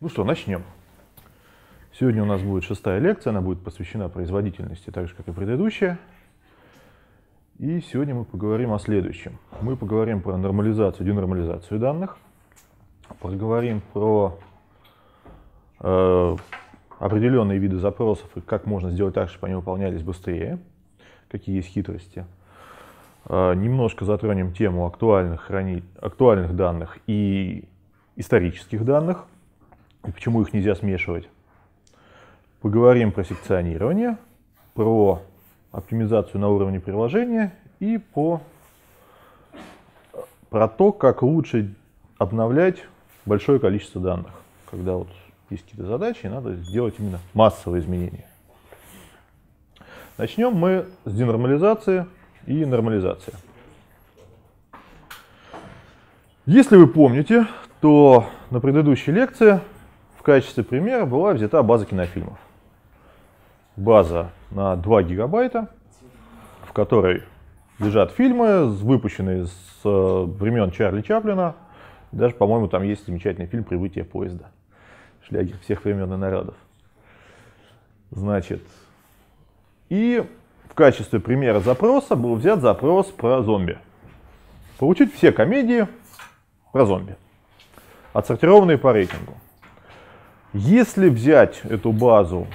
Ну что, начнем. Сегодня у нас будет шестая лекция, она будет посвящена производительности, так же, как и предыдущая. И сегодня мы поговорим о следующем. Мы поговорим про нормализацию, денормализацию данных, поговорим про э, определенные виды запросов и как можно сделать так, чтобы они выполнялись быстрее, какие есть хитрости. Э, немножко затронем тему актуальных, храни... актуальных данных и исторических данных – почему их нельзя смешивать. Поговорим про секционирование, про оптимизацию на уровне приложения и по, про то, как лучше обновлять большое количество данных, когда вот есть какие-то задачи, и надо сделать именно массовые изменения. Начнем мы с денормализации и нормализации. Если вы помните, то на предыдущей лекции качестве примера была взята база кинофильмов. База на 2 гигабайта, в которой лежат фильмы, выпущенные с э, времен Чарли Чаплина. Даже, по-моему, там есть замечательный фильм «Прибытие поезда». Шлягер всех времен и народов. Значит, и в качестве примера запроса был взят запрос про зомби. Получить все комедии про зомби, отсортированные по рейтингу. Если взять эту базу,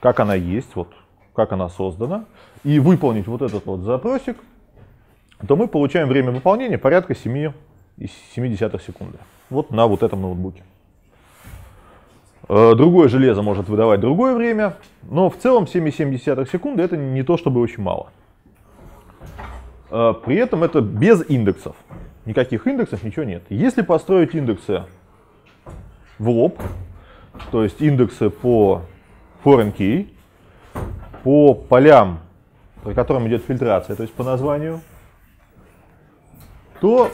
как она есть, вот как она создана, и выполнить вот этот вот запросик, то мы получаем время выполнения порядка 7 0,7 секунды. Вот на вот этом ноутбуке. Э, другое железо может выдавать другое время, но в целом 7,7 секунды это не то чтобы очень мало. Э, при этом это без индексов. Никаких индексов, ничего нет. Если построить индексы в лоб, то есть индексы по foreign key, по полям, по которым идет фильтрация, то есть по названию, то,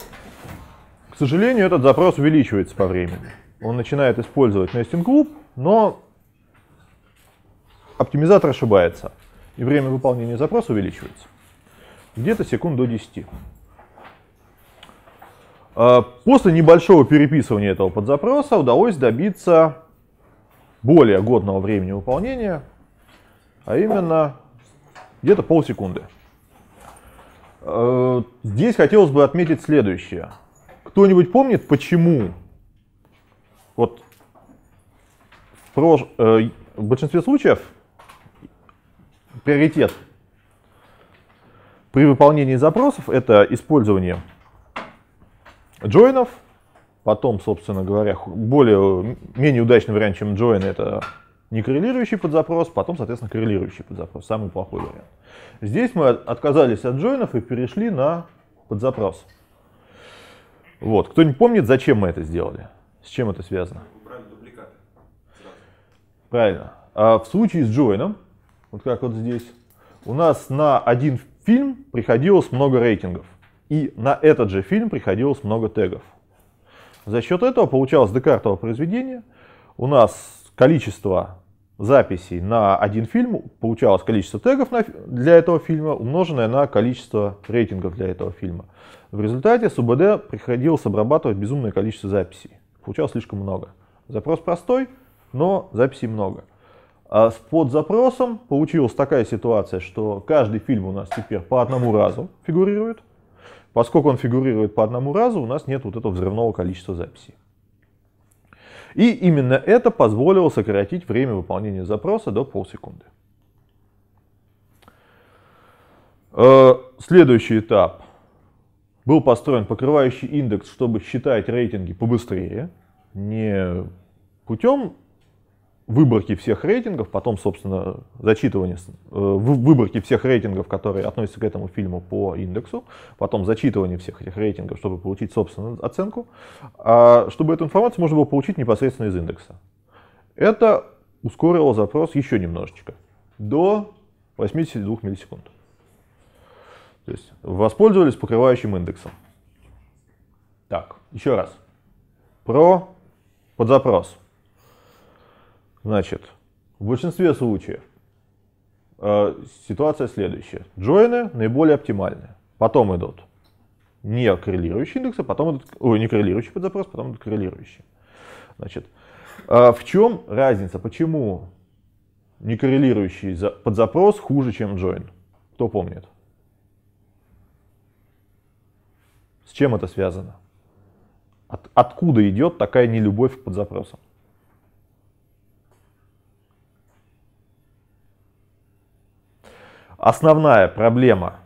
к сожалению, этот запрос увеличивается по времени. Он начинает использовать nesting loop, но оптимизатор ошибается, и время выполнения запроса увеличивается. Где-то секунд до 10. А, после небольшого переписывания этого подзапроса удалось добиться более годного времени выполнения, а именно где-то полсекунды. Э, здесь хотелось бы отметить следующее. Кто-нибудь помнит, почему вот в, прош... Э, в большинстве случаев приоритет при выполнении запросов это использование джойнов Потом, собственно говоря, более, э, менее удачный вариант, чем join, это не коррелирующий подзапрос, потом, соответственно, коррелирующий подзапрос, самый плохой вариант. Здесь мы отказались от джойнов и перешли на подзапрос. Вот. Кто не помнит, зачем мы это сделали? С чем это связано? Правильно. А в случае с джойном, вот как вот здесь, у нас на один фильм приходилось много рейтингов. И на этот же фильм приходилось много тегов. За счет этого получалось декартово произведение. У нас количество записей на один фильм, получалось количество тегов на, для этого фильма, умноженное на количество рейтингов для этого фильма. В результате СУБД приходилось обрабатывать безумное количество записей. Получалось слишком много. Запрос простой, но записей много. А под запросом получилась такая ситуация, что каждый фильм у нас теперь по одному разу фигурирует. Поскольку он фигурирует по одному разу, у нас нет вот этого взрывного количества записей. И именно это позволило сократить время выполнения запроса до полсекунды. Э, следующий этап. Был построен покрывающий индекс, чтобы считать рейтинги побыстрее. Не путем выборки всех рейтингов, потом, собственно, зачитывание э, выборки всех рейтингов, которые относятся к этому фильму по индексу, потом зачитывание всех этих рейтингов, чтобы получить собственную оценку, а чтобы эту информацию можно было получить непосредственно из индекса. Это ускорило запрос еще немножечко, до 82 миллисекунд. То есть воспользовались покрывающим индексом. Так, еще раз. Про подзапрос. Значит, в большинстве случаев э, ситуация следующая. Джойны наиболее оптимальные, Потом идут не коррелирующие индексы, потом идут, ой, не коррелирующие под запрос, потом идут коррелирующие. Значит, э, в чем разница? Почему не коррелирующий за, под запрос хуже, чем join? Кто помнит? С чем это связано? От, откуда идет такая нелюбовь под запросом? Основная проблема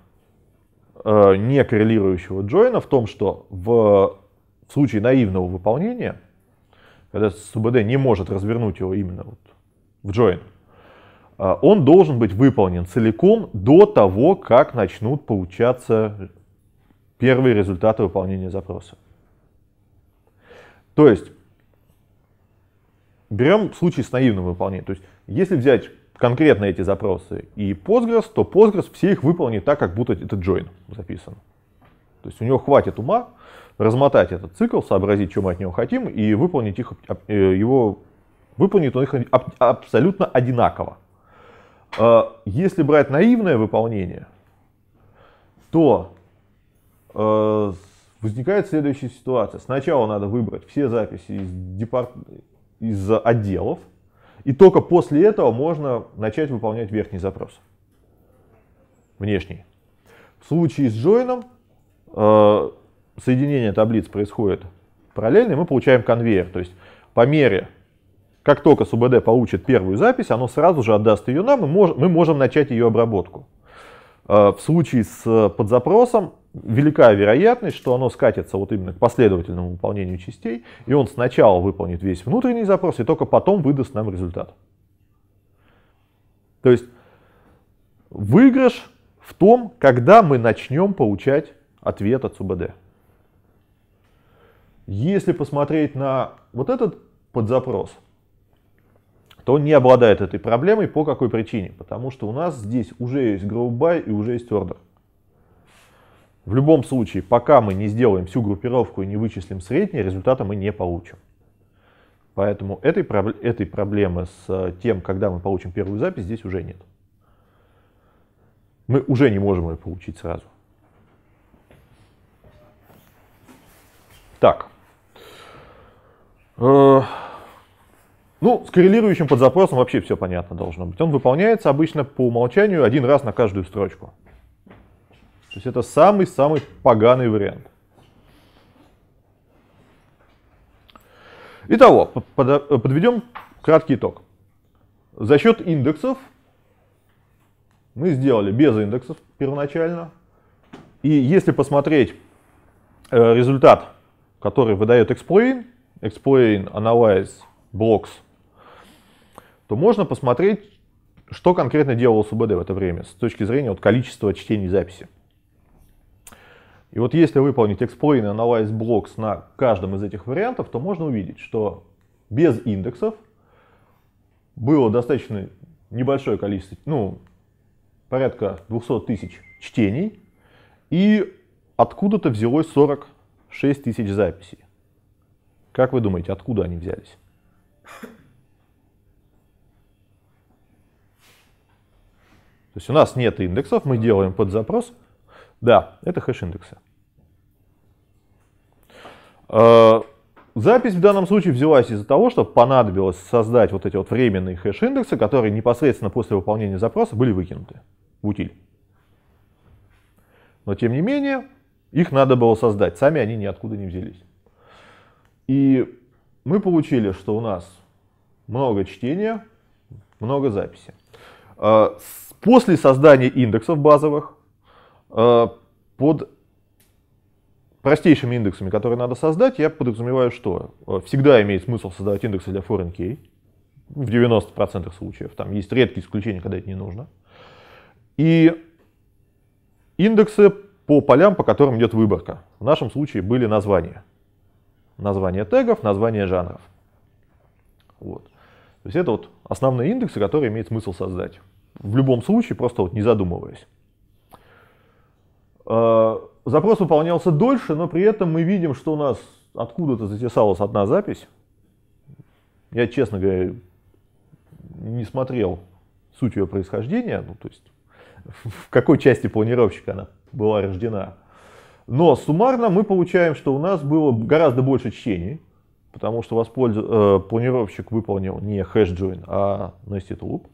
э, не коррелирующего джойна в том, что в, в случае наивного выполнения, когда СУБД не может развернуть его именно вот в джойн, э, он должен быть выполнен целиком до того, как начнут получаться первые результаты выполнения запроса. То есть берем случай с наивным выполнением. То есть если взять конкретно эти запросы и Postgres, то Postgres все их выполнит так, как будто это join записан. То есть у него хватит ума размотать этот цикл, сообразить, что мы от него хотим, и выполнить их, э, его, выполнит он их абсолютно одинаково. А, если брать наивное выполнение, то э, возникает следующая ситуация. Сначала надо выбрать все записи из, департ... из отделов, и только после этого можно начать выполнять верхний запрос. Внешний. В случае с джойном э, соединение таблиц происходит параллельно, и мы получаем конвейер. То есть по мере, как только СУБД получит первую запись, оно сразу же отдаст ее нам, и мож, мы можем начать ее обработку. Э, в случае с э, подзапросом велика вероятность, что оно скатится вот именно к последовательному выполнению частей, и он сначала выполнит весь внутренний запрос, и только потом выдаст нам результат. То есть выигрыш в том, когда мы начнем получать ответ от СУБД. Если посмотреть на вот этот подзапрос, то он не обладает этой проблемой. По какой причине? Потому что у нас здесь уже есть GrowBy и уже есть Order. В любом случае, пока мы не сделаем всю группировку и не вычислим среднее, результата мы не получим. Поэтому этой, этой проблемы с э, тем, когда мы получим первую запись, здесь уже нет. Мы уже не можем ее получить сразу. Так. Э, ну, с коррелирующим запросом вообще все понятно должно быть. Он выполняется обычно по умолчанию один раз на каждую строчку. То есть это самый-самый поганый вариант. Итого, подведем краткий итог. За счет индексов мы сделали без индексов первоначально. И если посмотреть э, результат, который выдает explain, explain, analyze, blocks, то можно посмотреть, что конкретно делал СУБД в это время с точки зрения вот, количества чтений записи. И вот если выполнить exploit analyze blocks на каждом из этих вариантов, то можно увидеть, что без индексов было достаточно небольшое количество, ну, порядка 200 тысяч чтений, и откуда-то взялось 46 тысяч записей. Как вы думаете, откуда они взялись? То есть у нас нет индексов, мы делаем под запрос? Да, это хэш индексы. Э, запись в данном случае взялась из-за того, что понадобилось создать вот эти вот временные хэш-индексы, которые непосредственно после выполнения запроса были выкинуты в утиль. Но тем не менее, их надо было создать, сами они ниоткуда не взялись. И мы получили, что у нас много чтения, много записи. Э, после создания индексов базовых э, под простейшими индексами, которые надо создать, я подразумеваю, что э, всегда имеет смысл создавать индексы для foreign key, в 90% случаев, там есть редкие исключения, когда это не нужно, и индексы по полям, по которым идет выборка. В нашем случае были названия. Название тегов, название жанров. Вот. То есть это вот основные индексы, которые имеет смысл создать. В любом случае, просто вот не задумываясь. Э, запрос выполнялся дольше, но при этом мы видим, что у нас откуда-то затесалась одна запись. Я, честно говоря, не смотрел суть ее происхождения, ну, то есть в какой части планировщика она была рождена. Но суммарно мы получаем, что у нас было гораздо больше чтений, потому что воспользу... э, планировщик выполнил не хэш-джойн, а nested loop.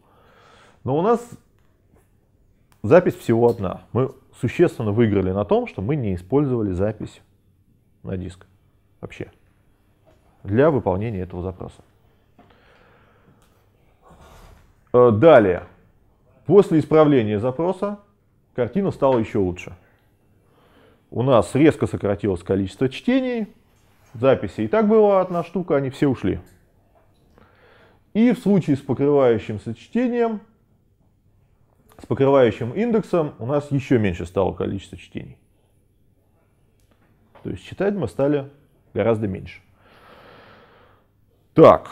Но у нас запись всего одна. Мы существенно выиграли на том, что мы не использовали запись на диск вообще для выполнения этого запроса. Э, далее. После исправления запроса картина стала еще лучше. У нас резко сократилось количество чтений, записи и так была одна штука, они все ушли. И в случае с покрывающимся чтением с покрывающим индексом у нас еще меньше стало количество чтений. То есть читать мы стали гораздо меньше. Так,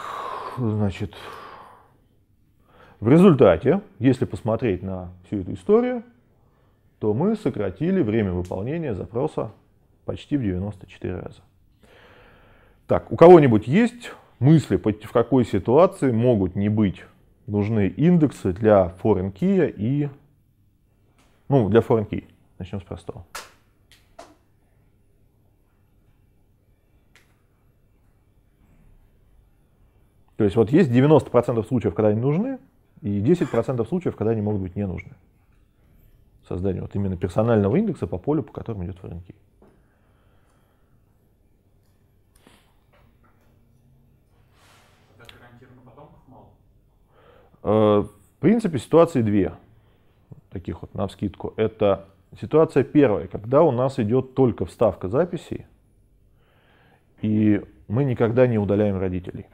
значит, в результате, если посмотреть на всю эту историю, то мы сократили время выполнения запроса почти в 94 раза. Так, у кого-нибудь есть мысли, в какой ситуации могут не быть нужны индексы для foreign key и... Ну, для foreign key. Начнем с простого. То есть вот есть 90% случаев, когда они нужны, и 10% случаев, когда они могут быть не нужны. Создание вот именно персонального индекса по полю, по которому идет foreign key. Э, в принципе, ситуации две таких вот на вскидку. Это ситуация первая, когда у нас идет только вставка записей, и мы никогда не удаляем родителей.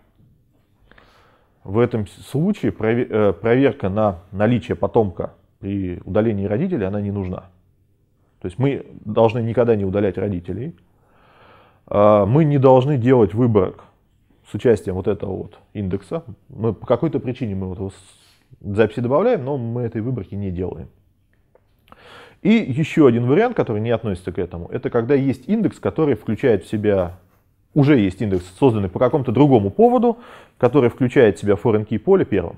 В этом случае э, проверка на наличие потомка при удалении родителей, она не нужна. То есть мы должны никогда не удалять родителей. А, мы не должны делать выборок с участием вот этого вот индекса. Мы по какой-то причине мы вот его записи добавляем, но мы этой выборки не делаем. И еще один вариант, который не относится к этому, это когда есть индекс, который включает в себя, уже есть индекс, созданный по какому-то другому поводу, который включает в себя foreign key поле первым.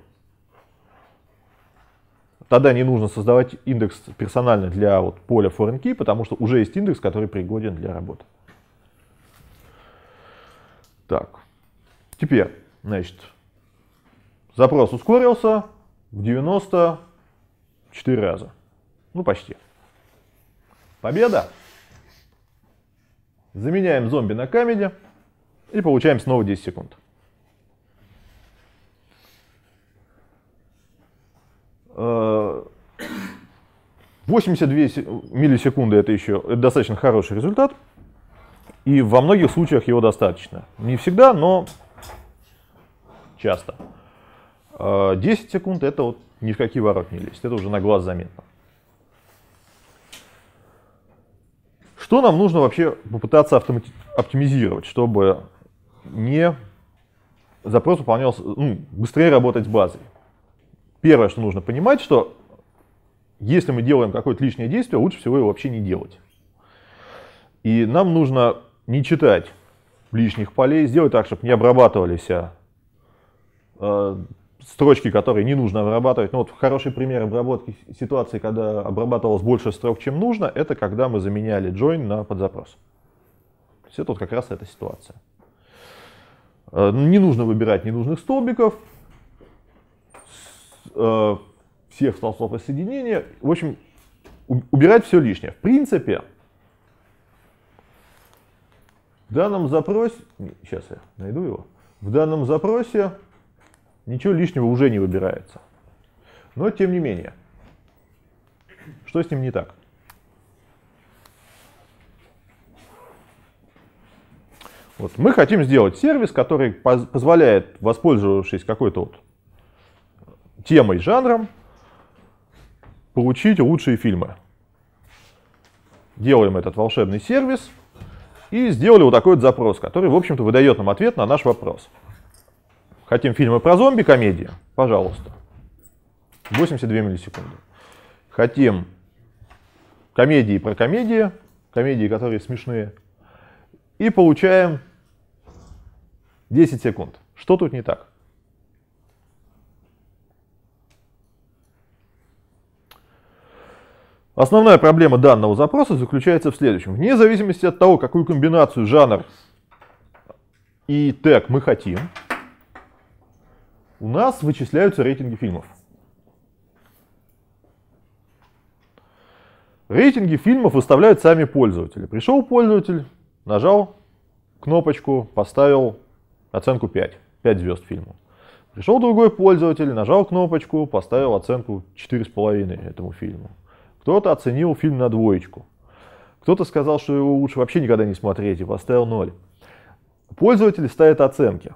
Тогда не нужно создавать индекс персонально для вот поля foreign key, потому что уже есть индекс, который пригоден для работы. Так. Теперь, значит, запрос ускорился в 94 раза. Ну, почти. Победа. Заменяем зомби на камеди и получаем снова 10 секунд. Э 82 миллисекунды это еще это достаточно хороший результат. И во многих случаях его достаточно. Не всегда, но часто. 10 э, секунд это вот ни в какие ворот не лезть, это уже на глаз заметно. Что нам нужно вообще попытаться оптимизировать, чтобы не запрос выполнялся, ну, быстрее работать с базой? Первое, что нужно понимать, что если мы делаем какое-то лишнее действие, лучше всего его вообще не делать. И нам нужно не читать лишних полей, сделать так, чтобы не обрабатывались а Э, строчки, которые не нужно обрабатывать. Ну вот хороший пример обработки ситуации, когда обрабатывалось больше строк, чем нужно, это когда мы заменяли join на подзапрос. То есть это вот как раз эта ситуация. Э, не нужно выбирать ненужных столбиков, э, всех столбцов соединения. В общем, убирать все лишнее. В принципе, в данном запросе, сейчас я найду его, в данном запросе Ничего лишнего уже не выбирается. Но тем не менее, что с ним не так? Вот. Мы хотим сделать сервис, который позволяет, воспользовавшись какой-то вот темой, жанром, получить лучшие фильмы. Делаем этот волшебный сервис и сделали вот такой вот запрос, который, в общем-то, выдает нам ответ на наш вопрос. Хотим фильмы про зомби, комедии? Пожалуйста. 82 миллисекунды. Хотим комедии про комедии, комедии, которые смешные. И получаем 10 секунд. Что тут не так? Основная проблема данного запроса заключается в следующем. Вне зависимости от того, какую комбинацию жанр и тег мы хотим, у нас вычисляются рейтинги фильмов. Рейтинги фильмов выставляют сами пользователи. Пришел пользователь, нажал кнопочку, поставил оценку 5, 5 звезд фильму. Пришел другой пользователь, нажал кнопочку, поставил оценку 4,5 этому фильму. Кто-то оценил фильм на двоечку. Кто-то сказал, что его лучше вообще никогда не смотреть и поставил 0. Пользователи ставят оценки.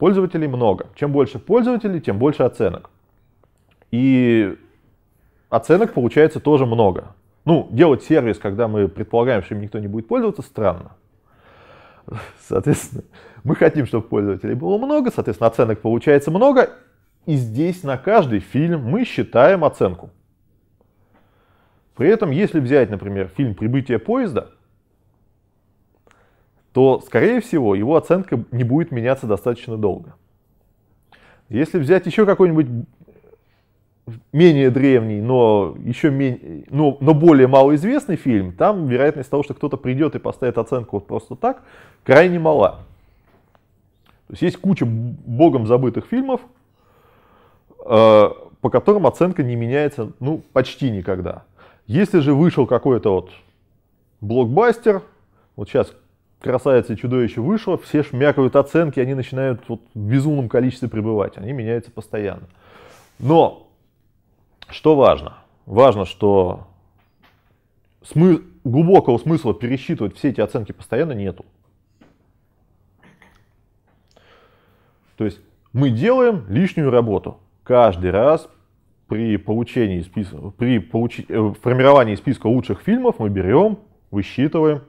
Пользователей много. Чем больше пользователей, тем больше оценок. И оценок получается тоже много. Ну, делать сервис, когда мы предполагаем, что им никто не будет пользоваться, странно. Соответственно, мы хотим, чтобы пользователей было много, соответственно, оценок получается много. И здесь на каждый фильм мы считаем оценку. При этом, если взять, например, фильм «Прибытие поезда», то, скорее всего, его оценка не будет меняться достаточно долго. Если взять еще какой-нибудь менее древний, но еще менее, но, но более малоизвестный фильм, там вероятность того, что кто-то придет и поставит оценку вот просто так, крайне мала. То есть есть куча богом забытых фильмов, э, по которым оценка не меняется ну, почти никогда. Если же вышел какой-то вот блокбастер, вот сейчас красавица и чудовище вышло, все шмякают оценки, они начинают вот в безумном количестве пребывать, они меняются постоянно. Но что важно? Важно, что смы... глубокого смысла пересчитывать все эти оценки постоянно нету. То есть мы делаем лишнюю работу каждый раз при получении списка, при получи, э, формировании списка лучших фильмов мы берем, высчитываем,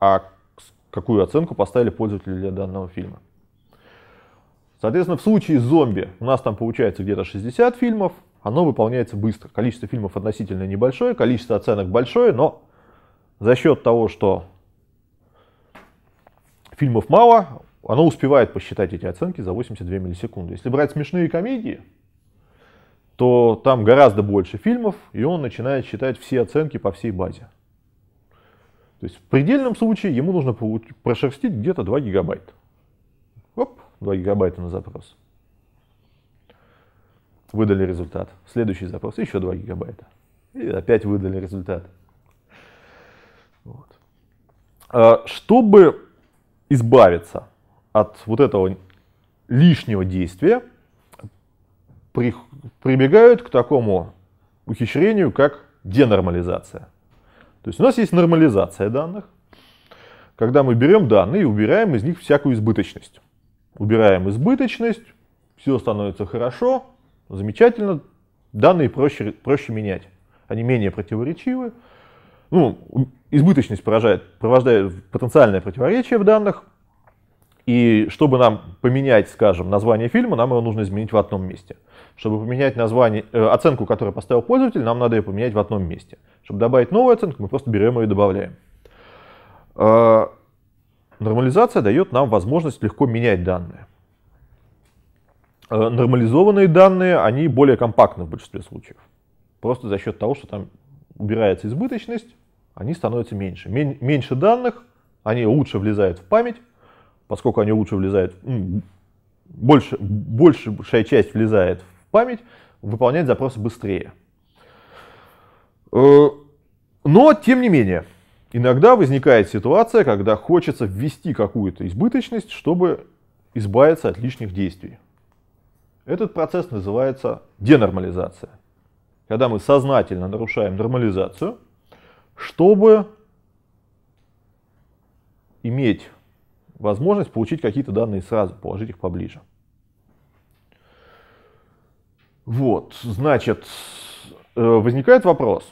а какую оценку поставили пользователи для данного фильма. Соответственно, в случае зомби у нас там получается где-то 60 фильмов, оно выполняется быстро. Количество фильмов относительно небольшое, количество оценок большое, но за счет того, что фильмов мало, оно успевает посчитать эти оценки за 82 миллисекунды. Если брать смешные комедии, то там гораздо больше фильмов, и он начинает считать все оценки по всей базе. То есть в предельном случае ему нужно прошерстить где-то 2 гигабайта. Оп, 2 гигабайта на запрос. Выдали результат. Следующий запрос, еще 2 гигабайта. И опять выдали результат. Вот. А, чтобы избавиться от вот этого лишнего действия, прибегают к такому ухищрению, как денормализация. То есть у нас есть нормализация данных, когда мы берем данные и убираем из них всякую избыточность. Убираем избыточность, все становится хорошо, замечательно, данные проще, проще менять, они менее противоречивы. Ну, избыточность поражает, порождает потенциальное противоречие в данных, и чтобы нам поменять, скажем, название фильма, нам его нужно изменить в одном месте – чтобы поменять название, э, оценку, которую поставил пользователь, нам надо ее поменять в одном месте. Чтобы добавить новую оценку, мы просто берем ее и добавляем. Э, нормализация дает нам возможность легко менять данные. Э, нормализованные данные, они более компактны в большинстве случаев. Просто за счет того, что там убирается избыточность, они становятся меньше. Мень, меньше данных, они лучше влезают в память, поскольку они лучше влезают, больше, большая часть влезает память, выполнять запросы быстрее. Э, но, тем не менее, иногда возникает ситуация, когда хочется ввести какую-то избыточность, чтобы избавиться от лишних действий. Этот процесс называется денормализация. Когда мы сознательно нарушаем нормализацию, чтобы иметь возможность получить какие-то данные сразу, положить их поближе. Вот, значит, э, возникает вопрос.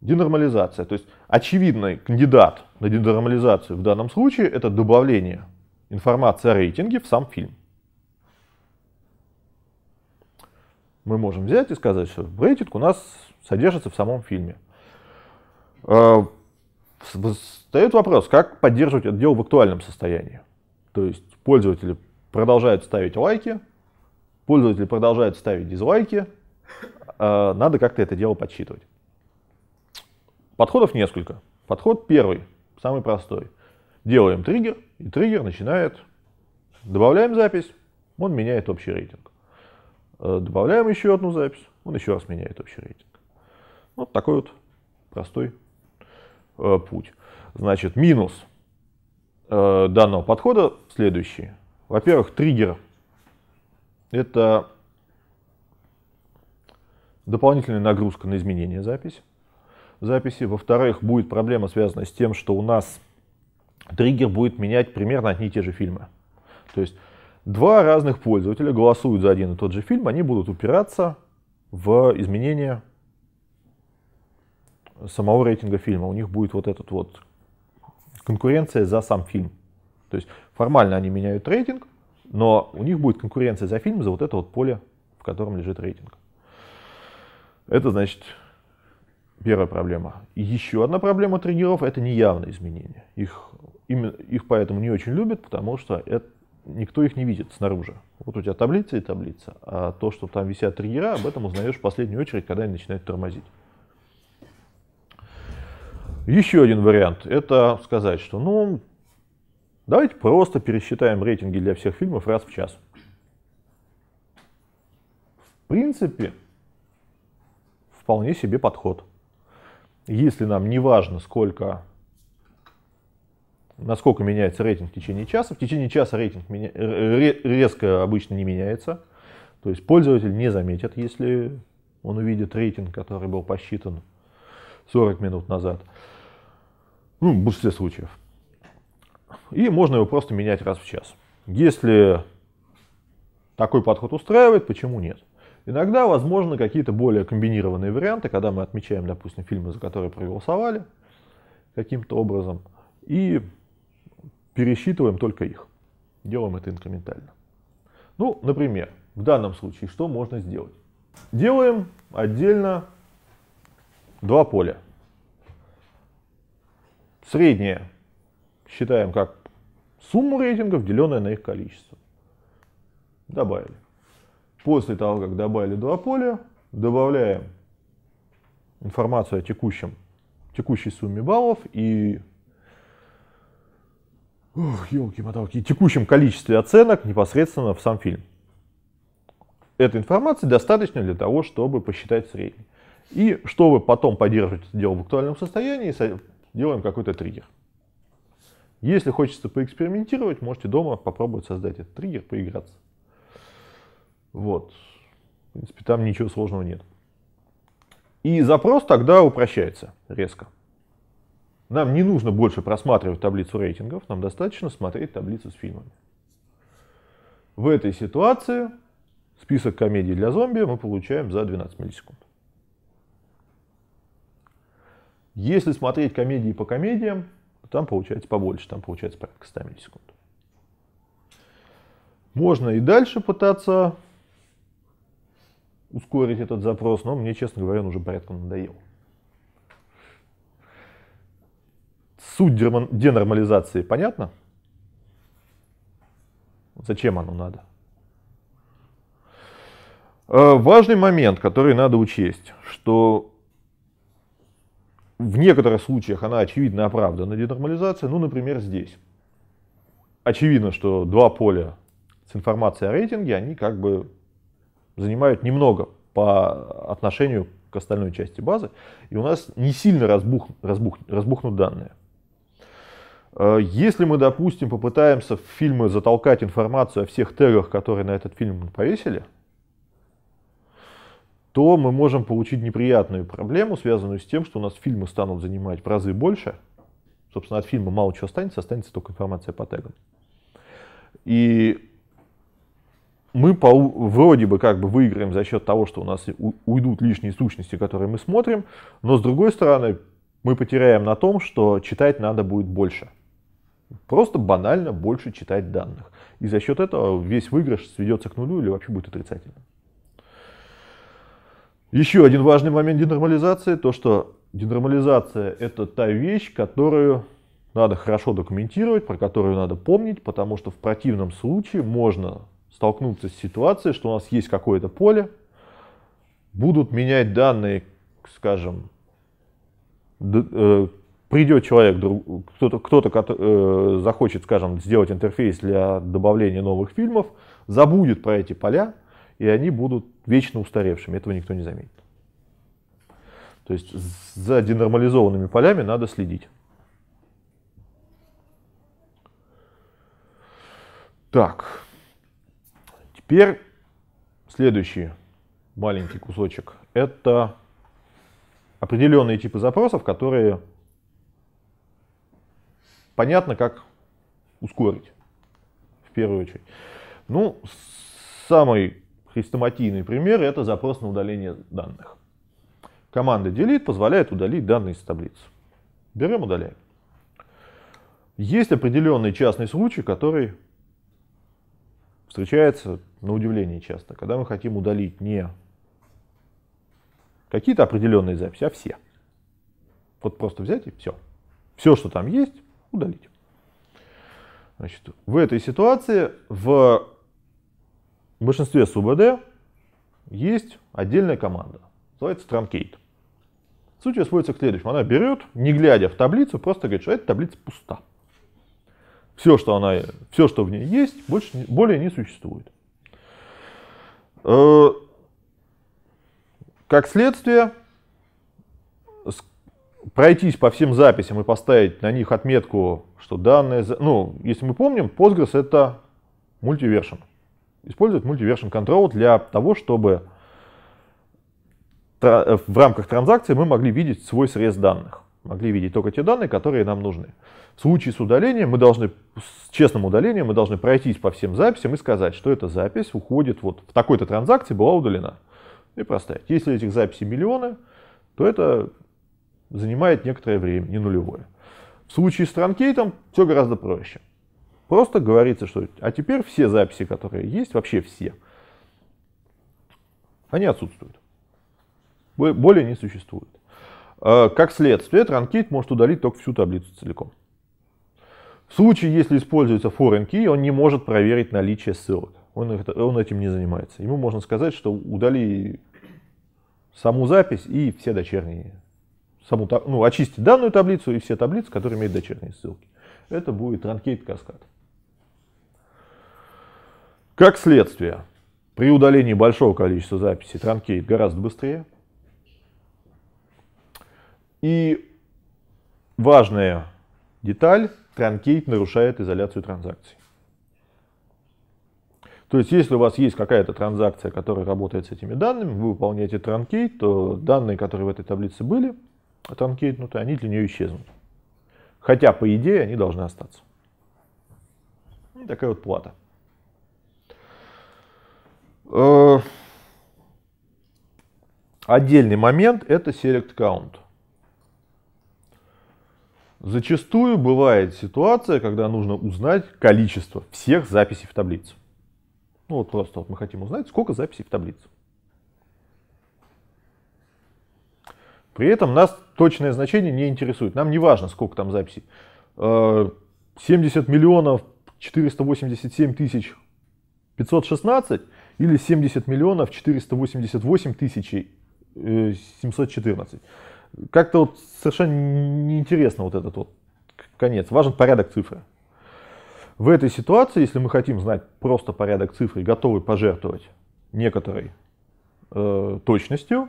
Денормализация. То есть очевидный кандидат на денормализацию в данном случае это добавление информации о рейтинге в сам фильм. Мы можем взять и сказать, что рейтинг у нас содержится в самом фильме. Э, Встает вопрос, как поддерживать это дело в актуальном состоянии. То есть пользователи продолжают ставить лайки, пользователи продолжают ставить дизлайки, э, надо как-то это дело подсчитывать. Подходов несколько. Подход первый, самый простой. Делаем триггер, и триггер начинает. Добавляем запись, он меняет общий рейтинг. Э, добавляем еще одну запись, он еще раз меняет общий рейтинг. Вот такой вот простой э, путь. Значит, минус э, данного подхода следующий. Во-первых, триггер это дополнительная нагрузка на изменение записи. записи. Во-вторых, будет проблема, связанная с тем, что у нас триггер будет менять примерно одни и те же фильмы. То есть два разных пользователя голосуют за один и тот же фильм, они будут упираться в изменение самого рейтинга фильма. У них будет вот этот вот конкуренция за сам фильм. То есть формально они меняют рейтинг, но у них будет конкуренция за фильм, за вот это вот поле, в котором лежит рейтинг. Это значит первая проблема. еще одна проблема тренеров это неявные изменения. Их, именно, их поэтому не очень любят, потому что это, никто их не видит снаружи. Вот у тебя таблица и таблица, а то, что там висят триггера, об этом узнаешь в последнюю очередь, когда они начинают тормозить. Еще один вариант — это сказать, что ну, Давайте просто пересчитаем рейтинги для всех фильмов раз в час. В принципе, вполне себе подход. Если нам не важно, сколько, насколько меняется рейтинг в течение часа, в течение часа рейтинг меня, резко обычно не меняется. То есть пользователь не заметит, если он увидит рейтинг, который был посчитан 40 минут назад. Ну, в большинстве случаев. И можно его просто менять раз в час. Если такой подход устраивает, почему нет? Иногда возможны какие-то более комбинированные варианты, когда мы отмечаем, допустим, фильмы, за которые проголосовали каким-то образом, и пересчитываем только их. Делаем это инкрементально. Ну, например, в данном случае что можно сделать? Делаем отдельно два поля. Среднее считаем как сумму рейтингов, деленное на их количество. Добавили. После того, как добавили два поля, добавляем информацию о текущем, текущей сумме баллов и Ух, елки-моталки, текущем количестве оценок непосредственно в сам фильм. Этой информации достаточно для того, чтобы посчитать средний. И чтобы потом поддерживать это дело в актуальном состоянии, делаем какой-то триггер. Если хочется поэкспериментировать, можете дома попробовать создать этот триггер, поиграться. Вот. В принципе, там ничего сложного нет. И запрос тогда упрощается резко. Нам не нужно больше просматривать таблицу рейтингов, нам достаточно смотреть таблицу с фильмами. В этой ситуации список комедий для зомби мы получаем за 12 миллисекунд. Если смотреть комедии по комедиям, там получается побольше, там получается порядка 100 миллисекунд. Можно и дальше пытаться ускорить этот запрос, но мне, честно говоря, он уже порядком надоел. Суть денормализации понятна? Зачем оно надо? Э, важный момент, который надо учесть, что в некоторых случаях она очевидно оправдана денормализация, ну, например, здесь. Очевидно, что два поля с информацией о рейтинге, они как бы занимают немного по отношению к остальной части базы, и у нас не сильно разбух, разбух, разбухнут данные. Э, если мы, допустим, попытаемся в фильмы затолкать информацию о всех тегах, которые на этот фильм повесили, то мы можем получить неприятную проблему, связанную с тем, что у нас фильмы станут занимать в разы больше. Собственно, от фильма мало чего останется, останется только информация по тегам. И мы по, вроде бы как бы выиграем за счет того, что у нас уйдут лишние сущности, которые мы смотрим, но с другой стороны мы потеряем на том, что читать надо будет больше. Просто банально больше читать данных. И за счет этого весь выигрыш сведется к нулю или вообще будет отрицательным. Еще один важный момент денормализации, то что денормализация это та вещь, которую надо хорошо документировать, про которую надо помнить, потому что в противном случае можно столкнуться с ситуацией, что у нас есть какое-то поле, будут менять данные, скажем, э, придет человек, кто-то, кто-то э, захочет, скажем, сделать интерфейс для добавления новых фильмов, забудет про эти поля, и они будут вечно устаревшими. Этого никто не заметит. То есть за денормализованными полями надо следить. Так, теперь следующий маленький кусочек. Это определенные типы запросов, которые понятно, как ускорить в первую очередь. Ну, самый Хрестоматийный пример – это запрос на удаление данных. Команда delete позволяет удалить данные из таблицы. Берем, удаляем. Есть определенный частный случай, который встречается на удивление часто, когда мы хотим удалить не какие-то определенные записи, а все. Вот просто взять и все. Все, что там есть, удалить. Значит, в этой ситуации в в большинстве СУБД есть отдельная команда, называется Truncate. Суть ее сводится к следующему. Она берет, не глядя в таблицу, просто говорит, что эта таблица пуста. Все, что, она, все, что в ней есть, больше, более не существует. Э, как следствие, пройтись по всем записям и поставить на них отметку, что данные... Ну, если мы помним, Postgres — это мультивершин использует Multiversion Control для того, чтобы э, в рамках транзакции мы могли видеть свой срез данных. Могли видеть только те данные, которые нам нужны. В случае с удалением мы должны, с честным удалением, мы должны пройтись по всем записям и сказать, что эта запись уходит вот в такой-то транзакции, была удалена. И проставить. Если этих записей миллионы, то это занимает некоторое время, не нулевое. В случае с транкейтом все гораздо проще. Просто говорится, что а теперь все записи, которые есть, вообще все, они отсутствуют. Более не существует. А, как следствие, транкейт может удалить только всю таблицу целиком. В случае, если используется foreign key, он не может проверить наличие ссылок. Он, он этим не занимается. Ему можно сказать, что удали саму запись и все дочерние. Саму, ну, очисти данную таблицу и все таблицы, которые имеют дочерние ссылки. Это будет транкейт каскад. Как следствие, при удалении большого количества записей транкейт гораздо быстрее. И важная деталь, транкейт нарушает изоляцию транзакций. То есть, если у вас есть какая-то транзакция, которая работает с этими данными, вы выполняете транкейт, то данные, которые в этой таблице были, транкейтнуты, они для нее исчезнут. Хотя, по идее, они должны остаться. И ну, такая вот плата. Э, отдельный момент – это select count. Зачастую бывает ситуация, когда нужно узнать количество всех записей в таблице. Ну вот просто вот мы хотим узнать, сколько записей в таблице. При этом нас точное значение не интересует. Нам не важно, сколько там записей. 70 э, миллионов 487 тысяч 516 – или 70 миллионов 488 тысяч 714. Э, Как-то вот совершенно неинтересно вот этот вот конец. Важен порядок цифры. В этой ситуации, если мы хотим знать просто порядок цифры, готовы пожертвовать некоторой э, точностью,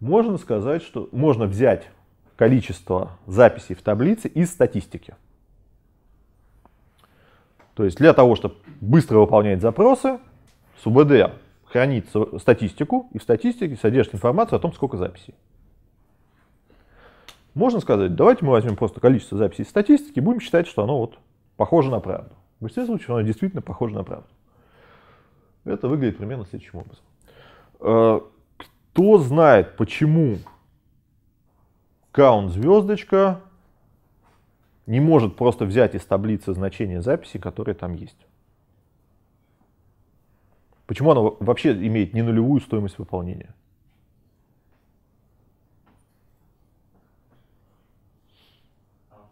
можно сказать, что можно взять количество записей в таблице из статистики. То есть для того, чтобы быстро выполнять запросы, с УБД хранит статистику, и в статистике содержит информацию о том, сколько записей. Можно сказать, давайте мы возьмем просто количество записей из статистики и будем считать, что оно вот похоже на правду. В большинстве случаев оно действительно похоже на правду. Это выглядит примерно следующим образом. Э, кто знает, почему каунт звездочка не может просто взять из таблицы значение записи, которые там есть? Почему оно вообще имеет не нулевую стоимость выполнения? А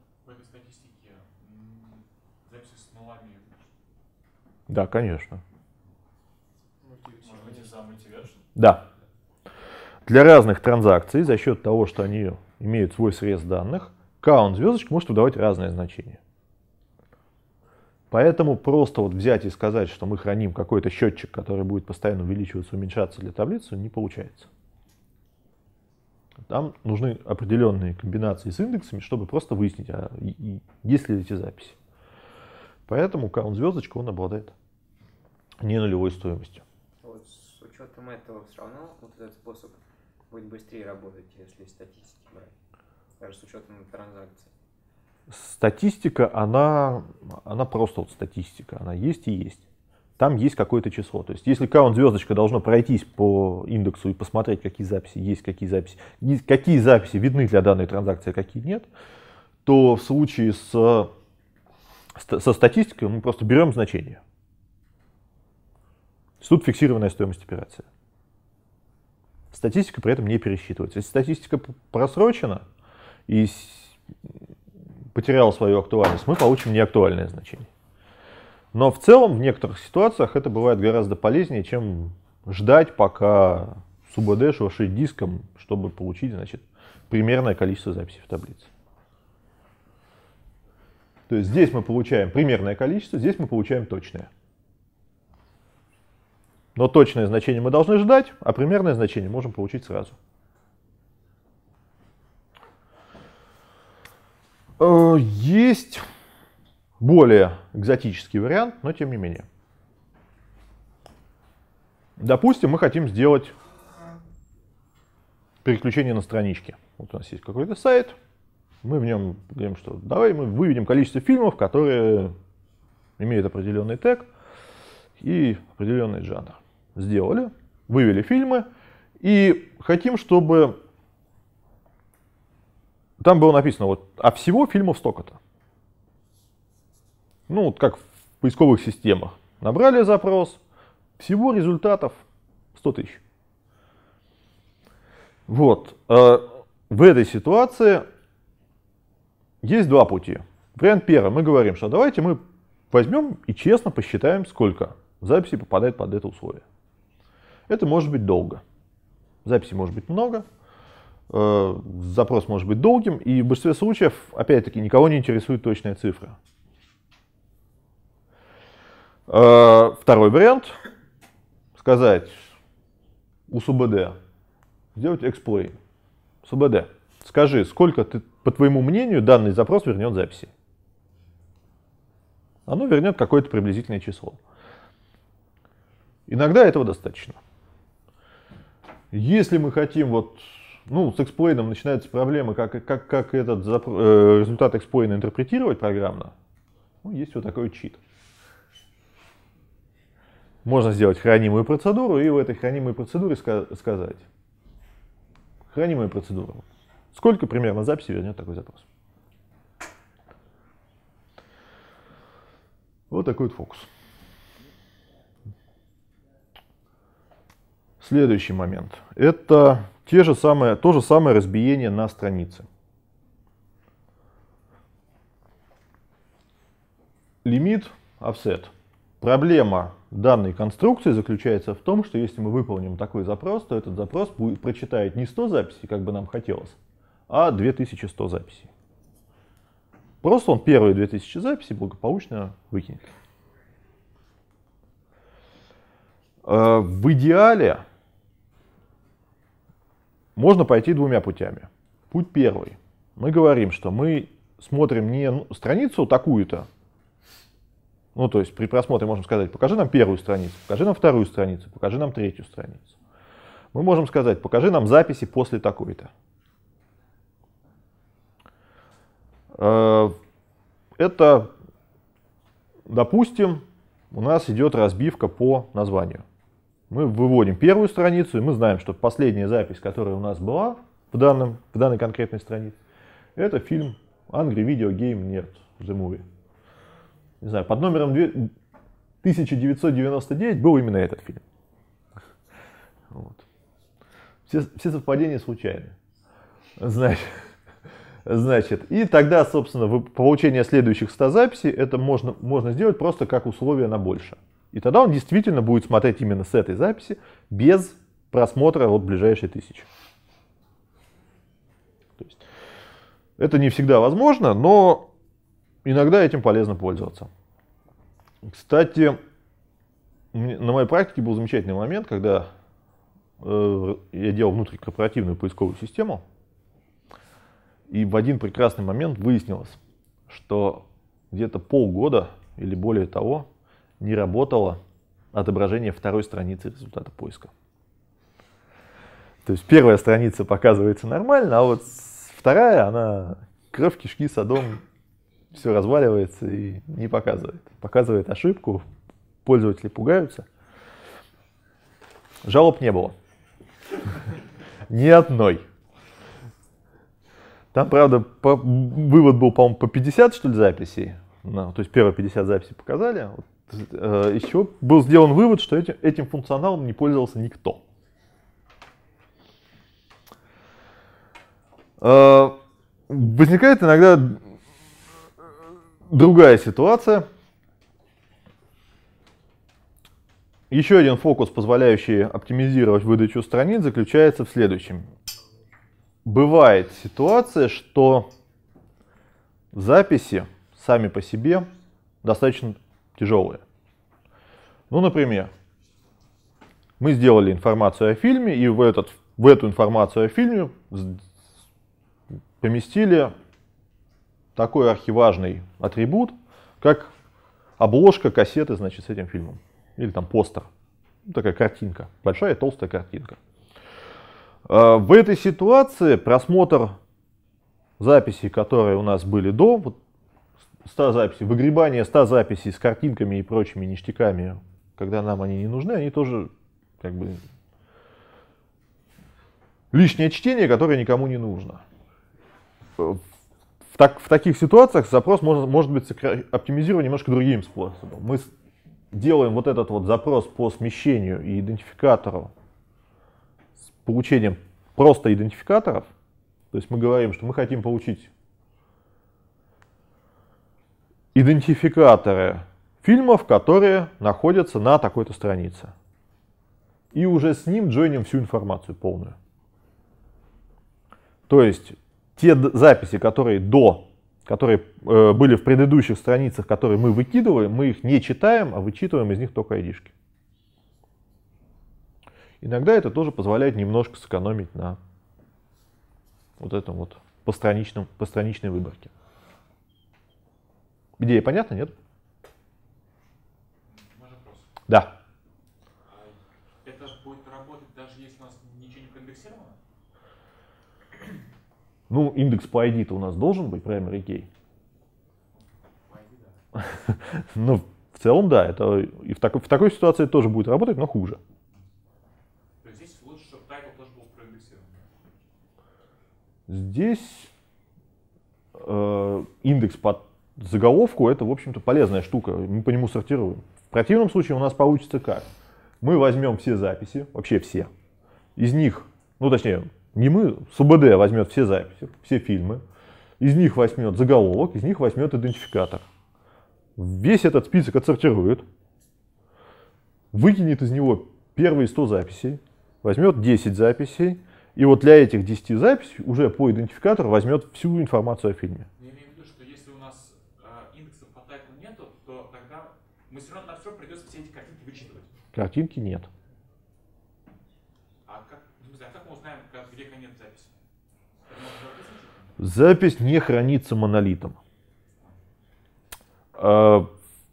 да, конечно. Ну, да. Для разных транзакций за счет того, что они имеют свой срез данных, count звездочек может выдавать разные значения. Поэтому просто вот взять и сказать, что мы храним какой-то счетчик, который будет постоянно увеличиваться, уменьшаться для таблицы, не получается. Там нужны определенные комбинации с индексами, чтобы просто выяснить, а есть ли эти записи. Поэтому каунт звездочка, он обладает не нулевой стоимостью. Вот с учетом этого все равно вот этот способ будет быстрее работать, если статистики брать. Даже с учетом транзакций статистика, она, она просто вот статистика, она есть и есть. Там есть какое-то число. То есть, если каунт звездочка должно пройтись по индексу и посмотреть, какие записи есть, какие записи, какие записи видны для данной транзакции, а какие нет, то в случае с, со статистикой мы просто берем значение. Тут фиксированная стоимость операции. Статистика при этом не пересчитывается. Если статистика просрочена, и потеряла свою актуальность, мы получим неактуальное значение. Но в целом в некоторых ситуациях это бывает гораздо полезнее, чем ждать, пока субдш вошит диском, чтобы получить значит, примерное количество записей в таблице. То есть здесь мы получаем примерное количество, здесь мы получаем точное. Но точное значение мы должны ждать, а примерное значение можем получить сразу. Э, есть более экзотический вариант, но тем не менее. Допустим, мы хотим сделать переключение на страничке. Вот у нас есть какой-то сайт, мы в нем говорим, что давай мы выведем количество фильмов, которые имеют определенный тег и определенный жанр. Сделали, вывели фильмы и хотим, чтобы там было написано, вот, а всего фильмов столько-то. Ну, вот как в поисковых системах. Набрали запрос, всего результатов 100 тысяч. Вот. Э, в этой ситуации есть два пути. Вариант первый. Мы говорим, что давайте мы возьмем и честно посчитаем, сколько записей попадает под это условие. Это может быть долго. Записей может быть много, Э, запрос может быть долгим, и в большинстве случаев, опять-таки, никого не интересует точная цифра. Э, второй вариант – сказать у УСУБД, сделать эксплей. СУБД, скажи, сколько ты, по твоему мнению данный запрос вернет записи? Оно вернет какое-то приблизительное число. Иногда этого достаточно. Если мы хотим вот ну, с эксплейном начинается проблема, как, как, как этот запро- э, результат эксплейна интерпретировать программно. Ну, есть вот такой чит. Можно сделать хранимую процедуру и в этой хранимой процедуре ска- сказать. Хранимая процедура. Сколько примерно записи вернет такой запрос? Вот такой вот фокус. Следующий момент. Это те же самое, то же самое разбиение на страницы. Лимит offset. Проблема данной конструкции заключается в том, что если мы выполним такой запрос, то этот запрос будет, прочитает не 100 записей, как бы нам хотелось, а 2100 записей. Просто он первые 2000 записей благополучно выкинет. Э, в идеале можно пойти двумя путями. Путь первый. Мы говорим, что мы смотрим не ну, страницу такую-то, ну, то есть при просмотре можем сказать, покажи нам первую страницу, покажи нам вторую страницу, покажи нам третью страницу. Мы можем сказать, покажи нам записи после такой-то. Э, это, допустим, у нас идет разбивка по названию. Мы выводим первую страницу, и мы знаем, что последняя запись, которая у нас была в, данном, в данной конкретной странице, это фильм Angry Video Game Nerd The Movie. Не знаю, под номером 1999 был именно этот фильм. Вот. Все, все совпадения случайны. Значит, значит, и тогда, собственно, получение следующих 100 записей это можно, можно сделать просто как условие на больше. И тогда он действительно будет смотреть именно с этой записи без просмотра вот ближайшей тысячи. То есть, это не всегда возможно, но иногда этим полезно пользоваться. Кстати, на моей практике был замечательный момент, когда э, я делал внутрикорпоративную поисковую систему, и в один прекрасный момент выяснилось, что где-то полгода или более того не работало отображение второй страницы результата поиска. То есть первая страница показывается нормально, а вот вторая, она кровь, кишки, садом, все разваливается и не показывает. Показывает ошибку, пользователи пугаются. Жалоб не было. Ни одной. Там, правда, по, вывод был, по-моему, по 50, что ли, записей. Ну, то есть первые 50 записей показали, вот Э, Еще был сделан вывод, что этим, этим функционалом не пользовался никто. Э, возникает иногда другая ситуация. Еще один фокус, позволяющий оптимизировать выдачу страниц, заключается в следующем. Бывает ситуация, что записи сами по себе достаточно тяжелые. Ну, например, мы сделали информацию о фильме, и в, этот, в эту информацию о фильме поместили такой архиважный атрибут, как обложка кассеты, значит, с этим фильмом. Или там постер. Ну, такая картинка. Большая толстая картинка. А, в этой ситуации просмотр записей, которые у нас были до, вот 100 записей, выгребание 100 записей с картинками и прочими ништяками, когда нам они не нужны, они тоже как бы лишнее чтение, которое никому не нужно. Э, в, так, в таких ситуациях запрос может, может быть оптимизирован немножко другим способом. Мы делаем вот этот вот запрос по смещению и идентификатору с получением просто идентификаторов. То есть мы говорим, что мы хотим получить идентификаторы фильмов, которые находятся на такой-то странице. И уже с ним джойним всю информацию полную. То есть те записи, которые до, которые э, были в предыдущих страницах, которые мы выкидываем, мы их не читаем, а вычитываем из них только айдишки. Иногда это тоже позволяет немножко сэкономить на вот этом вот постраничном, постраничной выборке. Идея понятна, нет? Да. А это будет работать, даже если у нас ничего не проиндексировано? Ну, индекс по ID-то у нас должен быть, primary key. По ID, да. ну, в целом, да, это и в такой, в такой ситуации тоже будет работать, но хуже. То есть здесь лучше, чтобы title тоже был проиндексирован? Здесь э, индекс под заголовку это, в общем-то, полезная штука. Мы по нему сортируем. В противном случае у нас получится как? Мы возьмем все записи, вообще все. Из них, ну точнее, не мы, СУБД возьмет все записи, все фильмы. Из них возьмет заголовок, из них возьмет идентификатор. Весь этот список отсортирует, выкинет из него первые 100 записей, возьмет 10 записей, и вот для этих 10 записей уже по идентификатору возьмет всю информацию о фильме. мы все равно на все придется все эти картинки вычитывать. Картинки нет. А как, а как мы узнаем, где конец записи? Запись не хранится монолитом. А, в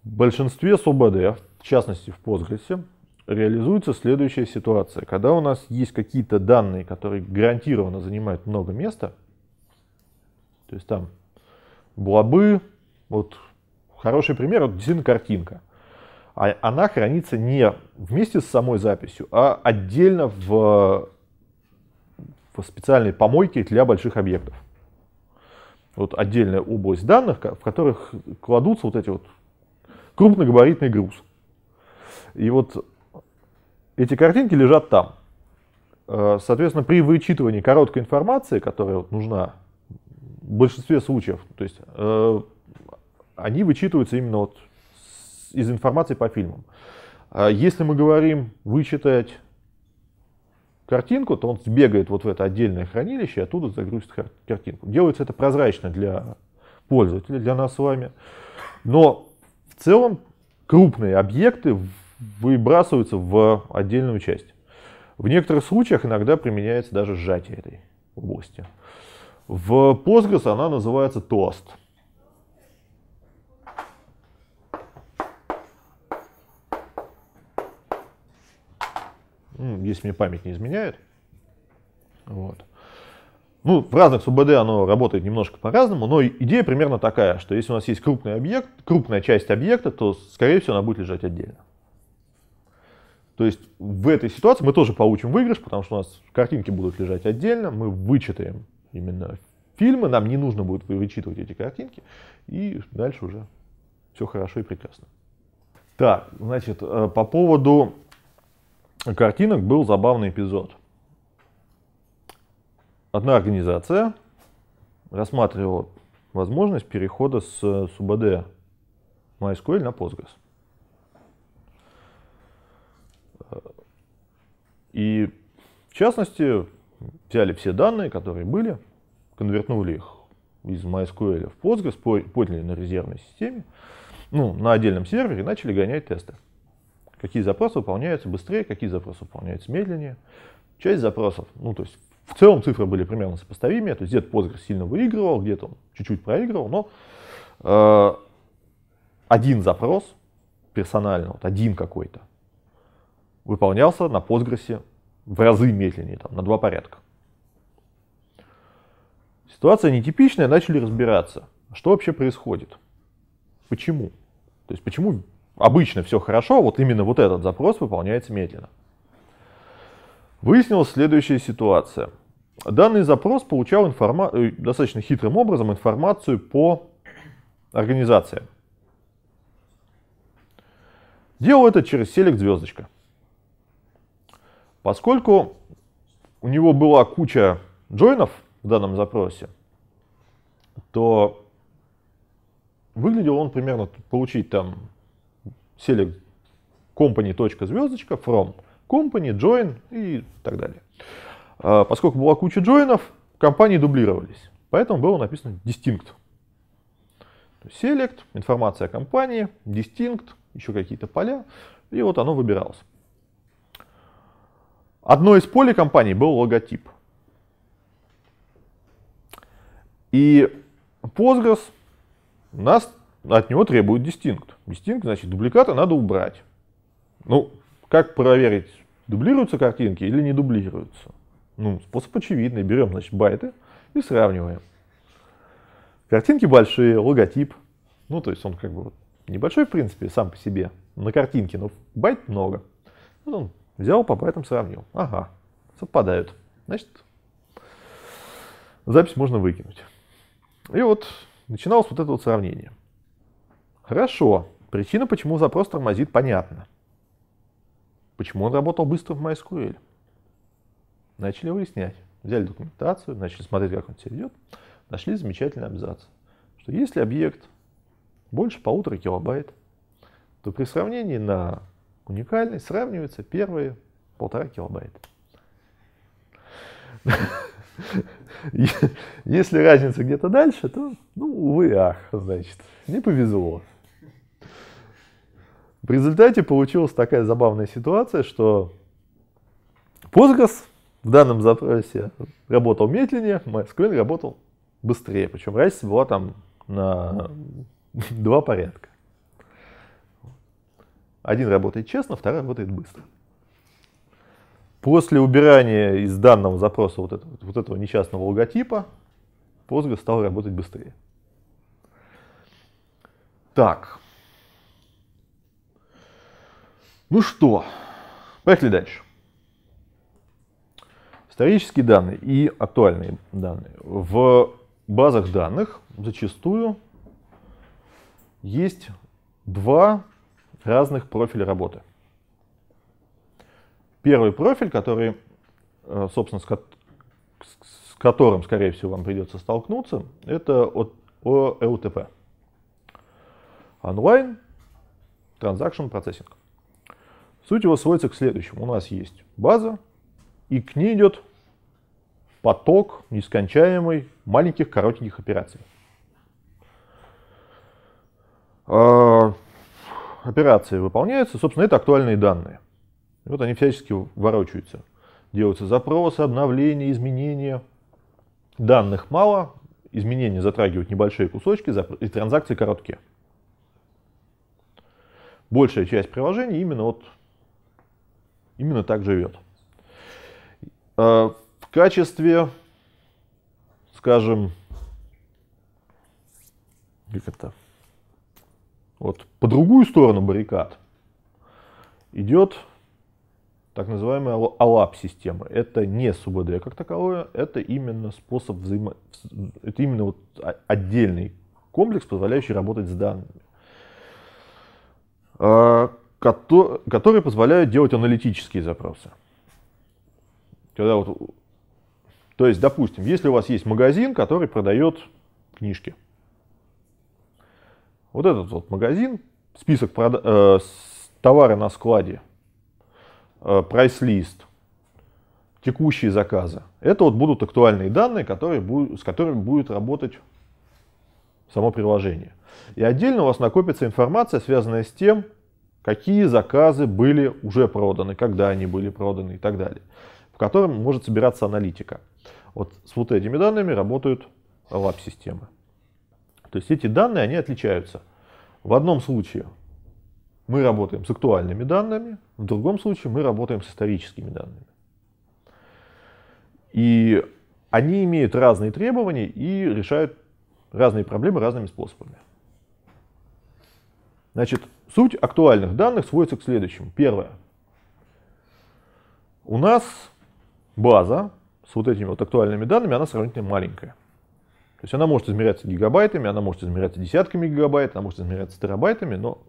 большинстве СОБД, в частности в Postgres, реализуется следующая ситуация. Когда у нас есть какие-то данные, которые гарантированно занимают много места, то есть там блобы, вот хороший пример, вот действительно картинка – а она хранится не вместе с самой записью, а отдельно в, в специальной помойке для больших объектов. Вот отдельная область данных, в которых кладутся вот эти вот крупногабаритный груз. И вот эти картинки лежат там. Э, соответственно, при вычитывании короткой информации, которая вот нужна в большинстве случаев, то есть э, они вычитываются именно вот из информации по фильмам. А если мы говорим вычитать картинку, то он бегает вот в это отдельное хранилище и оттуда загрузит картинку. Делается это прозрачно для пользователя, для нас с вами. Но в целом крупные объекты выбрасываются в отдельную часть. В некоторых случаях иногда применяется даже сжатие этой области. В Postgres она называется тост. Ну, если мне память не изменяет. Вот. Ну, в разных СУБД оно работает немножко по-разному, но идея примерно такая, что если у нас есть крупный объект, крупная часть объекта, то, скорее всего, она будет лежать отдельно. То есть в этой ситуации мы тоже получим выигрыш, потому что у нас картинки будут лежать отдельно, мы вычитаем именно фильмы, нам не нужно будет вычитывать эти картинки, и дальше уже все хорошо и прекрасно. Так, значит, э, по поводу картинок был забавный эпизод. Одна организация рассматривала возможность перехода с СУБД MySQL на Postgres. И в частности, взяли все данные, которые были, конвертнули их из MySQL в Postgres, подняли на резервной системе, ну, на отдельном сервере и начали гонять тесты какие запросы выполняются быстрее, какие запросы выполняются медленнее. Часть запросов, ну то есть в целом цифры были примерно сопоставимые, то есть где-то Postgres сильно выигрывал, где-то он чуть-чуть проигрывал, но э, один запрос персонально, вот один какой-то, выполнялся на Postgres в разы медленнее, там, на два порядка. Ситуация нетипичная, начали разбираться, что вообще происходит, почему. То есть почему обычно все хорошо, вот именно вот этот запрос выполняется медленно. Выяснилась следующая ситуация. Данный запрос получал информа... Э, достаточно хитрым образом информацию по организациям. Делал это через селект звездочка. Поскольку у него была куча джойнов в данном запросе, то выглядел он примерно, получить там select company. звездочка from company, join и так далее. А, поскольку была куча джойнов, компании дублировались. Поэтому было написано distinct. Select, информация о компании, distinct, еще какие-то поля. И вот оно выбиралось. Одно из полей компании был логотип. И Postgres нас от него требует дистинкт. Дистинкт, значит, дубликата надо убрать. Ну, как проверить, дублируются картинки или не дублируются? Ну, способ очевидный. Берем, значит, байты и сравниваем. Картинки большие, логотип. Ну, то есть он как бы вот небольшой, в принципе, сам по себе, на картинке, но байт много. Вот он взял, по байтам сравнил. Ага, совпадают. Значит, запись можно выкинуть. И вот начиналось вот это вот сравнение. Хорошо. Причина, почему запрос тормозит, понятна. Почему он работал быстро в MySQL? Начали выяснять. Взяли документацию, начали смотреть, как он себя ведет. Нашли замечательный абзац, что если объект больше полутора килобайт, то при сравнении на уникальный сравниваются первые полтора килобайта. Если разница где-то дальше, то, ну, увы, ах, значит, не повезло. В результате получилась такая забавная ситуация, что Postgres в данном запросе работал медленнее, MySQL работал быстрее. Причем разница была там на два порядка. Один работает честно, второй работает быстро. После убирания из данного запроса вот этого, вот этого несчастного логотипа, Postgres стал работать быстрее. Так, Ну что, поехали дальше. Исторические данные и актуальные данные. В базах данных зачастую есть два разных профиля работы. Первый профиль, который, э, собственно, с, с которым, скорее всего, вам придется столкнуться, это от ОЛТП. Онлайн Transaction Processing. Суть его сводится к следующему. У нас есть база, и к ней идет поток нескончаемый маленьких коротеньких операций. А, операции выполняются, собственно, это актуальные данные. И вот они всячески ворочаются. Делаются запросы, обновления, изменения. Данных мало, изменения затрагивают небольшие кусочки, и транзакции короткие. Большая часть приложений именно вот именно так живет. Э, в качестве, скажем, как это, вот по другую сторону баррикад идет так называемая АЛАП-система. Это не СУБД как таковое, это именно способ взаимо... Это именно вот отдельный комплекс, позволяющий работать с данными. Э, которые позволяют делать аналитические запросы. Когда вот, то есть, допустим, если у вас есть магазин, который продает книжки. Вот этот вот магазин, список прод... э, товары на складе, э, прайс-лист, текущие заказы. Это вот будут актуальные данные, которые будут, с которыми будет работать само приложение. И отдельно у вас накопится информация, связанная с тем, какие заказы были уже проданы, когда они были проданы и так далее, в котором может собираться аналитика. Вот с вот этими данными работают лаб-системы. То есть эти данные, они отличаются. В одном случае мы работаем с актуальными данными, в другом случае мы работаем с историческими данными. И они имеют разные требования и решают разные проблемы разными способами. Значит, Суть актуальных данных сводится к следующему. Первое. У нас база с вот этими вот актуальными данными, она сравнительно маленькая. То есть она может измеряться гигабайтами, она может измеряться десятками гигабайт, она может измеряться терабайтами, но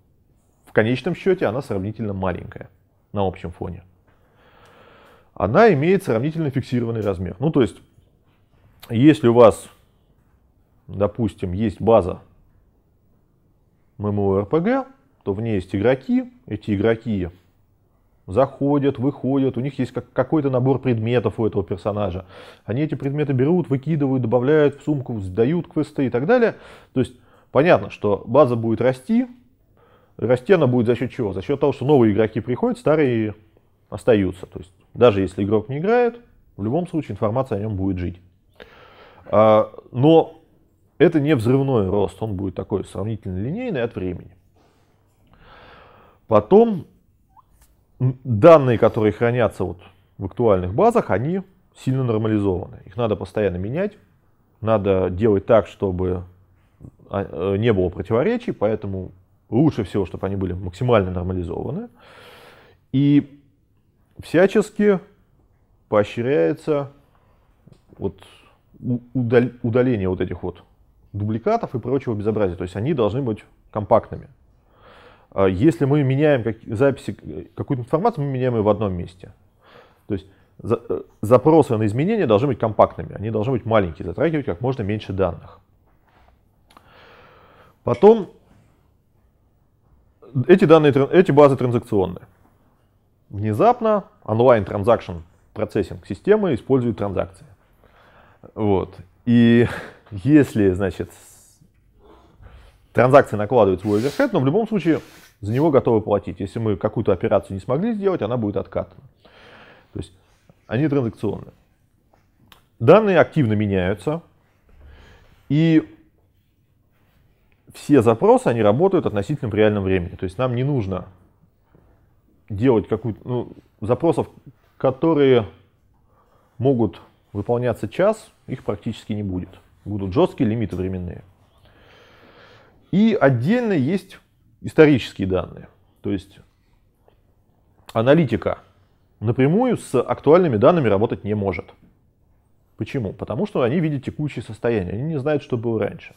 в конечном счете она сравнительно маленькая на общем фоне. Она имеет сравнительно фиксированный размер. Ну то есть, если у вас, допустим, есть база MMORPG, то в ней есть игроки, эти игроки заходят, выходят, у них есть как, какой-то набор предметов у этого персонажа. Они эти предметы берут, выкидывают, добавляют в сумку, сдают квесты и так далее. То есть понятно, что база будет расти, расти она будет за счет чего? За счет того, что новые игроки приходят, старые остаются. То есть даже если игрок не играет, в любом случае информация о нем будет жить. А, но это не взрывной рост, он будет такой сравнительно линейный от времени. Потом данные, которые хранятся вот в актуальных базах, они сильно нормализованы. Их надо постоянно менять, надо делать так, чтобы а, э, не было противоречий, поэтому лучше всего, чтобы они были максимально нормализованы. И всячески поощряется вот удаление вот этих вот дубликатов и прочего безобразия. То есть они должны быть компактными. А если мы меняем как, записи, какую-то информацию, мы меняем ее в одном месте. То есть за, э, запросы на изменения должны быть компактными, они должны быть маленькие, затрагивать как можно меньше данных. Потом эти, данные, эти базы транзакционные. Внезапно онлайн транзакшн процессинг системы использует транзакции. Вот. И если, значит, транзакции накладывают свой оверхед, но в любом случае за него готовы платить. Если мы какую-то операцию не смогли сделать, она будет откатана. То есть они транзакционные. Данные активно меняются, и все запросы, они работают относительно в реальном времени. То есть нам не нужно делать какую-то... Ну, запросов, которые могут выполняться час, их практически не будет. Будут жесткие лимиты временные. И отдельно есть исторические данные, то есть аналитика напрямую с актуальными данными работать не может. Почему? Потому что они видят текущее состояние, они не знают, что было раньше.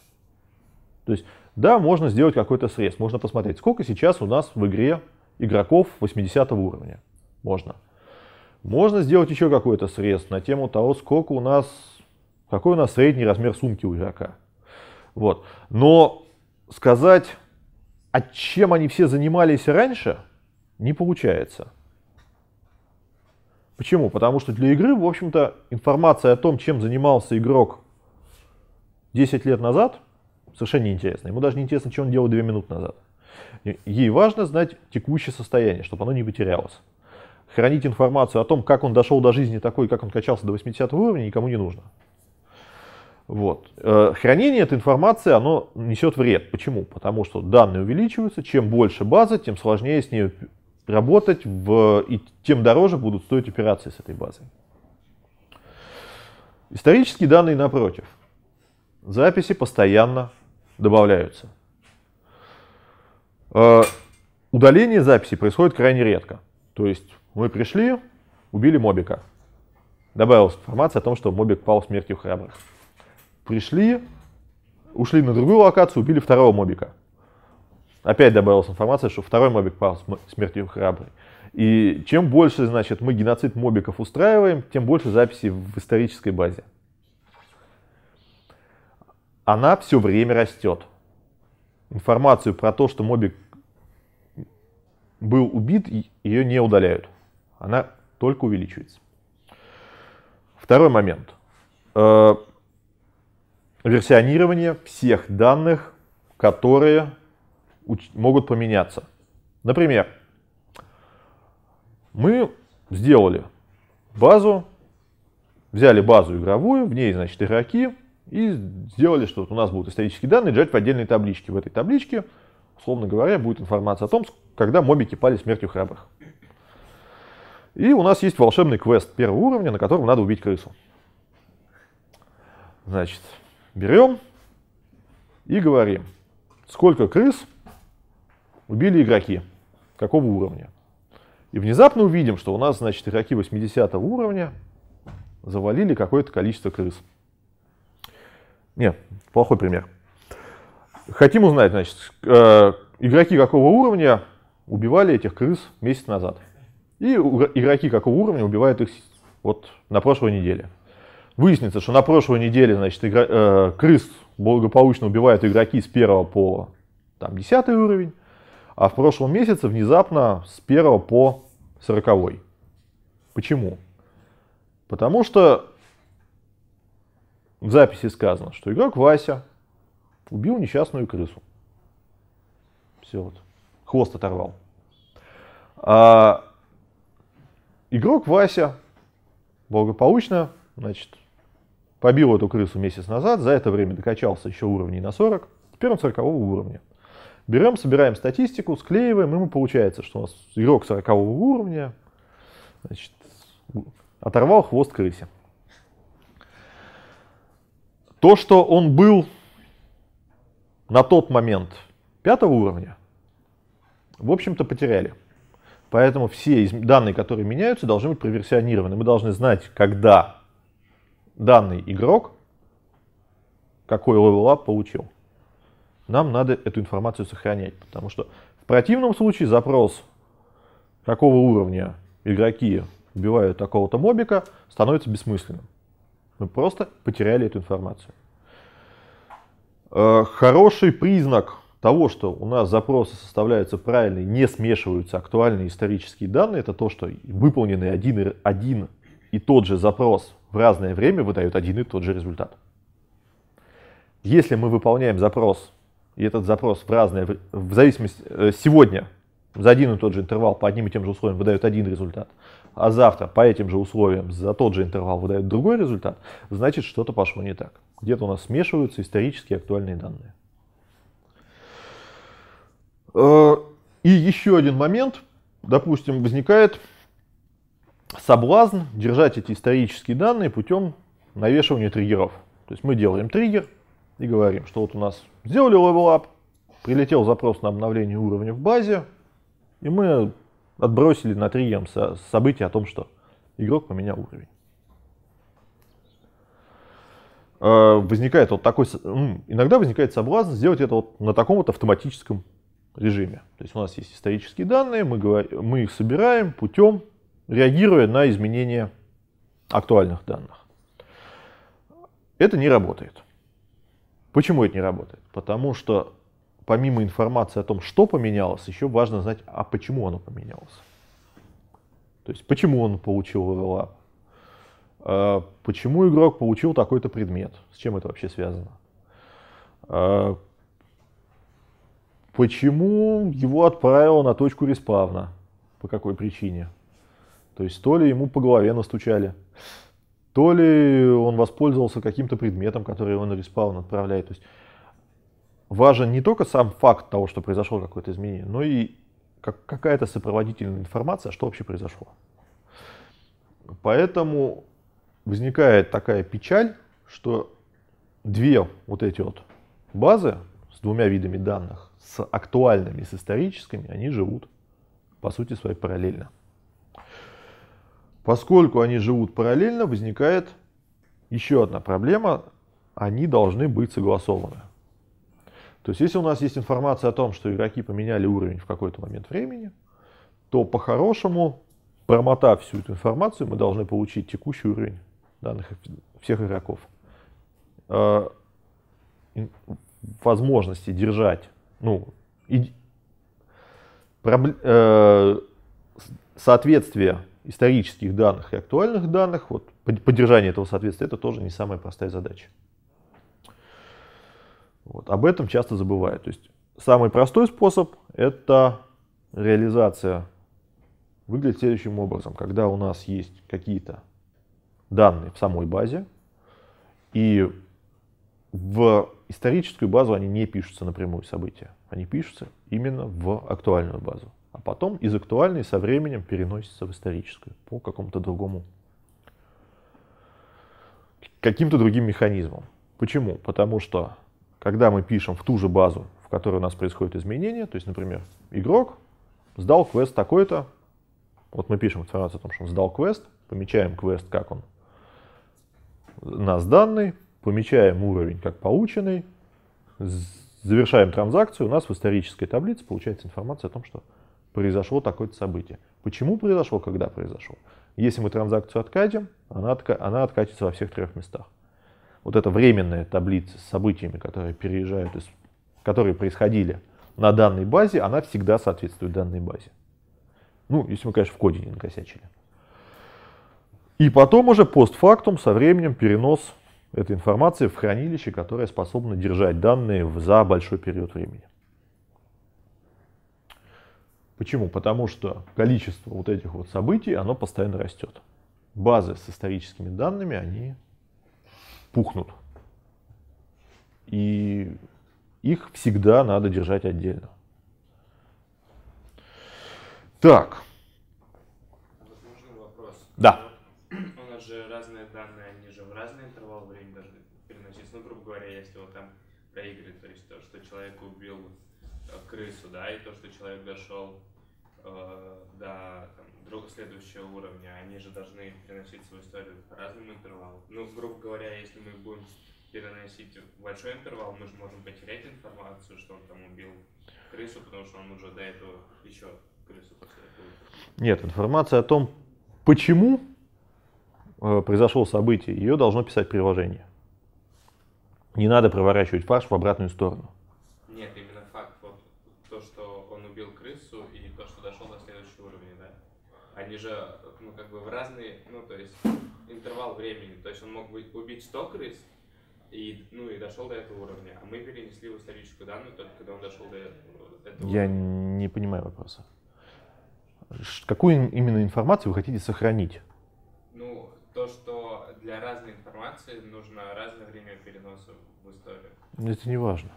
То есть, да, можно сделать какой-то срез, можно посмотреть, сколько сейчас у нас в игре игроков 80 уровня. Можно. Можно сделать еще какой-то срез на тему того, сколько у нас, какой у нас средний размер сумки у игрока. Вот. Но сказать, а чем они все занимались раньше, не получается. Почему? Потому что для игры, в общем-то, информация о том, чем занимался игрок 10 лет назад, совершенно неинтересна. Ему даже не интересно, что он делал 2 минуты назад. Ей важно знать текущее состояние, чтобы оно не потерялось. Хранить информацию о том, как он дошел до жизни такой, как он качался до 80 уровня, никому не нужно. Вот. Э, хранение этой информации, оно несет вред. Почему? Потому что данные увеличиваются, чем больше базы, тем сложнее с ней работать, в, и тем дороже будут стоить операции с этой базой. Исторические данные, напротив, записи постоянно добавляются. Э, удаление записи происходит крайне редко. То есть мы пришли, убили мобика. Добавилась информация о том, что мобик пал смертью храбрых пришли, ушли на другую локацию, убили второго мобика. Опять добавилась информация, что второй мобик пал смертью храбрый. И чем больше, значит, мы геноцид мобиков устраиваем, тем больше записей в исторической базе. Она все время растет. Информацию про то, что мобик был убит, ее не удаляют. Она только увеличивается. Второй момент. Э, версионирование всех данных, которые могут поменяться. Например, мы сделали базу, взяли базу игровую, в ней, значит, игроки, и сделали, что у нас будут исторические данные лежать в отдельной табличке. В этой табличке, условно говоря, будет информация о том, когда мобики пали смертью храбрых. И у нас есть волшебный квест первого уровня, на котором надо убить крысу. Значит, берем и говорим, сколько крыс убили игроки, какого уровня. И внезапно увидим, что у нас, значит, игроки 80 уровня завалили какое-то количество крыс. Нет, плохой пример. Хотим узнать, значит, э, игроки какого уровня убивали этих крыс месяц назад. И игроки какого уровня убивают их вот на прошлой неделе. Выяснится, что на прошлой неделе, значит, игра, э, крыс благополучно убивают игроки с 1 по там, 10 уровень, а в прошлом месяце внезапно с 1 по 40. Почему? Потому что в записи сказано, что игрок Вася убил несчастную крысу. Все вот. Хвост оторвал. А, игрок Вася благополучно, значит, Побил эту крысу месяц назад, за это время докачался еще уровней на 40. Теперь он 40 уровня. Берем, собираем статистику, склеиваем, и мы получается, что у нас игрок 40 уровня значит, оторвал хвост крысе. То, что он был на тот момент пятого уровня, в общем-то, потеряли. Поэтому все данные, которые меняются, должны быть проверсионированы. Мы должны знать, когда данный игрок какой левел получил. Нам надо эту информацию сохранять, потому что в противном случае запрос, какого уровня игроки убивают такого-то мобика, становится бессмысленным. Мы просто потеряли эту информацию. Э, хороший признак того, что у нас запросы составляются правильно, не смешиваются актуальные исторические данные, это то, что выполненный один, один и тот же запрос в разное время выдают один и тот же результат. Если мы выполняем запрос, и этот запрос в разное, в зависимости, э, сегодня за один и тот же интервал по одним и тем же условиям выдает один результат, а завтра по этим же условиям за тот же интервал выдает другой результат, значит что-то пошло не так. Где-то у нас смешиваются исторические актуальные данные. Э, и еще один момент, допустим, возникает соблазн держать эти исторические данные путем навешивания триггеров. То есть мы делаем триггер и говорим, что вот у нас сделали левелап, прилетел запрос на обновление уровня в базе, и мы отбросили на триггером событие о том, что игрок поменял уровень. А, возникает вот такой, иногда возникает соблазн сделать это вот на таком вот автоматическом режиме. То есть у нас есть исторические данные, мы, говор, мы их собираем путем реагируя на изменения актуальных данных. Это не работает. Почему это не работает? Потому что помимо информации о том, что поменялось, еще важно знать, а почему оно поменялось. То есть, почему он получил левелап, а, почему игрок получил такой-то предмет, с чем это вообще связано, а, почему его отправило на точку респавна, по какой причине, то есть то ли ему по голове настучали, то ли он воспользовался каким-то предметом, который его на респаун отправляет. То есть важен не только сам факт того, что произошло какое-то изменение, но и как, какая-то сопроводительная информация, что вообще произошло. Поэтому возникает такая печаль, что две вот эти вот базы с двумя видами данных, с актуальными и с историческими, они живут по сути своей параллельно. Поскольку они живут параллельно, возникает еще одна проблема. Они должны быть согласованы. То есть, если у нас есть информация о том, что игроки поменяли уровень в какой-то момент времени, то по-хорошему, промотав всю эту информацию, мы должны получить текущий уровень данных всех игроков. Э, возможности держать, ну, и, э, соответствие исторических данных и актуальных данных, вот, поддержание этого соответствия, это тоже не самая простая задача. Вот, об этом часто забывают. То есть самый простой способ – это реализация. Выглядит следующим образом. Когда у нас есть какие-то данные в самой базе, и в историческую базу они не пишутся напрямую события, они пишутся именно в актуальную базу а потом из актуальной со временем переносится в историческую по какому-то другому, каким-то другим механизмам. Почему? Потому что когда мы пишем в ту же базу, в которой у нас происходит изменение, то есть, например, игрок сдал квест такой-то, вот мы пишем информацию о том, что он сдал квест, помечаем квест, как он нас данный, помечаем уровень как полученный, завершаем транзакцию, у нас в исторической таблице получается информация о том, что произошло такое-то событие. Почему произошло, когда произошло? Если мы транзакцию откатим, она, отка она откатится во всех трех местах. Вот эта временная таблица с событиями, которые переезжают из, которые происходили на данной базе, она всегда соответствует данной базе. Ну, если мы, конечно, в коде не накосячили. И потом уже постфактум со временем перенос этой информации в хранилище, которое способно держать данные за большой период времени. Почему? Потому что количество вот этих вот событий, оно постоянно растет. Базы с историческими данными, они пухнут. И их всегда надо держать отдельно. Так. Возможный вопрос. Да. У нас же разные данные, они же в разные интервалы времени должны переноситься. Ну, грубо говоря, если вот там проигрывает, то есть то, что человек убил Э, крысу, да, и то, что человек дошел э, до там, друг, следующего уровня, они же должны переносить свою историю по разным интервалам. Ну, грубо говоря, если мы будем переносить большой интервал, мы же можем потерять информацию, что он там убил крысу, потому что он уже до этого еще крысу после этого. Нет, информация о том, почему э, произошло событие, ее должно писать приложение. Не надо проворачивать фарш в обратную сторону. они же, ну, как бы в разные, ну, то есть интервал времени. То есть он мог быть убить 100 крыс, и, ну, и дошел до этого уровня. А мы перенесли в историческую данную только когда он дошел до этого Я не понимаю вопроса. Какую именно информацию вы хотите сохранить? Ну, то, что для разной информации нужно разное время переноса в историю. Это не важно.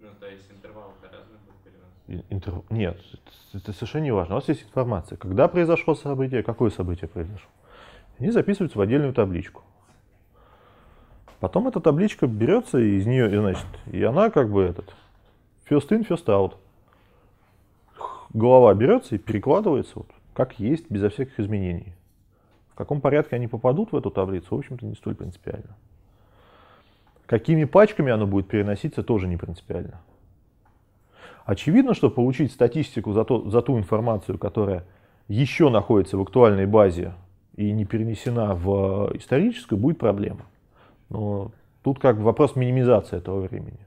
Ну, то есть интервал разный интер... Нет, это совершенно не важно. У вас есть информация, когда произошло событие, какое событие произошло. Они записываются в отдельную табличку. Потом эта табличка берется и из нее, и, значит, и она как бы этот first in, first out. Голова берется и перекладывается вот, как есть, безо всяких изменений. В каком порядке они попадут в эту таблицу, в общем-то, не столь принципиально. Какими пачками оно будет переноситься, тоже не принципиально. Очевидно, что получить статистику за, то, за ту информацию, которая еще находится в актуальной базе и не перенесена в э, историческую, будет проблема. Но тут как вопрос минимизации этого времени.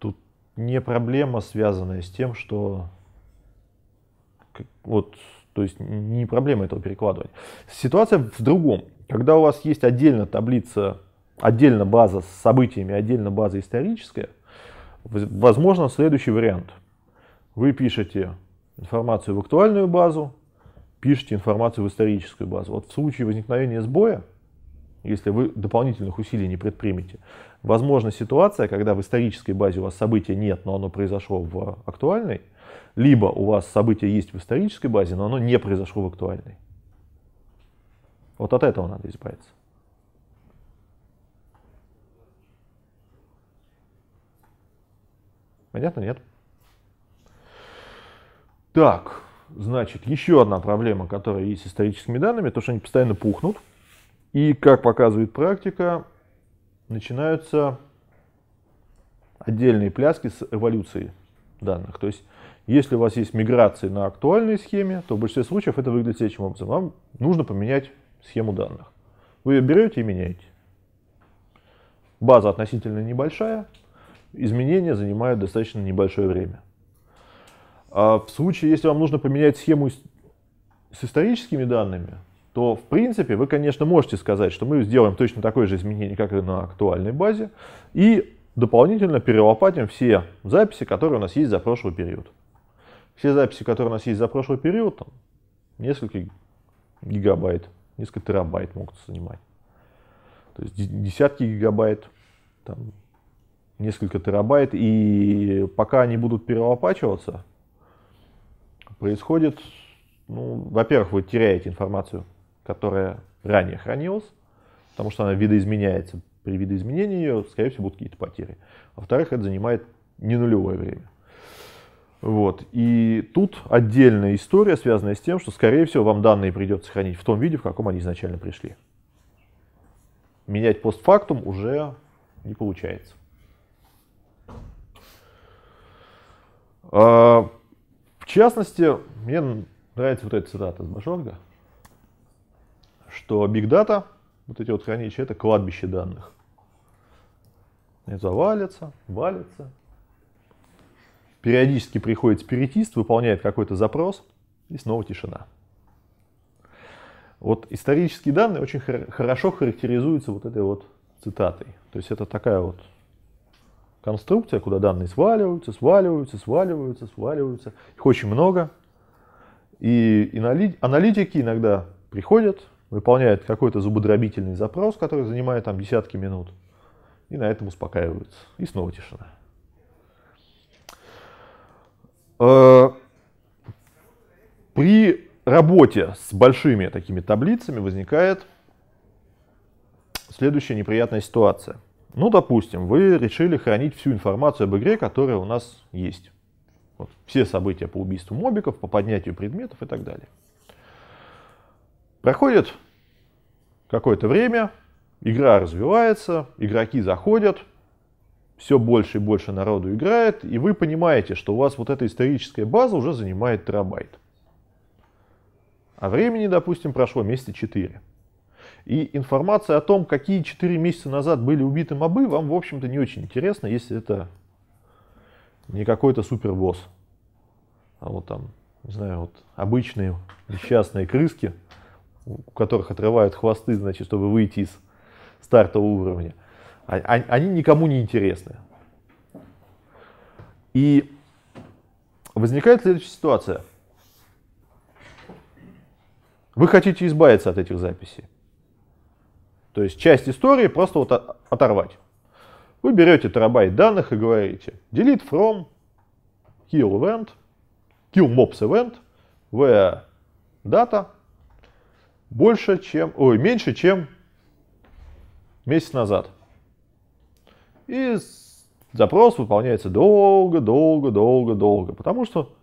Тут не проблема, связанная с тем, что вот, то есть не проблема этого перекладывания. Ситуация в другом. Когда у вас есть отдельно таблица отдельно база с событиями, отдельно база историческая, возможно следующий вариант. Вы пишете информацию в актуальную базу, пишете информацию в историческую базу. Вот в случае возникновения сбоя, если вы дополнительных усилий не предпримете, возможна ситуация, когда в исторической базе у вас события нет, но оно произошло в актуальной, либо у вас событие есть в исторической базе, но оно не произошло в актуальной. Вот от этого надо избавиться. Понятно, нет? Так, значит, еще одна проблема, которая есть с историческими данными, то, что они постоянно пухнут. И, как показывает практика, начинаются отдельные пляски с эволюцией данных. То есть, если у вас есть миграции на актуальной схеме, то в большинстве случаев это выглядит следующим образом. Вам нужно поменять схему данных. Вы ее берете и меняете. База относительно небольшая, изменения занимают достаточно небольшое время. А в случае, если вам нужно поменять схему с историческими данными, то в принципе вы, конечно, можете сказать, что мы сделаем точно такое же изменение, как и на актуальной базе, и дополнительно перелопатим все записи, которые у нас есть за прошлый период. Все записи, которые у нас есть за прошлый период, там, несколько гигабайт, несколько терабайт могут занимать. То есть десятки гигабайт, там, несколько терабайт, и пока они будут перелопачиваться, происходит, ну, во-первых, вы теряете информацию, которая ранее хранилась, потому что она видоизменяется. При видоизменении ее, скорее всего, будут какие-то потери. Во-вторых, это занимает не нулевое время. Вот. И тут отдельная история, связанная с тем, что, скорее всего, вам данные придется хранить в том виде, в каком они изначально пришли. Менять постфактум уже не получается. А, в частности, мне нравится вот эта цитата из Башорга, что Big Data, вот эти вот хранилища, это кладбище данных. Это валится, валится. Периодически приходит спиритист, выполняет какой-то запрос, и снова тишина. Вот исторические данные очень хорошо характеризуются вот этой вот цитатой. То есть это такая вот конструкция, куда данные сваливаются, сваливаются, сваливаются, сваливаются. Их очень много. И аналитики иногда приходят, выполняют какой-то зубодробительный запрос, который занимает там десятки минут, и на этом успокаиваются. И снова тишина. Э, при работе с большими такими таблицами возникает следующая неприятная ситуация – ну, допустим, вы решили хранить всю информацию об игре, которая у нас есть. Вот, все события по убийству мобиков, по поднятию предметов и так далее. Проходит какое-то время, игра развивается, игроки заходят, все больше и больше народу играет, и вы понимаете, что у вас вот эта историческая база уже занимает терабайт. А времени, допустим, прошло месяца 4. И информация о том, какие 4 месяца назад были убиты мобы, вам, в общем-то, не очень интересно, если это не какой-то супербосс. А вот там, не знаю, вот обычные несчастные крыски, у которых отрывают хвосты, значит, чтобы выйти из стартового уровня. А, а, они никому не интересны. И возникает следующая ситуация. Вы хотите избавиться от этих записей. То есть часть истории просто вот оторвать. Вы берете терабайт данных и говорите delete from kill event, kill mobs event, where data больше, чем, ой, меньше, чем месяц назад. И запрос выполняется долго, долго, долго, долго, потому что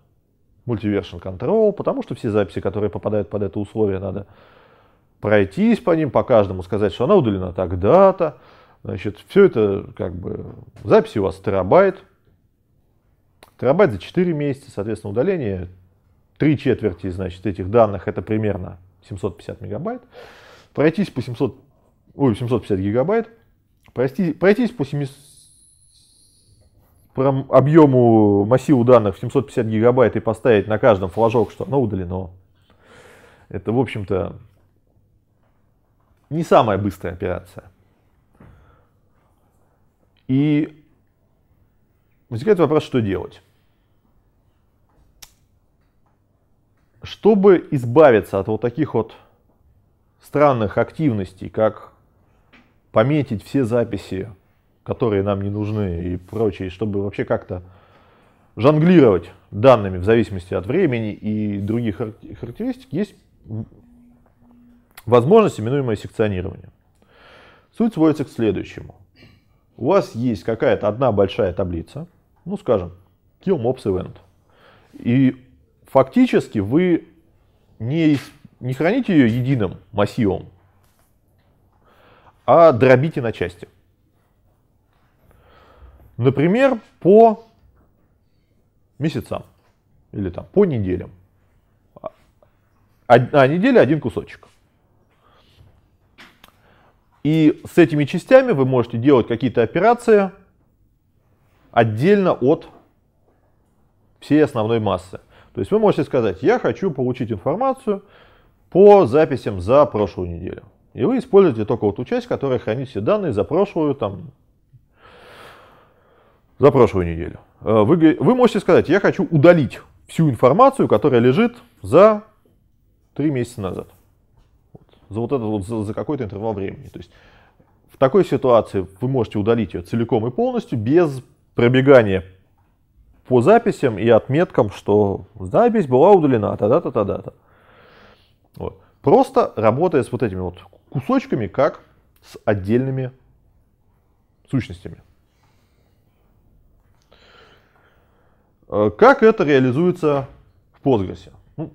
мультивершн control, потому что все записи, которые попадают под это условие, надо пройтись по ним, по каждому сказать, что она удалена тогда-то. Значит, все это как бы... Записи у вас терабайт. Терабайт за 4 месяца, соответственно, удаление три четверти, значит, этих данных, это примерно 750 мегабайт. Пройтись по 700, ой, 750 гигабайт, пройти, пройтись по 700, по объему массиву данных в 750 гигабайт и поставить на каждом флажок, что оно удалено. Это, в общем-то, не самая быстрая операция. И возникает вопрос, что делать. Чтобы избавиться от вот таких вот странных активностей, как пометить все записи, которые нам не нужны и прочее, чтобы вообще как-то жонглировать данными в зависимости от времени и других характеристик, есть Возможность, именуемая секционированием. Суть сводится к следующему. У вас есть какая-то одна большая таблица, ну скажем, kill mobs event. И фактически вы не, не храните ее единым массивом, а дробите на части. Например, по месяцам или там по неделям. Одна а, а неделя, один кусочек. И с этими частями вы можете делать какие-то операции отдельно от всей основной массы. То есть вы можете сказать, я хочу получить информацию по записям за прошлую неделю. И вы используете только вот ту часть, которая хранит все данные за прошлую, там, за прошлую неделю. Э, вы, вы можете сказать, я хочу удалить всю информацию, которая лежит за три месяца назад за вот этот вот, за, за какой-то интервал времени. То есть в такой ситуации вы можете удалить ее целиком и полностью без пробегания по записям и отметкам, что запись была удалена, тогда-то, тогда-то. Вот. Просто работая с вот этими вот кусочками, как с отдельными сущностями. Э, как это реализуется в Postgres? Ну,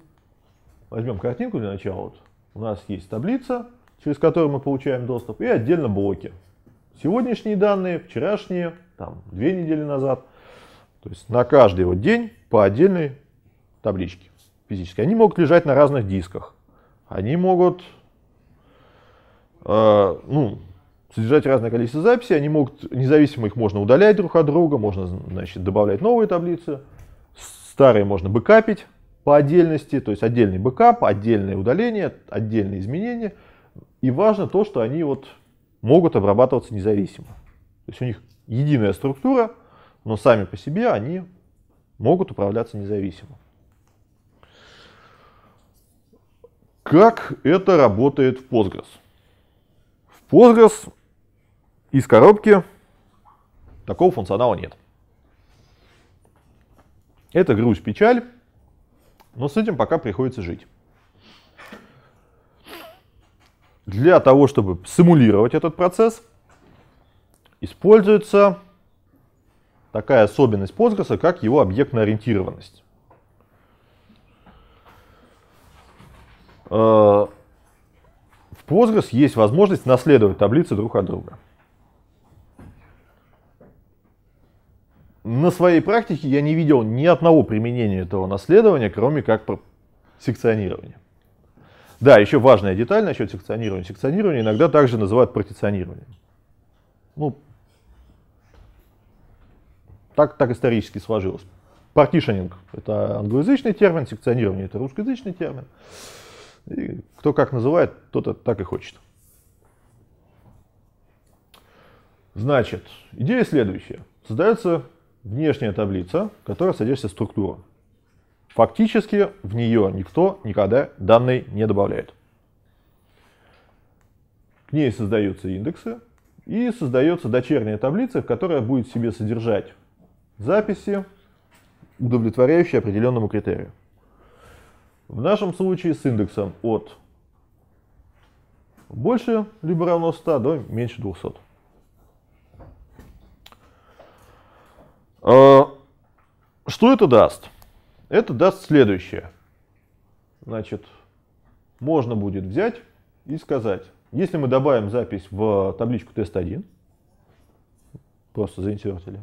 возьмем картинку для начала. Вот. У нас есть таблица, через которую мы получаем доступ, и отдельно блоки. Сегодняшние данные, вчерашние, там, две недели назад. То есть на каждый вот день по отдельной табличке физически. Они могут лежать на разных дисках. Они могут э, ну, содержать разное количество записей. Они могут, независимо их можно удалять друг от друга, можно значит, добавлять новые таблицы. Старые можно бы бэкапить по отдельности, то есть отдельный бэкап, отдельное удаление, отдельные изменения. И важно то, что они вот могут обрабатываться независимо. То есть у них единая структура, но сами по себе они могут управляться независимо. Как это работает в Postgres? В Postgres из коробки такого функционала нет. Это грусть-печаль. Но с этим пока приходится жить. Для того, чтобы симулировать этот процесс, используется такая особенность Postgres, как его объектная ориентированность. Э, в Postgres есть возможность наследовать таблицы друг от друга. на своей практике я не видел ни одного применения этого наследования, кроме как секционирования. Да, еще важная деталь насчет секционирования. Секционирование иногда также называют партиционированием. Ну, так, так исторически сложилось. Партишенинг – это англоязычный термин, секционирование – это русскоязычный термин. И кто как называет, тот так и хочет. Значит, идея следующая. Создается внешняя таблица, в которой содержится структура. Фактически в нее никто никогда данные не добавляет. К ней создаются индексы и создается дочерняя таблица, которая будет в себе содержать записи, удовлетворяющие определенному критерию. В нашем случае с индексом от больше либо равно 100 до меньше 200. А, что это даст? Это даст следующее. Значит, можно будет взять и сказать, если мы добавим запись в табличку тест-1, просто заинтертили,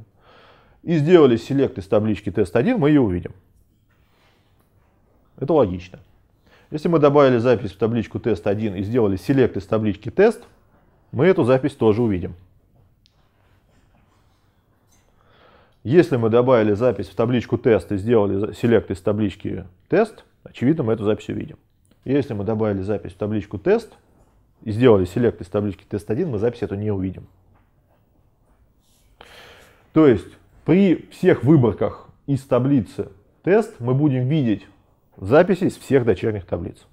и сделали селект из таблички тест-1, мы ее увидим. Это логично. Если мы добавили запись в табличку тест-1 и сделали селект из таблички тест, мы эту запись тоже увидим. Если мы добавили запись в табличку тест и сделали селект из таблички тест, очевидно, мы эту запись увидим. Если мы добавили запись в табличку тест и сделали селект из таблички тест1, мы запись эту не увидим. То есть при всех выборках из таблицы тест мы будем видеть записи из всех дочерних таблиц.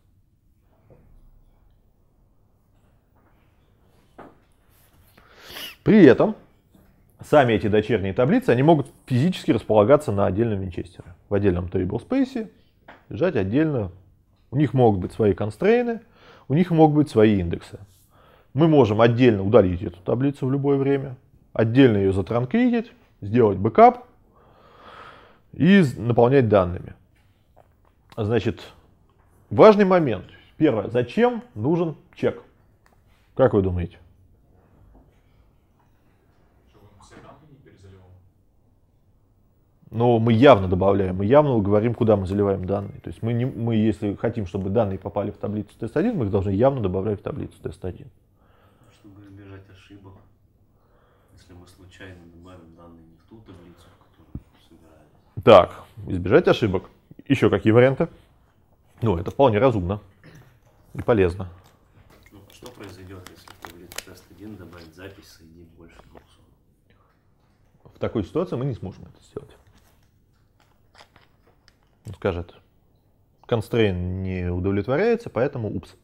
При этом сами эти дочерние таблицы, они могут физически располагаться на отдельном винчестере, в отдельном table space, лежать отдельно. У них могут быть свои констрейны, у них могут быть свои индексы. Мы можем отдельно удалить эту таблицу в любое время, отдельно ее затранкритить, сделать бэкап и наполнять данными. Значит, важный момент. Первое, зачем нужен чек? Как вы думаете? но мы явно добавляем, мы явно говорим, куда мы заливаем данные. То есть мы, не, мы, если хотим, чтобы данные попали в таблицу тест-1, мы их должны явно добавлять в таблицу тест-1. Чтобы избежать ошибок, если мы случайно добавим данные не в ту таблицу, в которую собираем. Так, избежать ошибок. Еще какие варианты? Ну, это вполне разумно и полезно. Ну, что произойдет, если в таблицу тест-1 добавить запись с ID больше 200? В такой ситуации мы не сможем это скажет, constraint не удовлетворяется, поэтому упс.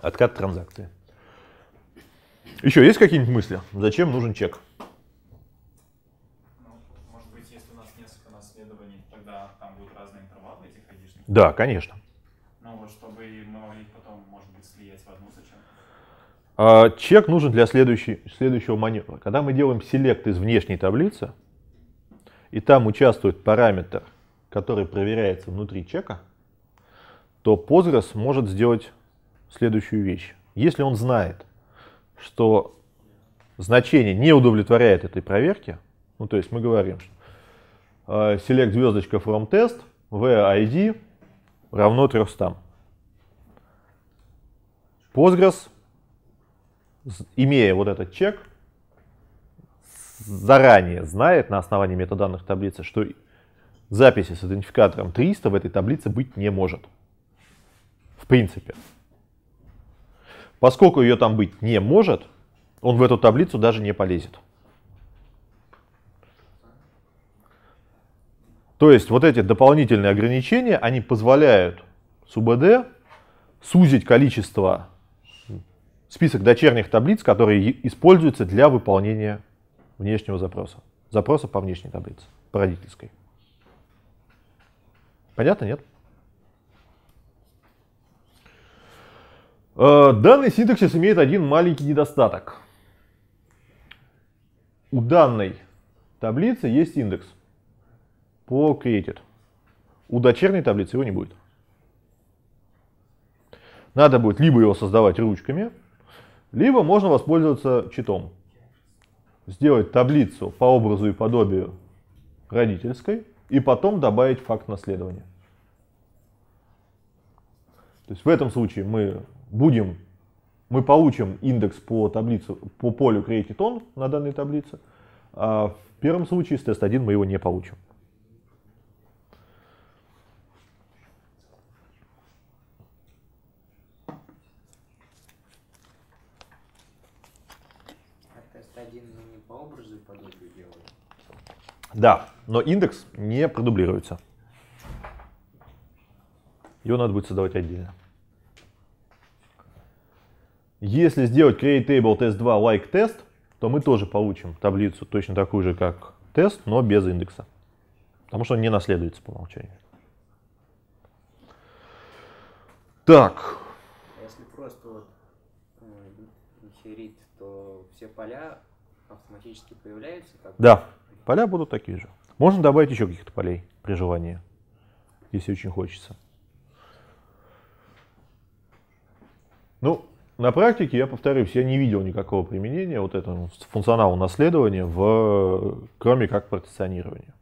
Откат транзакции. Еще есть какие-нибудь мысли? Зачем нужен чек? Да, конечно. Ну вот, чтобы мы могли потом, может быть, слиять в одну зачем? А, чек нужен для следующего маневра. Когда мы делаем селект из внешней таблицы, и там участвует параметр, который проверяется внутри чека, то Postgres может сделать следующую вещь. Если он знает, что значение не удовлетворяет этой проверке, ну то есть мы говорим, что э, select звездочка from test v id равно 300. Postgres, имея вот этот чек, заранее знает на основании метаданных таблицы, что записи с идентификатором 300 в этой таблице быть не может. В принципе. Поскольку ее там быть не может, он в эту таблицу даже не полезет. То есть вот эти дополнительные ограничения, они позволяют СУБД сузить количество список дочерних таблиц, которые используются для выполнения внешнего запроса. Запроса по внешней таблице, по родительской. Понятно, нет? Э, данный синтаксис имеет один маленький недостаток. У данной таблицы есть индекс по created. У дочерней таблицы его не будет. Надо будет либо его создавать ручками, либо можно воспользоваться читом сделать таблицу по образу и подобию родительской и потом добавить факт наследования. То есть в этом случае мы будем, мы получим индекс по таблице, по полю created on на данной таблице, а в первом случае с тест-1 мы его не получим. Да, но индекс не продублируется. Его надо будет создавать отдельно. Если сделать create table test 2 like test, то мы тоже получим таблицу точно такую же, как тест, но без индекса. Потому что он не наследуется по умолчанию. Так. Если просто вот э, то все поля автоматически появляются? Как да. Поля будут такие же. Можно добавить еще каких-то полей при желании, если очень хочется. Ну, на практике, я повторюсь, я не видел никакого применения вот этому функционалу наследования, в, кроме как партиционирования.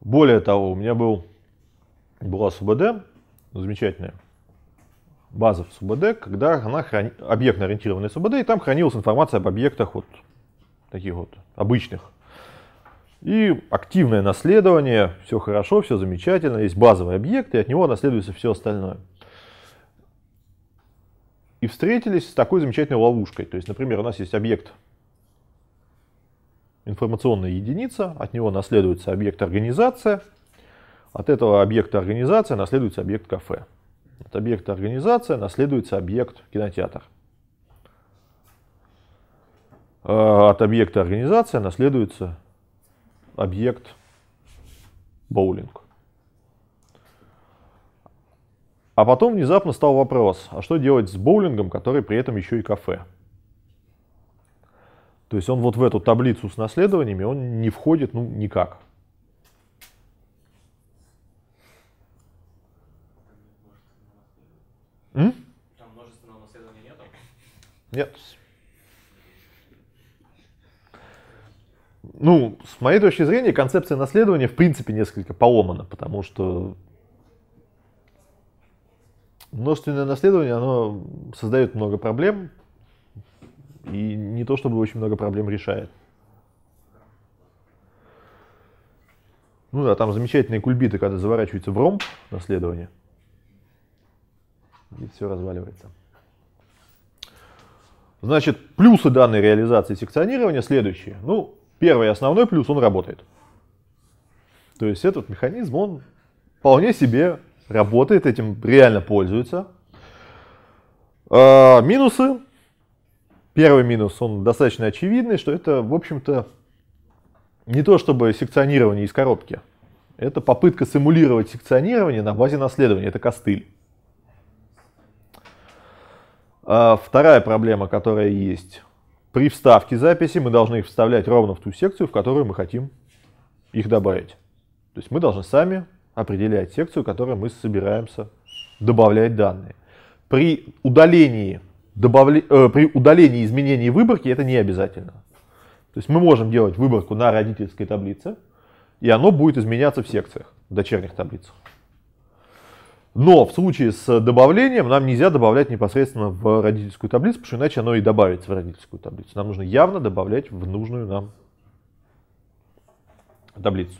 Более того, у меня был, была СУБД, замечательная, база в СУБД, когда она храни... объектно-ориентированная СУБД, и там хранилась информация об объектах вот таких вот обычных. И активное наследование, все хорошо, все замечательно, есть базовый объект, и от него наследуется все остальное. И встретились с такой замечательной ловушкой. То есть, например, у нас есть объект информационная единица, от него наследуется объект организация, от этого объекта организация наследуется объект кафе. От объекта организация наследуется объект кинотеатр. Э, от объекта организация наследуется объект боулинг. А потом внезапно стал вопрос, а что делать с боулингом, который при этом еще и кафе? То есть он вот в эту таблицу с наследованиями, он не входит ну никак. М? Там множественного наследования нету? Нет. ну, с моей точки зрения, концепция наследования в принципе несколько поломана, потому что множественное наследование, оно создает много проблем, и не то чтобы очень много проблем решает. Ну да, там замечательные кульбиты, когда заворачивается в ромб наследование, и все разваливается. Значит, плюсы данной реализации секционирования следующие. Ну, первый основной плюс, он работает. То есть этот механизм, он вполне себе работает, этим реально пользуется. А, минусы. Первый минус, он достаточно очевидный, что это, в общем-то, не то чтобы секционирование из коробки. Это попытка симулировать секционирование на базе наследования, это костыль. А вторая проблема, которая есть, при вставке записи мы должны их вставлять ровно в ту секцию, в которую мы хотим их добавить. То есть мы должны сами определять секцию, в которой мы собираемся добавлять данные. При удалении, добавля... э, при удалении изменений выборки это не обязательно. То есть мы можем делать выборку на родительской таблице, и оно будет изменяться в секциях, в дочерних таблицах. Но в случае с добавлением нам нельзя добавлять непосредственно в родительскую таблицу, потому что иначе оно и добавится в родительскую таблицу. Нам нужно явно добавлять в нужную нам таблицу.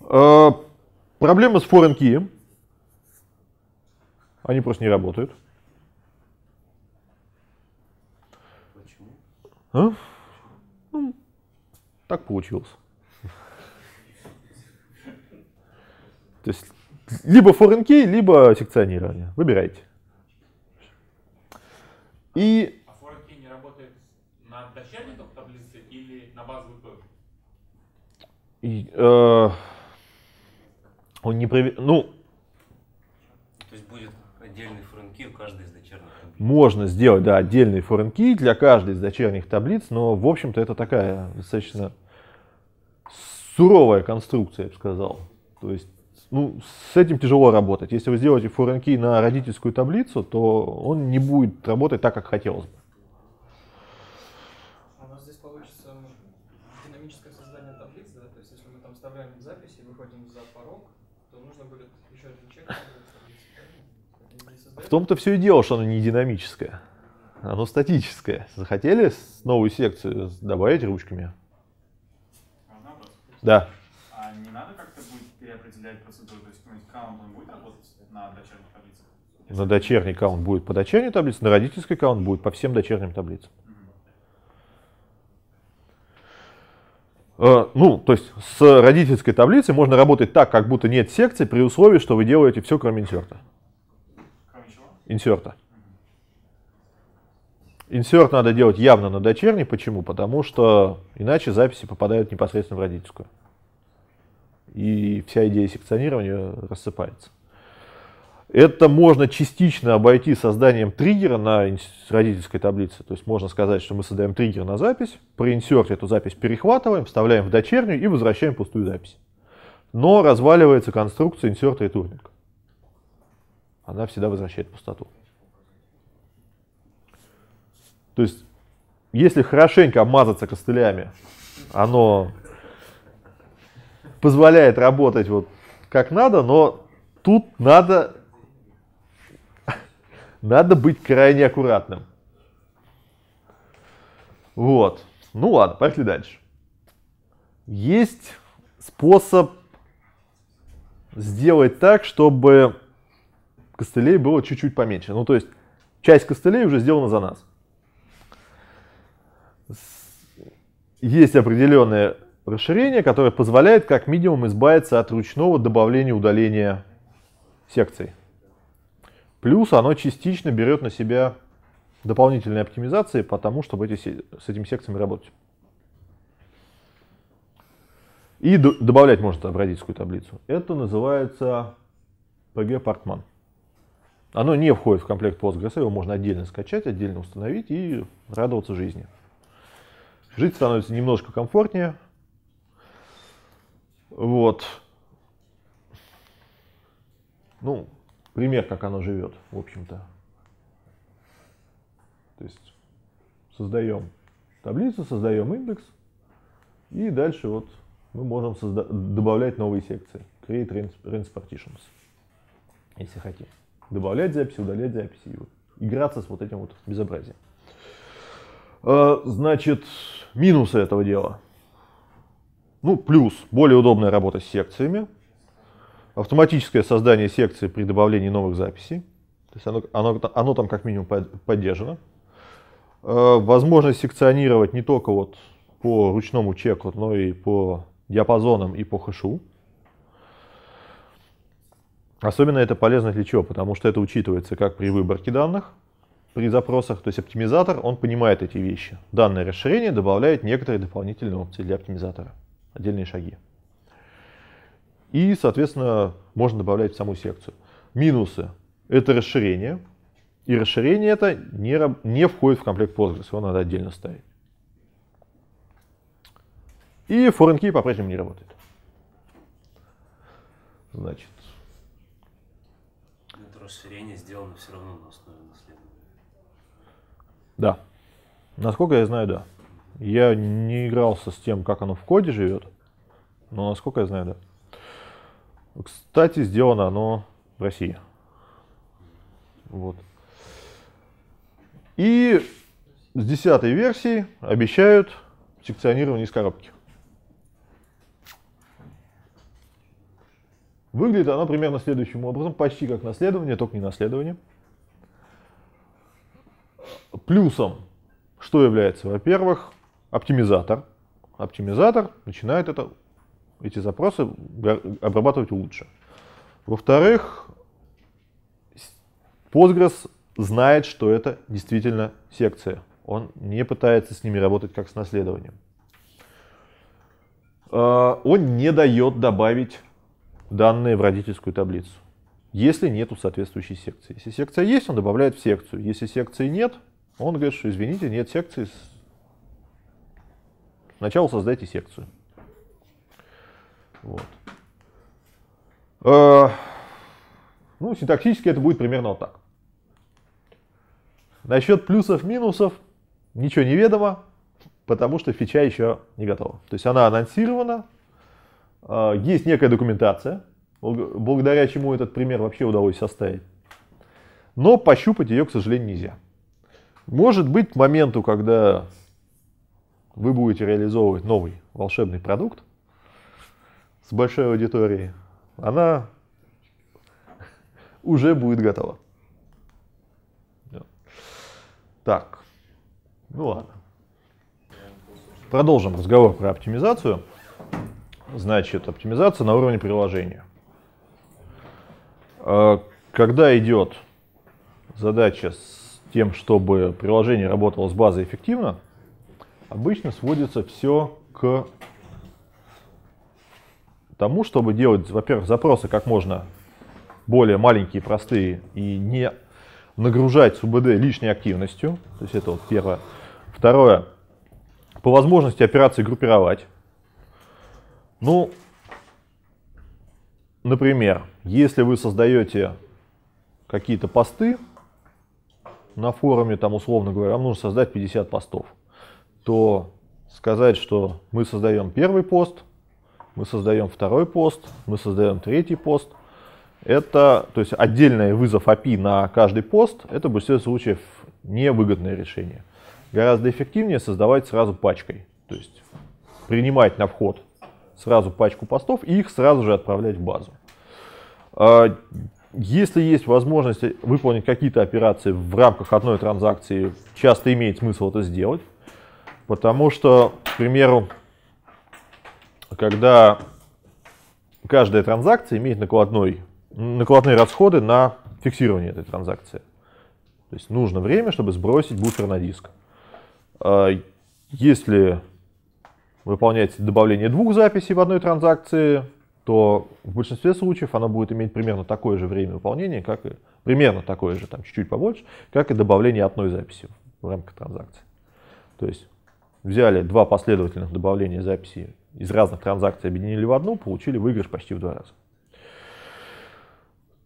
Э, проблема с foreign key. Они просто не работают. Почему? А? Ну, так получилось. То есть либо foreign key, либо секционирование. Выбирайте. И... А foreign key не работает на дочерников таблицы или на базовый код? Э, он не проверяет... Ну... То есть будет отдельный foreign key у каждой из дочерних таблиц? Можно сделать, да, отдельный foreign key для каждой из дочерних таблиц, но, в общем-то, это такая достаточно суровая конструкция, я бы сказал. То есть ну, с этим тяжело работать. Если вы сделаете foreign key на родительскую таблицу, то он не будет работать так, как хотелось бы. А у нас здесь получится динамическое создание таблицы, да? То есть если мы там вставляем запись и выходим за порог, то нужно будет еще один чек. В том-то все и дело, что оно не динамическое. Оно статическое. Захотели новую секцию добавить ручками? Да распределять процедуры, то есть какой-нибудь аккаунт он будет работать на дочерних таблицах? На дочерний аккаунт будет по дочерней таблице, на родительский аккаунт будет по всем дочерним таблицам. Э, ну, то есть с родительской таблицей можно работать так, как будто нет секции, при условии, что вы делаете все, кроме инсерта. Кроме чего? Инсерта. Инсерт надо делать явно на дочерней. Почему? Потому что иначе записи попадают непосредственно в родительскую и вся идея секционирования рассыпается. Это можно частично обойти созданием триггера на родительской таблице. То есть можно сказать, что мы создаем триггер на запись, при инсерте эту запись перехватываем, вставляем в дочернюю и возвращаем пустую запись. Но разваливается конструкция инсерта и турнинга. Она всегда возвращает пустоту. То есть, если хорошенько обмазаться костылями, оно позволяет работать вот как надо, но тут надо, надо быть крайне аккуратным. Вот. Ну ладно, пошли дальше. Есть способ сделать так, чтобы костылей было чуть-чуть поменьше. Ну, то есть часть костылей уже сделана за нас. Есть определенные Расширение, которое позволяет как минимум избавиться от ручного добавления-удаления секций. Плюс оно частично берет на себя дополнительные оптимизации по тому, чтобы эти, с этими секциями работать. И добавлять можно образительскую таблицу. Это называется PG Partman. Оно не входит в комплект Postgres, его можно отдельно скачать, отдельно установить и радоваться жизни. Жить становится немножко комфортнее, вот. Ну, пример, как оно живет, в общем-то. То есть создаем таблицу, создаем индекс, и дальше вот мы можем созда- добавлять новые секции. Create range partitions, если хотим. Добавлять записи, удалять записи, и вот играться с вот этим вот безобразием. А, значит, минусы этого дела – ну, плюс более удобная работа с секциями, автоматическое создание секции при добавлении новых записей. То есть оно, оно, оно там как минимум поддержано. Э, возможность секционировать не только вот по ручному чеку, но и по диапазонам и по хэшу. Особенно это полезно для чего? Потому что это учитывается как при выборке данных, при запросах. То есть оптимизатор, он понимает эти вещи. Данное расширение добавляет некоторые дополнительные опции для оптимизатора отдельные шаги. И, соответственно, можно добавлять в саму секцию. Минусы – это расширение. И расширение это не, не входит в комплект Postgres, его надо отдельно ставить. И foreign key по-прежнему не работает. Значит. Это расширение сделано все равно на основе наследования. Да. Насколько я знаю, да. Я не игрался с тем, как оно в коде живет, но насколько я знаю, да. Кстати, сделано оно в России. Вот. И с десятой версии обещают секционирование из коробки. Выглядит оно примерно следующим образом, почти как наследование, только не наследование. Плюсом, что является, во-первых, оптимизатор, оптимизатор начинает это, эти запросы обрабатывать лучше. Во-вторых, Postgres знает, что это действительно секция. Он не пытается с ними работать как с наследованием. А, он не дает добавить данные в родительскую таблицу, если нету соответствующей секции. Если секция есть, он добавляет в секцию. Если секции нет, он говорит, что извините, нет секции, Сначала создайте секцию. Вот. Э, ну, синтаксически это будет примерно вот так. Насчет плюсов-минусов ничего не ведомо, потому что фича еще не готова. То есть она анонсирована, э, есть некая документация, благодаря чему этот пример вообще удалось составить. Но пощупать ее, к сожалению, нельзя. Может быть, к моменту, когда вы будете реализовывать новый волшебный продукт с большой аудиторией, она уже будет готова. Так, ну ладно. Продолжим разговор про оптимизацию. Значит, оптимизация на уровне приложения. А, когда идет задача с тем, чтобы приложение работало с базой эффективно, Обычно сводится все к тому, чтобы делать, во-первых, запросы как можно более маленькие, простые и не нагружать СУБД лишней активностью. То есть это вот первое. Второе. По возможности операции группировать. Ну, например, если вы создаете какие-то посты на форуме, там условно говоря, вам нужно создать 50 постов то сказать, что мы создаем первый пост, мы создаем второй пост, мы создаем третий пост. Это, то есть отдельный вызов API на каждый пост, это в большинстве случаев невыгодное решение. Гораздо эффективнее создавать сразу пачкой, то есть принимать на вход сразу пачку постов и их сразу же отправлять в базу. А, если есть возможность выполнить какие-то операции в рамках одной транзакции, часто имеет смысл это сделать. Потому что, к примеру, когда каждая транзакция имеет накладной, накладные расходы на фиксирование этой транзакции. То есть нужно время, чтобы сбросить буфер на диск. А, если выполнять добавление двух записей в одной транзакции, то в большинстве случаев она будет иметь примерно такое же время выполнения, как и примерно такое же, там чуть-чуть побольше, как и добавление одной записи в рамках транзакции. То есть взяли два последовательных добавления записи из разных транзакций, объединили в одну, получили выигрыш почти в два раза.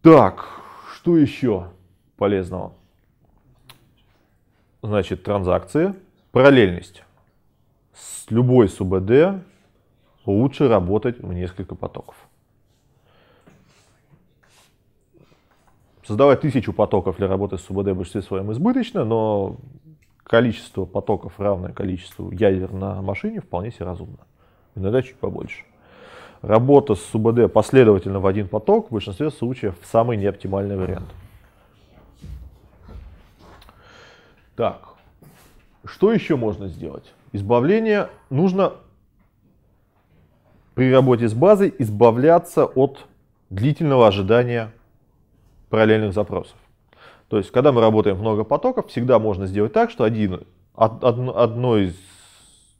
Так, что еще полезного? Значит, транзакции, параллельность. С любой СУБД лучше работать в несколько потоков. Создавать тысячу потоков для работы с СУБД в большинстве своем избыточно, но количество потоков, равное количеству ядер на машине, вполне себе разумно. Иногда чуть побольше. Работа с УБД последовательно в один поток в большинстве случаев самый неоптимальный вариант. Так, что еще можно сделать? Избавление нужно при работе с базой избавляться от длительного ожидания параллельных запросов. То есть, когда мы работаем много потоков, всегда можно сделать так, что один, од, одно из,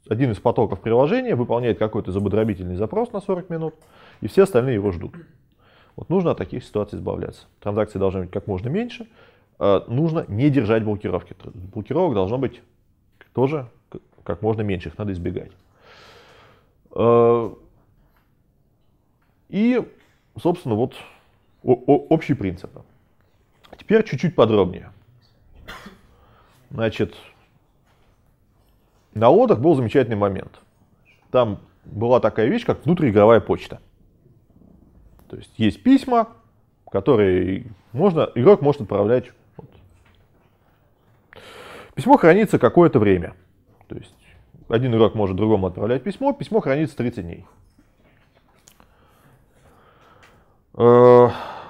один из потоков приложения выполняет какой-то забодробительный запрос на 40 минут, и все остальные его ждут. Вот нужно от таких ситуаций избавляться. Транзакции должны быть как можно меньше. Э, нужно не держать блокировки. Блокировок должно быть тоже как можно меньше, их надо избегать. Э, и, собственно, вот общий принцип. А теперь чуть-чуть подробнее. Значит, на отдых был замечательный момент. Там была такая вещь, как внутриигровая почта. То есть есть письма, которые можно, игрок может отправлять. Вот. Письмо хранится какое-то время. То есть один игрок может другому отправлять письмо, письмо хранится 30 дней. Э,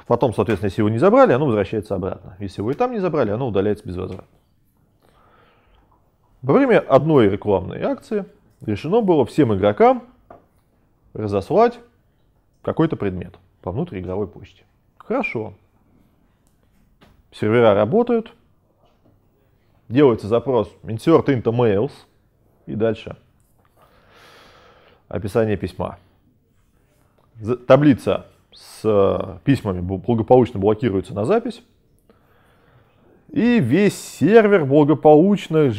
Потом, соответственно, если его не забрали, оно возвращается обратно. Если его и там не забрали, оно удаляется безвозвратно. Во время одной рекламной акции решено было всем игрокам разослать какой-то предмет по внутриигровой почте. Хорошо. Сервера работают. Делается запрос insert into mails. И дальше описание письма. Таблица с э, письмами благополучно блокируется на запись. И весь сервер благополучно...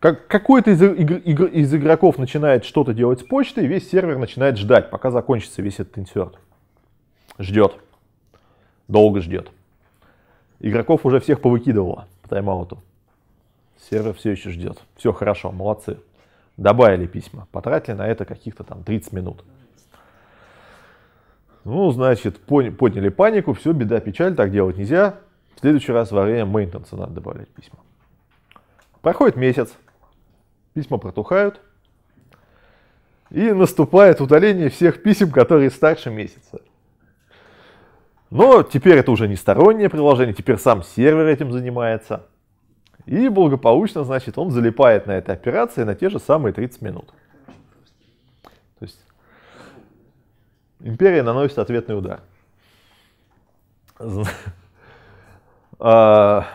Как, какой-то из, игр, из игроков начинает что-то делать с почтой, и весь сервер начинает ждать, пока закончится весь этот инсерт. Ждет. Долго ждет. Игроков уже всех повыкидывало по тайм-ауту. Сервер все еще ждет. Все хорошо, молодцы. Добавили письма. Потратили на это каких-то там 30 минут. Ну, значит, подняли панику, все, беда, печаль, так делать нельзя. В следующий раз во время мейнтенса надо добавлять письма. Проходит месяц, письма протухают, и наступает удаление всех писем, которые старше месяца. Но теперь это уже не стороннее приложение, теперь сам сервер этим занимается. И благополучно, значит, он залипает на этой операции на те же самые 30 минут. То есть империя наносит ответный удар. А,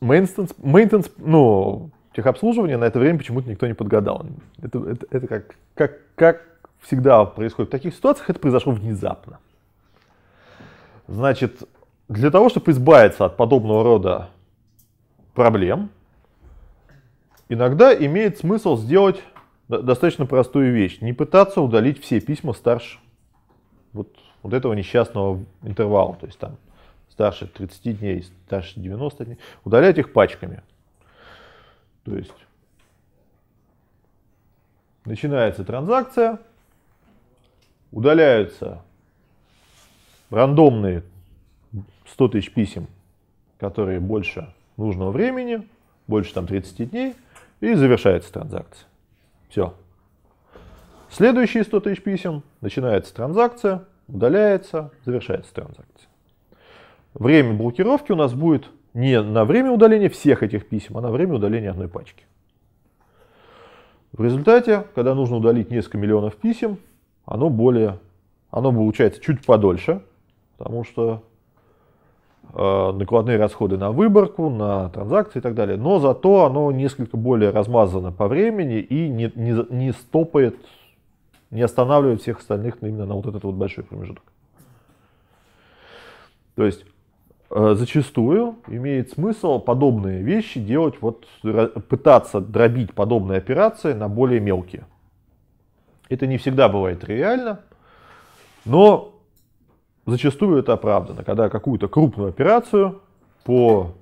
мейнтенс, мейнтенс, ну, техобслуживание на это время почему-то никто не подгадал. Это, это, это как, как, как всегда происходит в таких ситуациях, это произошло внезапно. Значит, для того, чтобы избавиться от подобного рода проблем, иногда имеет смысл сделать достаточно простую вещь. Не пытаться удалить все письма старше вот, вот этого несчастного интервала, то есть там старше 30 дней, старше 90 дней, удалять их пачками. То есть начинается транзакция, удаляются рандомные 100 тысяч писем, которые больше нужного времени, больше там 30 дней, и завершается транзакция. Все. Следующие 100 тысяч писем, начинается транзакция, удаляется, завершается транзакция. Время блокировки у нас будет не на время удаления всех этих писем, а на время удаления одной пачки. В результате, когда нужно удалить несколько миллионов писем, оно более, оно получается чуть подольше, потому что Э, накладные расходы на выборку, на транзакции и так далее. Но зато оно несколько более размазано по времени и не, не, не стопает, не останавливает всех остальных именно на вот этот вот большой промежуток. То есть э, зачастую имеет смысл подобные вещи делать, вот пытаться дробить подобные операции на более мелкие. Это не всегда бывает реально, но зачастую это оправдано, когда какую-то крупную операцию по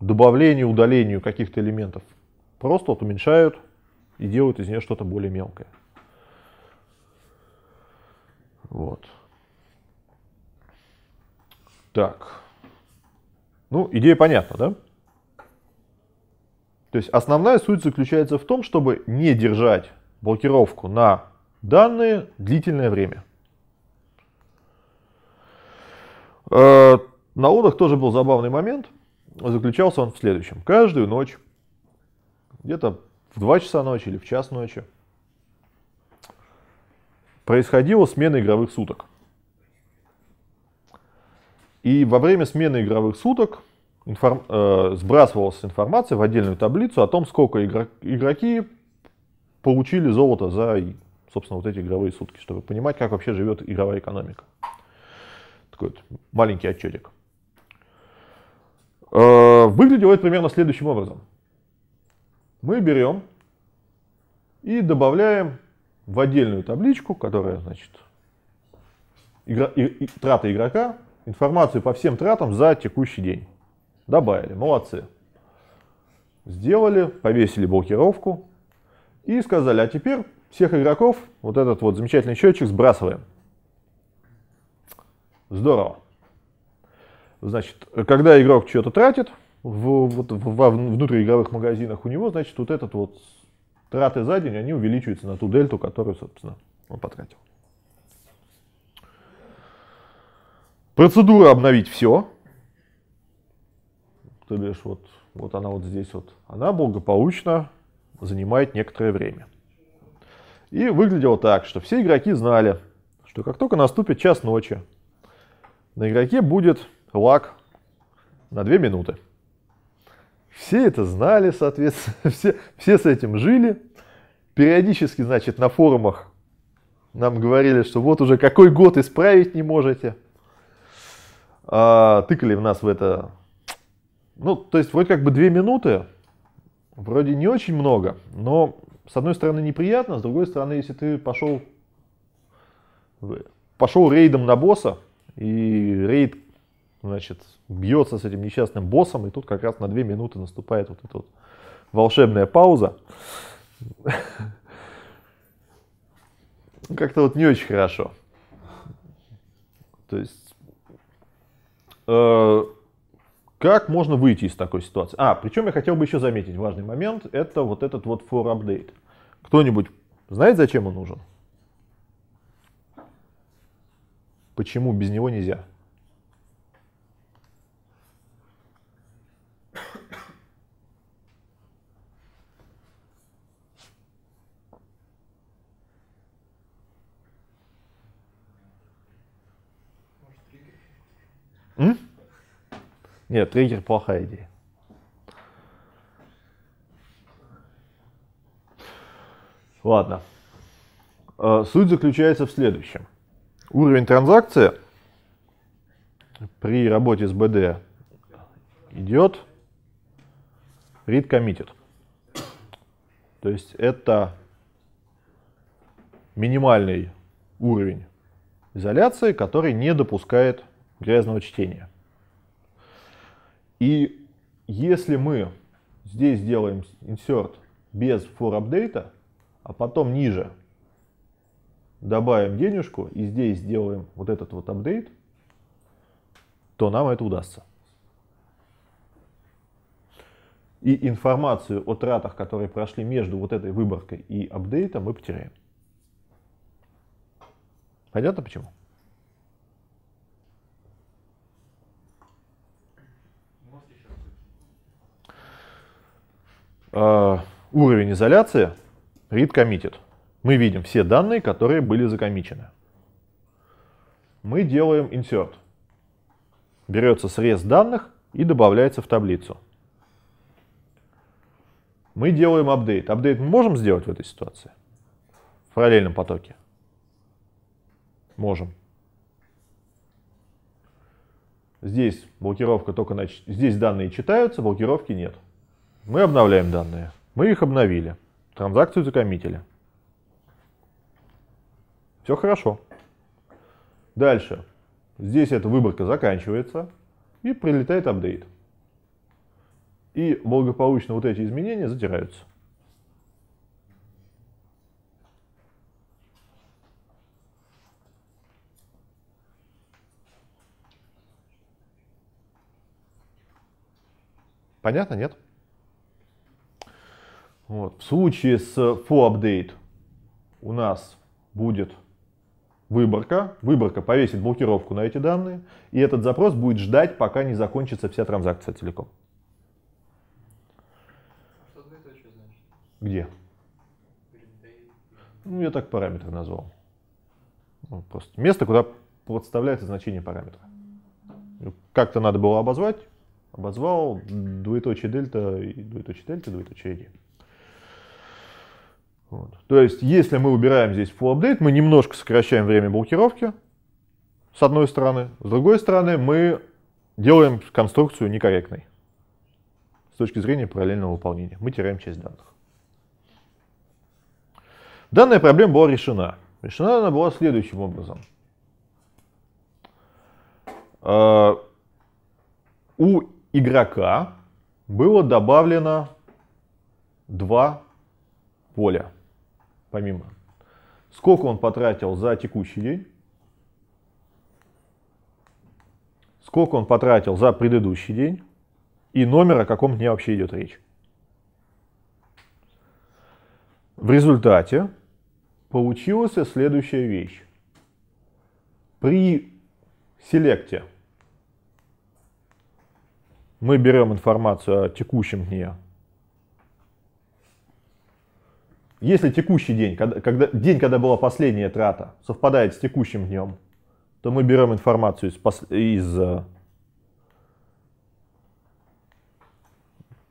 добавлению, удалению каких-то элементов просто вот уменьшают и делают из нее что-то более мелкое. Вот. Так. Ну, идея понятна, да? То есть основная суть заключается в том, чтобы не держать блокировку на данные длительное время. Э, на отдых тоже был забавный момент. Заключался он в следующем. Каждую ночь, где-то в 2 часа ночи или в час ночи, происходила смена игровых суток. И во время смены игровых суток информ... э, сбрасывалась информация в отдельную таблицу о том, сколько игрок... игроки получили золото за собственно, вот эти игровые сутки, чтобы понимать, как вообще живет игровая экономика. Такой вот маленький отчетик. Э, Выглядело это примерно следующим образом. Мы берем и добавляем в отдельную табличку, которая, значит, игра, и, и, траты игрока, информацию по всем тратам за текущий день. Добавили, молодцы. Сделали, повесили блокировку и сказали, а теперь всех игроков вот этот вот замечательный счетчик сбрасываем. Здорово. Значит, когда игрок что-то тратит в, вот, в, во внутриигровых магазинах, у него, значит, вот этот вот траты за день, они увеличиваются на ту дельту, которую, собственно, он потратил. Процедура обновить все. То бишь, вот, вот она вот здесь вот, она благополучно занимает некоторое время. И выглядело так, что все игроки знали, что как только наступит час ночи, на игроке будет лак на 2 минуты. Все это знали, соответственно, все, все с этим жили. Периодически, значит, на форумах нам говорили, что вот уже какой год исправить не можете. А, тыкали в нас в это. Ну, то есть, вроде как бы две минуты, вроде не очень много, но с одной стороны, неприятно, с другой стороны, если ты пошел, пошел рейдом на босса, и рейд, значит, бьется с этим несчастным боссом, и тут как раз на две минуты наступает вот эта вот волшебная пауза. Как-то вот не очень хорошо. То есть э, как можно выйти из такой ситуации? А, причем я хотел бы еще заметить важный момент, это вот этот вот for update. Кто-нибудь знает, зачем он нужен? Почему без него нельзя? Нет, триггер плохая идея. Ладно. Э, суть заключается в следующем. Уровень транзакции при работе с BD идет read committed. То есть это минимальный уровень изоляции, который не допускает грязного чтения. И если мы здесь делаем insert без for update, а потом ниже добавим денежку и здесь сделаем вот этот вот апдейт, то нам это удастся. И информацию о тратах, которые прошли между вот этой выборкой и апдейтом, мы потеряем. Понятно почему? А, уровень изоляции read committed. Мы видим все данные, которые были закоммичены. Мы делаем insert. Берется срез данных и добавляется в таблицу. Мы делаем апдейт. Апдейт мы можем сделать в этой ситуации? В параллельном потоке? Можем. Здесь блокировка только нач... здесь данные читаются, блокировки нет. Мы обновляем данные. Мы их обновили. Транзакцию закоммитили. Все хорошо. Дальше. Здесь эта выборка заканчивается и прилетает апдейт. И благополучно вот эти изменения затираются. Понятно, нет? Вот. В случае с full update у нас будет выборка. Выборка повесит блокировку на эти данные, и этот запрос будет ждать, пока не закончится вся транзакция целиком. Где? Ну, я так параметр назвал. Ну, просто место, куда подставляется значение параметра. Ну, как-то надо было обозвать. Обозвал двоеточие дельта, и двоеточие дельта, двоеточие 1. Вот. То есть, если мы убираем здесь full update, мы немножко сокращаем время блокировки, с одной стороны. С другой стороны, мы делаем конструкцию некорректной с точки зрения параллельного выполнения. Мы теряем часть данных. Данная проблема была решена. Решена она была следующим образом. А, у игрока было добавлено два поля помимо, сколько он потратил за текущий день, сколько он потратил за предыдущий день и номер, о каком дне вообще идет речь. В результате получилась следующая вещь. При селекте мы берем информацию о текущем дне если текущий день, когда, когда, день, когда была последняя трата, совпадает с текущим днем, то мы берем информацию из, из э,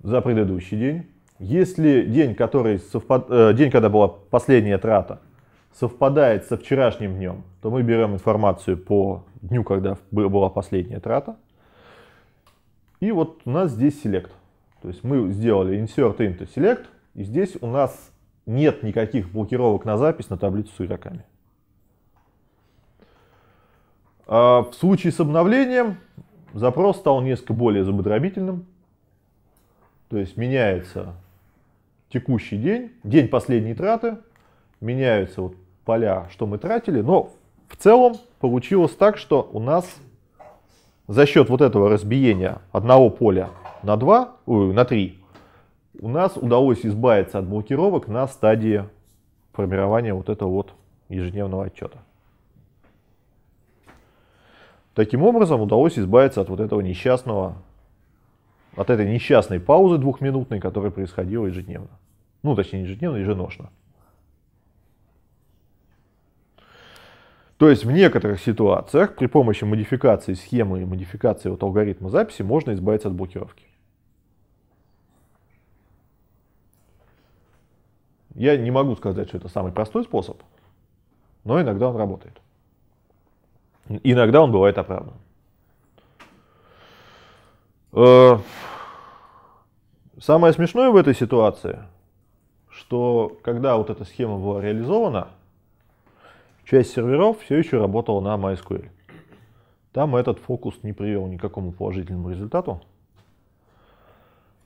за предыдущий день. Если день, который совпад... Э, день, когда была последняя трата, совпадает со вчерашним днем, то мы берем информацию по дню, когда была последняя трата. И вот у нас здесь селект, То есть мы сделали insert into select, и здесь у нас нет никаких блокировок на запись на таблицу с игроками. А в случае с обновлением запрос стал несколько более зубодробительным. То есть меняется текущий день, день последней траты, меняются вот поля, что мы тратили, но в целом получилось так, что у нас за счет вот этого разбиения одного поля на два, ой, на три у нас удалось избавиться от блокировок на стадии формирования вот этого вот ежедневного отчета. Таким образом удалось избавиться от вот этого несчастного, от этой несчастной паузы двухминутной, которая происходила ежедневно. Ну, точнее, ежедневно, еженошно. То есть в некоторых ситуациях при помощи модификации схемы и модификации вот алгоритма записи можно избавиться от блокировки. Я не могу сказать, что это самый простой способ, но иногда он работает. Иногда он бывает оправдан. Э, самое смешное в этой ситуации, что когда вот эта схема была реализована, часть серверов все еще работала на MySQL. Там этот фокус не привел ни к какому положительному результату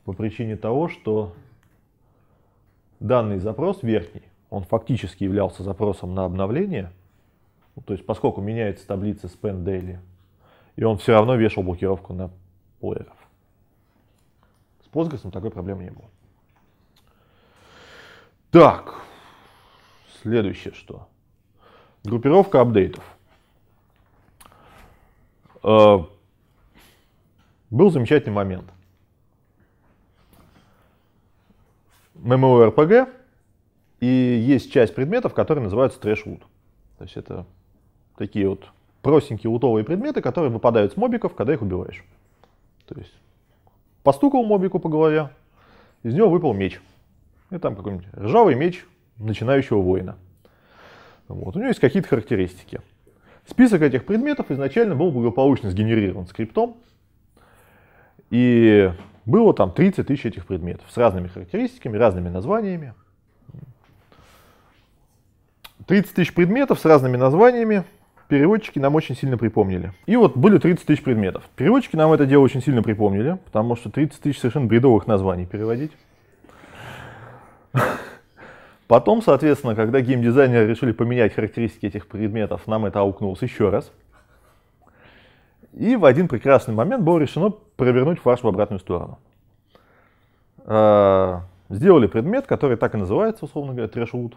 по причине того, что данный запрос верхний, он фактически являлся запросом на обновление, ну, то есть поскольку меняется таблица Spend daily, и он все равно вешал блокировку на плееров. С Postgres такой проблемы не было. Так, следующее что? Группировка апдейтов. Э, был замечательный момент. MMORPG, и есть часть предметов, которые называются трэш-вуд. То есть это такие вот простенькие лутовые предметы, которые выпадают с мобиков, когда их убиваешь. То есть постукал мобику по голове, из него выпал меч. И там какой-нибудь ржавый меч начинающего воина. Вот. У него есть какие-то характеристики. Список этих предметов изначально был благополучно сгенерирован скриптом. И было там 30 тысяч этих предметов с разными характеристиками, разными названиями. 30 тысяч предметов с разными названиями переводчики нам очень сильно припомнили. И вот были 30 тысяч предметов. Переводчики нам это дело очень сильно припомнили, потому что 30 тысяч совершенно бредовых названий переводить. Потом, соответственно, когда геймдизайнеры решили поменять характеристики этих предметов, нам это аукнулось еще раз. И в один прекрасный момент было решено провернуть фарш в обратную сторону. А, сделали предмет, который так и называется, условно говоря, трэшвуд.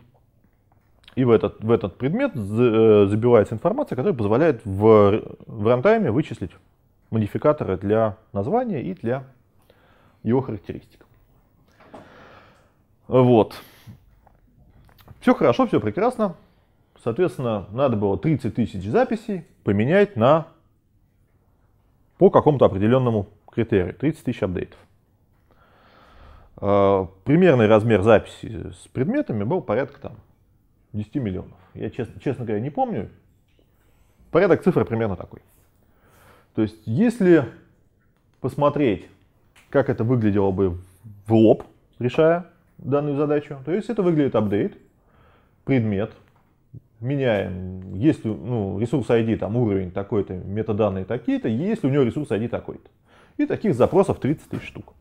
И в этот, в этот предмет э, забивается информация, которая позволяет в, в рантайме вычислить модификаторы для названия и для его характеристик. Вот. Все хорошо, все прекрасно. Соответственно, надо было 30 тысяч записей поменять на по какому-то определенному критерию, 30 тысяч апдейтов. А, примерный размер записи с предметами был порядка там 10 миллионов. Я, честно, честно говоря, не помню. Порядок цифры примерно такой. То есть, если посмотреть, как это выглядело бы в лоб, решая данную задачу, то есть это выглядит апдейт, предмет меняем, есть ну, ресурс ID там уровень такой-то, метаданные такие-то, если у него ресурс ID такой-то. И таких запросов 30 тысяч штук.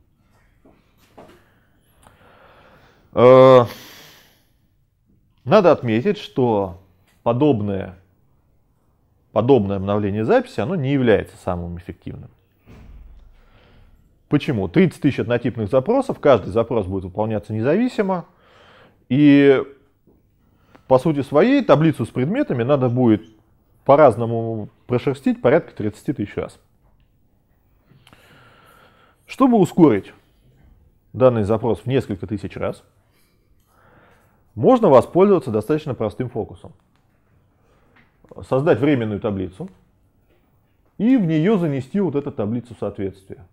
Э, надо отметить, что подобное, подобное обновление записи, оно не является самым эффективным. Почему? 30 тысяч однотипных запросов, каждый запрос будет выполняться независимо, и по сути своей таблицу с предметами надо будет по-разному прошерстить порядка 30 тысяч раз. Чтобы ускорить данный запрос в несколько тысяч раз, можно воспользоваться достаточно простым фокусом. Создать временную таблицу и в нее занести вот эту таблицу соответствия.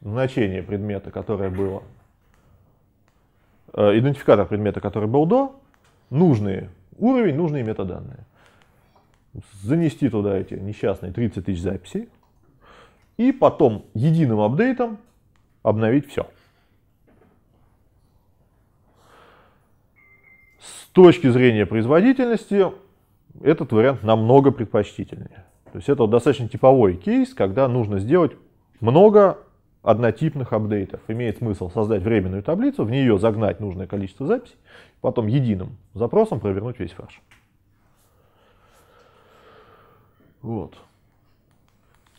Значение предмета, которое было, э, идентификатор предмета, который был до, нужный уровень, нужные метаданные. Занести туда эти несчастные 30 тысяч записей и потом единым апдейтом обновить все. С точки зрения производительности этот вариант намного предпочтительнее. То есть это достаточно типовой кейс, когда нужно сделать много однотипных апдейтов. Имеет смысл создать временную таблицу, в нее загнать нужное количество записей потом единым запросом провернуть весь фарш. Вот.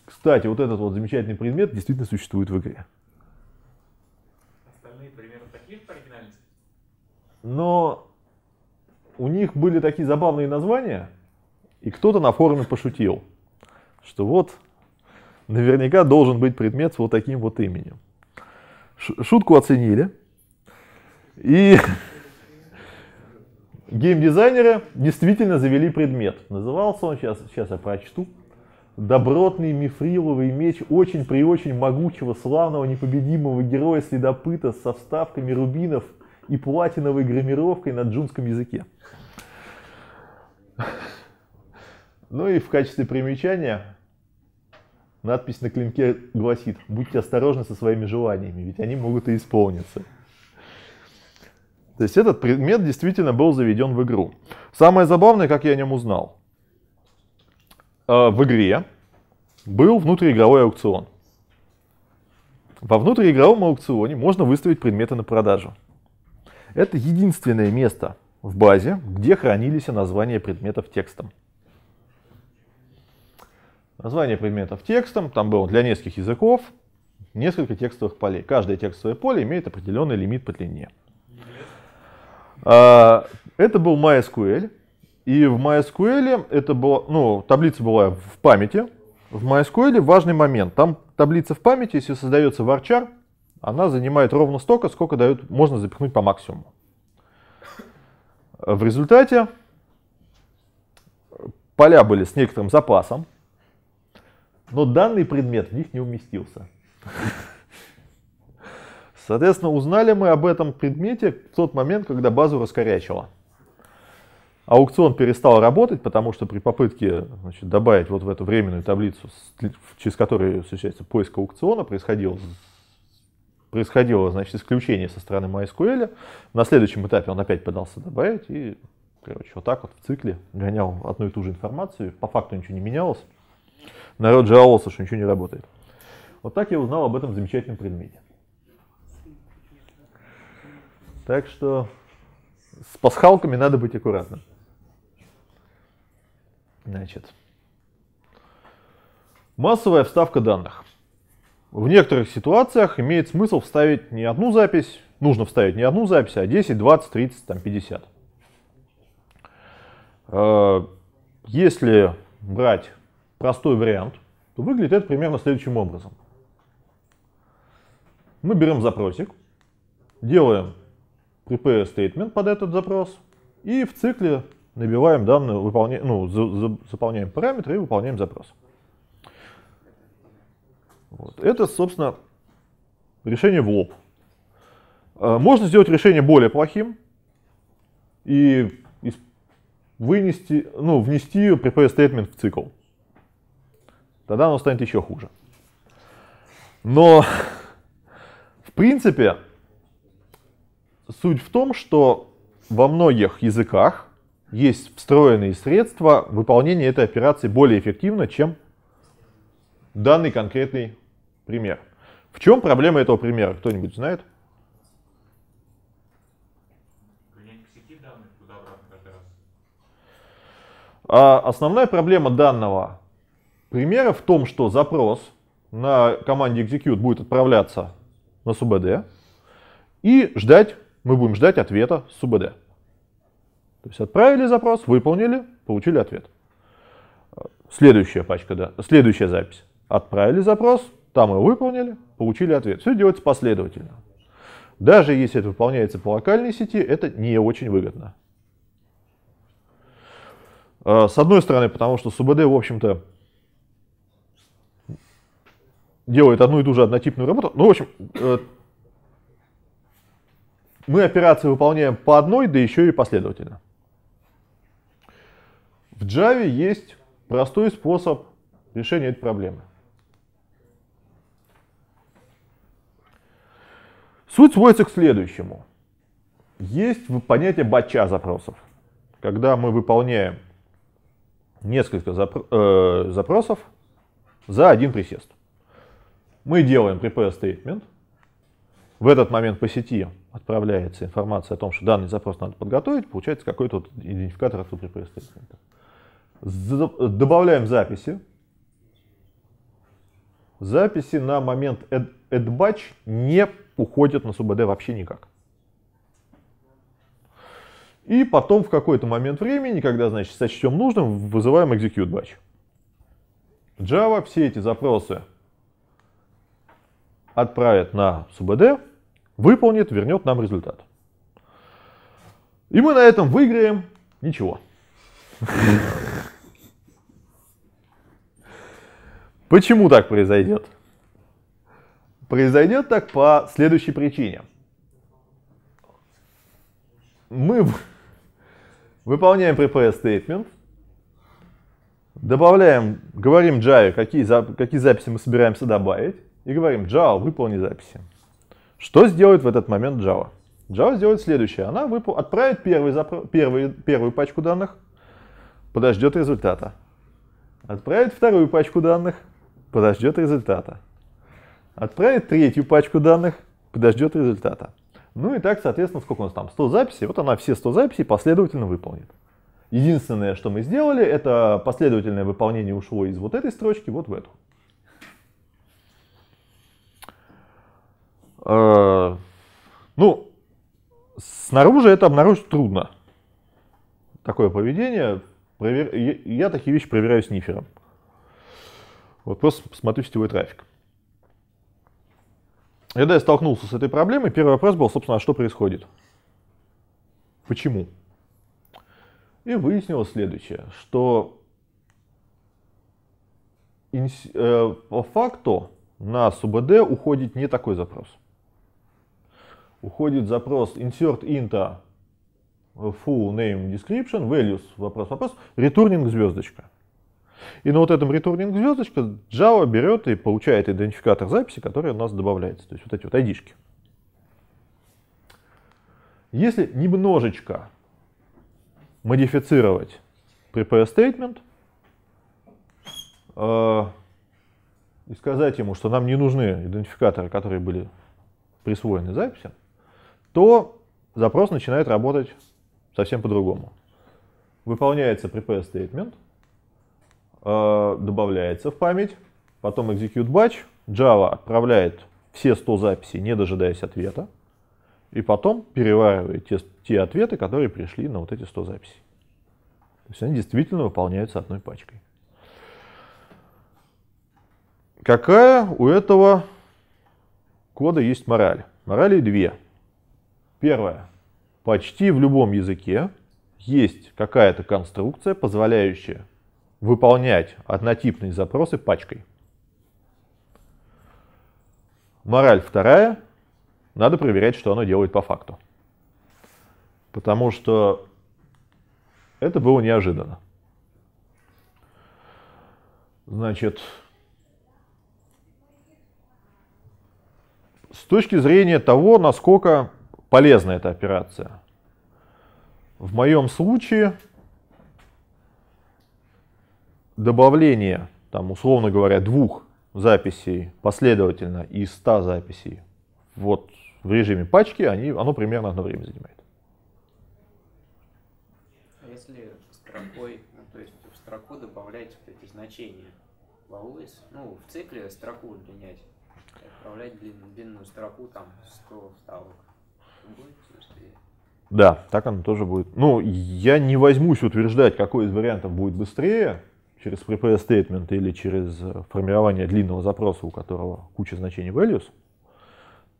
Кстати, вот этот вот замечательный предмет действительно существует в игре. Остальные примеры таких по оригинальности? Но у них были такие забавные названия, и кто-то на форуме пошутил, что вот наверняка должен быть предмет с вот таким вот именем. Шутку оценили. И геймдизайнеры действительно завели предмет. Назывался он, сейчас, сейчас я прочту, добротный мифриловый меч очень при очень могучего, славного, непобедимого героя-следопыта со вставками рубинов и платиновой гравировкой на джунском языке. Ну и в качестве примечания надпись на клинке гласит «Будьте осторожны со своими желаниями, ведь они могут и исполниться». То есть этот предмет действительно был заведен в игру. Самое забавное, как я о нем узнал. Э, в игре был внутриигровой аукцион. Во внутриигровом аукционе можно выставить предметы на продажу. Это единственное место в базе, где хранились названия предметов текстом. Название предметов текстом, там было для нескольких языков, несколько текстовых полей. Каждое текстовое поле имеет определенный лимит по длине. А, это был MySQL. И в MySQL это было, ну, таблица была в памяти. В MySQL важный момент. Там таблица в памяти, если создается варчар, она занимает ровно столько, сколько дает, можно запихнуть по максимуму. В результате поля были с некоторым запасом, но данный предмет в них не уместился. Соответственно, узнали мы об этом предмете в тот момент, когда базу раскорячило. Аукцион перестал работать, потому что при попытке значит, добавить вот в эту временную таблицу, через которую осуществляется поиск аукциона, происходило, происходило значит, исключение со стороны MySQL. На следующем этапе он опять пытался добавить и, короче, вот так вот в цикле гонял одну и ту же информацию. По факту ничего не менялось. Народ жаловался, что ничего не работает. Вот так я узнал об этом замечательном предмете. Так что с пасхалками надо быть аккуратным. Значит, массовая вставка данных. В некоторых ситуациях имеет смысл вставить не одну запись, нужно вставить не одну запись, а 10, 20, 30, там 50. Э, если брать простой вариант, то выглядит это примерно следующим образом. Мы берем запросик, делаем prepare statement под этот запрос, и в цикле набиваем данные, выполня... ну, за, за, заполняем параметры и выполняем запрос. Вот. Это, собственно, решение в лоб. А, можно сделать решение более плохим и вынести, ну, внести prepare statement в цикл. Тогда оно станет еще хуже. Но, в принципе, Суть в том, что во многих языках есть встроенные средства выполнения этой операции более эффективно, чем данный конкретный пример. В чем проблема этого примера? Кто-нибудь знает? А основная проблема данного примера в том, что запрос на команде execute будет отправляться на SUBD и ждать мы будем ждать ответа с УБД. То есть отправили запрос, выполнили, получили ответ. Следующая пачка, да, следующая запись. Отправили запрос, там его выполнили, получили ответ. Все делается последовательно. Даже если это выполняется по локальной сети, это не очень выгодно. А, с одной стороны, потому что СУБД, в общем-то, делает одну и ту же однотипную работу. Ну, в общем, э, мы операции выполняем по одной, да еще и последовательно. В Java есть простой способ решения этой проблемы. Суть сводится к следующему. Есть понятие батча запросов. Когда мы выполняем несколько запр э, запросов за один присест. Мы делаем prepare statement — в этот момент по сети отправляется информация о том, что данный запрос надо подготовить, получается какой-то вот идентификатор от суперпреступника. Добавляем записи. Записи на момент AdBatch не уходят на СУБД вообще никак. И потом в какой-то момент времени, когда, значит, сочтем нужным, вызываем execute batch. Java все эти запросы отправит на СУБД, выполнит, вернет нам результат. И мы на этом выиграем ничего. Почему так произойдет? Произойдет так по следующей причине. Мы выполняем prepare statement, добавляем, говорим Java, какие, какие записи мы собираемся добавить, и говорим Java, выполни записи. Что сделает в этот момент Java? Java сделает следующее. Она выпол... отправит первый запро... первый... первую пачку данных, подождет результата. Отправит вторую пачку данных, подождет результата. Отправит третью пачку данных, подождет результата. Ну и так, соответственно, сколько у нас там? 100 записей. Вот она все 100 записей последовательно выполнит. Единственное, что мы сделали, это последовательное выполнение ушло из вот этой строчки вот в эту. Э, ну, снаружи это обнаружить трудно. Такое поведение. Провер... Я такие вещи проверяю снифером. Вот просто смотрю сетевой трафик. Когда я столкнулся с этой проблемой, первый вопрос был, собственно, а что происходит? Почему? И выяснилось следующее, что э, по факту на СУБД уходит не такой запрос уходит запрос insert into а, full name description, values, вопрос, вопрос, returning звездочка. И на вот этом returning звездочка Java берет и получает идентификатор записи, который у нас добавляется, то есть вот эти вот айдишки. Если немножечко модифицировать prepare statement э, и сказать ему, что нам не нужны идентификаторы, которые были присвоены записи, то запрос начинает работать совсем по-другому. Выполняется prepare statement, э, добавляется в память, потом execute batch, Java отправляет все 100 записей, не дожидаясь ответа, и потом переваривает те, те ответы, которые пришли на вот эти 100 записей. То есть они действительно выполняются одной пачкой. Какая у этого кода есть мораль? Морали две. Первое. Почти в любом языке есть какая-то конструкция, позволяющая выполнять однотипные запросы пачкой. Мораль вторая. Надо проверять, что оно делает по факту. Потому что это было неожиданно. Значит, с точки зрения того, насколько полезна эта операция. В моем случае добавление, там, условно говоря, двух записей последовательно из 100 записей вот в режиме пачки, они, оно примерно одно время занимает. А если строкой, ну, то есть в строку добавлять вот эти значения always, ну, в цикле строку удлинять, отправлять длинную, длинную строку, там, 100 вставок. Да, так оно тоже будет. Ну, я не возьмусь утверждать, какой из вариантов будет быстрее, через prepare statement или через э, формирование длинного запроса, у которого куча значений values,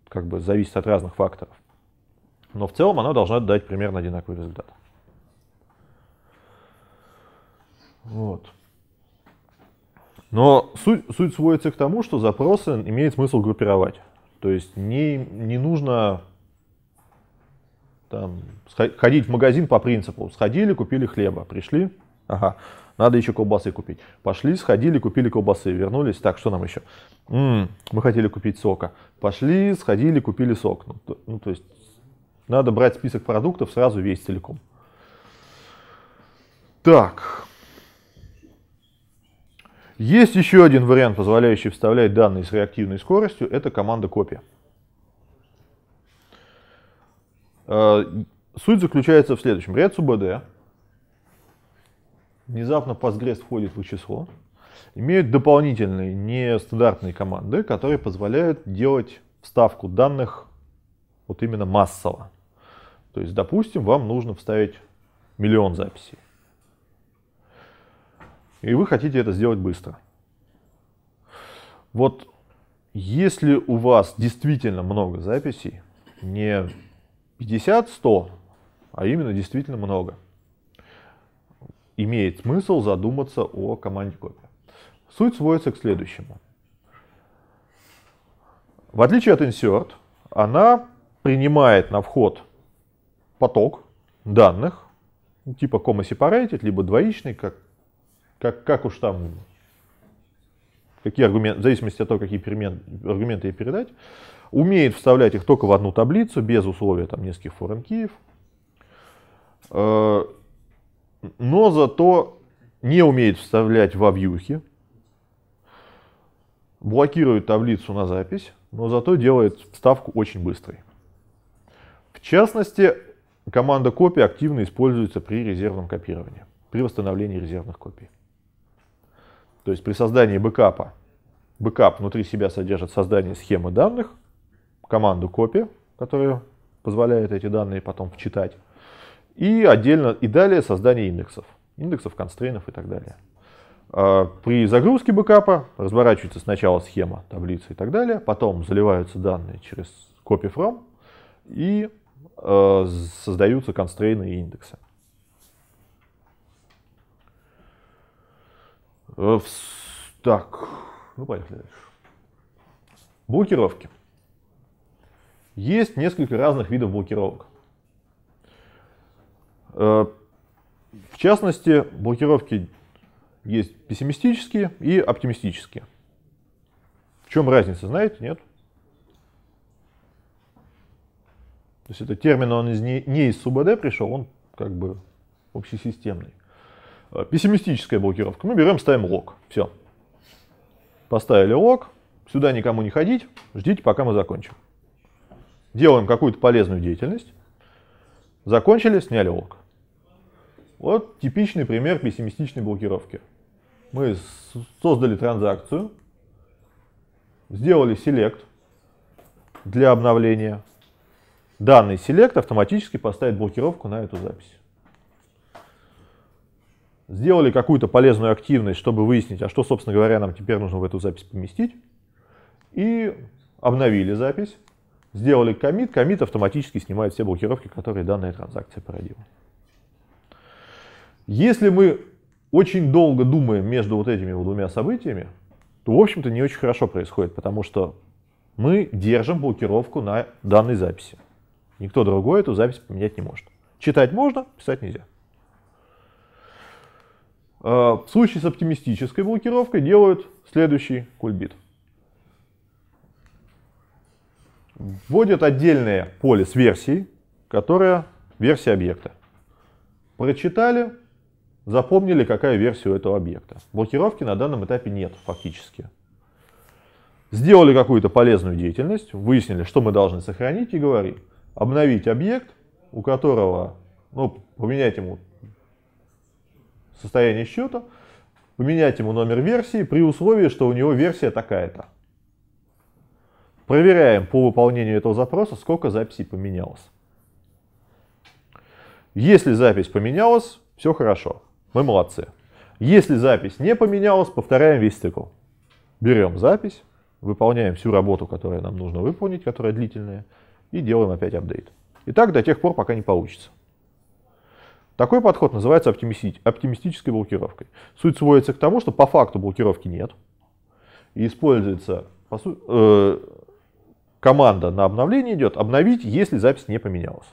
как бы зависит от разных факторов. Но в целом она должна дать примерно одинаковый результат. Вот. Но суть, суть сводится к тому, что запросы имеет смысл группировать. То есть не, не нужно там, ходить в магазин по принципу. Сходили, купили хлеба, пришли. Ага, надо еще колбасы купить. Пошли, сходили, купили колбасы, вернулись. Так, что нам еще? М-м, мы хотели купить сока. Пошли, сходили, купили сок. Ну то, ну, то есть надо брать список продуктов сразу весь целиком. Так. Есть еще один вариант, позволяющий вставлять данные с реактивной скоростью. Это команда копия. Э, суть заключается в следующем. Ряд СУБД внезапно Postgres входит в их число, имеют дополнительные нестандартные команды, которые позволяют делать вставку данных вот именно массово. То есть, допустим, вам нужно вставить миллион записей. И вы хотите это сделать быстро. Вот если у вас действительно много записей, не 50-100, а именно действительно много, имеет смысл задуматься о команде копия. Суть сводится к следующему. В отличие от insert, она принимает на вход поток данных, ну, типа comma separated, либо двоичный, как, как, как уж там какие аргументы, в зависимости от того, какие перемен, аргументы ей передать, умеет вставлять их только в одну таблицу, без условия там нескольких foreign keys, э, но зато не умеет вставлять во вьюхи, блокирует таблицу на запись, но зато делает вставку очень быстрой. В частности, команда копий активно используется при резервном копировании, при восстановлении резервных копий. То есть при создании бэкапа, бэкап внутри себя содержит создание схемы данных, команду копи, которая позволяет эти данные потом вчитать, и отдельно и далее создание индексов, индексов, констрейнов и так далее. А, при загрузке бэкапа разворачивается сначала схема, таблица и так далее, потом заливаются данные через copy from и э, создаются констрейны и индексы. Э, так, ну поехали дальше. Блокировки. Есть несколько разных видов блокировок. Э, в частности, блокировки есть пессимистические и оптимистические. В чем разница, знаете, нет? То есть это термин, он из, не, не из СУБД пришел, он как бы общесистемный. Э, пессимистическая блокировка. Мы берем, ставим лог. Все. Поставили лог. Сюда никому не ходить. Ждите, пока мы закончим. Делаем какую-то полезную деятельность. Закончили, сняли лог. Вот типичный пример пессимистичной блокировки. Мы создали транзакцию, сделали селект для обновления. Данный селект автоматически поставит блокировку на эту запись сделали какую-то полезную активность, чтобы выяснить, а что, собственно говоря, нам теперь нужно в эту запись поместить, и обновили запись, сделали комит, комит автоматически снимает все блокировки, которые данная транзакция породила. Если мы очень долго думаем между вот этими вот двумя событиями, то, в общем-то, не очень хорошо происходит, потому что мы держим блокировку на данной записи. Никто другой эту запись поменять не может. Читать можно, писать нельзя. Э, в случае с оптимистической блокировкой делают следующий кульбит. Вводят отдельное поле с версией, которая версия объекта. Прочитали, запомнили, какая версия у этого объекта. Блокировки на данном этапе нет фактически. Сделали какую-то полезную деятельность, выяснили, что мы должны сохранить и говорим. Обновить объект, у которого, ну, поменять ему состояние счета, поменять ему номер версии при условии, что у него версия такая-то. Проверяем по выполнению этого запроса, сколько записей поменялось. Если запись поменялась, все хорошо, мы молодцы. Если запись не поменялась, повторяем весь цикл. Берем запись, выполняем всю работу, которая нам нужно выполнить, которая длительная, и делаем опять апдейт. И так до тех пор, пока не получится. Такой подход называется оптимисти... оптимистической блокировкой. Суть сводится к тому, что по факту блокировки нет. И используется по су... э... команда на обновление идет обновить, если запись не поменялась.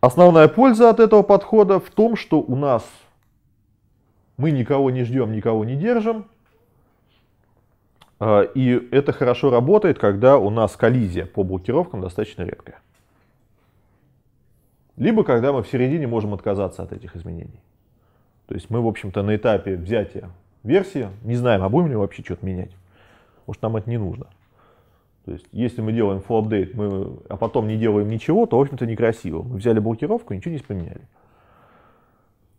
Основная польза от этого подхода в том, что у нас мы никого не ждем, никого не держим, а, и это хорошо работает, когда у нас коллизия по блокировкам достаточно редкая. Либо когда мы в середине можем отказаться от этих изменений. То есть мы, в общем-то, на этапе взятия версии не знаем, а будем ли вообще что-то менять. Может, нам это не нужно. То есть, если мы делаем full update, мы, а потом не делаем ничего, то, в общем-то, некрасиво. Мы взяли блокировку, ничего не поменяли.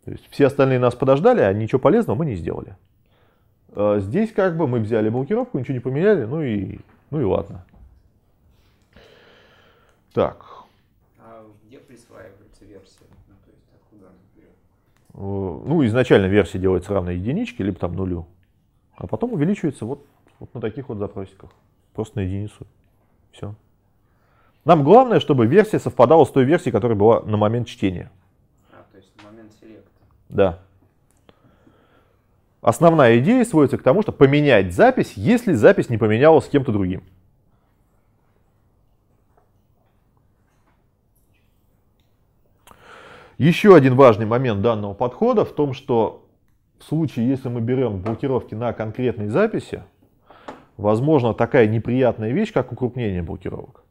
То есть, все остальные нас подождали, а ничего полезного мы не сделали. А здесь как бы мы взяли блокировку, ничего не поменяли, ну и, ну и ладно. Так. А где присваивается версия? Ну, то есть откуда она берет? Э, ну, изначально версия делается равной единичке, либо там нулю. А потом увеличивается вот, вот на таких вот запросиках. Просто на единицу. Все. Нам главное, чтобы версия совпадала с той версией, которая была на момент чтения. А, то есть на момент селекта. Да. Основная идея сводится к тому, что поменять запись, если запись не поменялась с кем-то другим. Еще один важный момент данного подхода в том, что в случае, если мы берем блокировки на конкретной записи, возможно такая неприятная вещь, как укрупнение блокировок.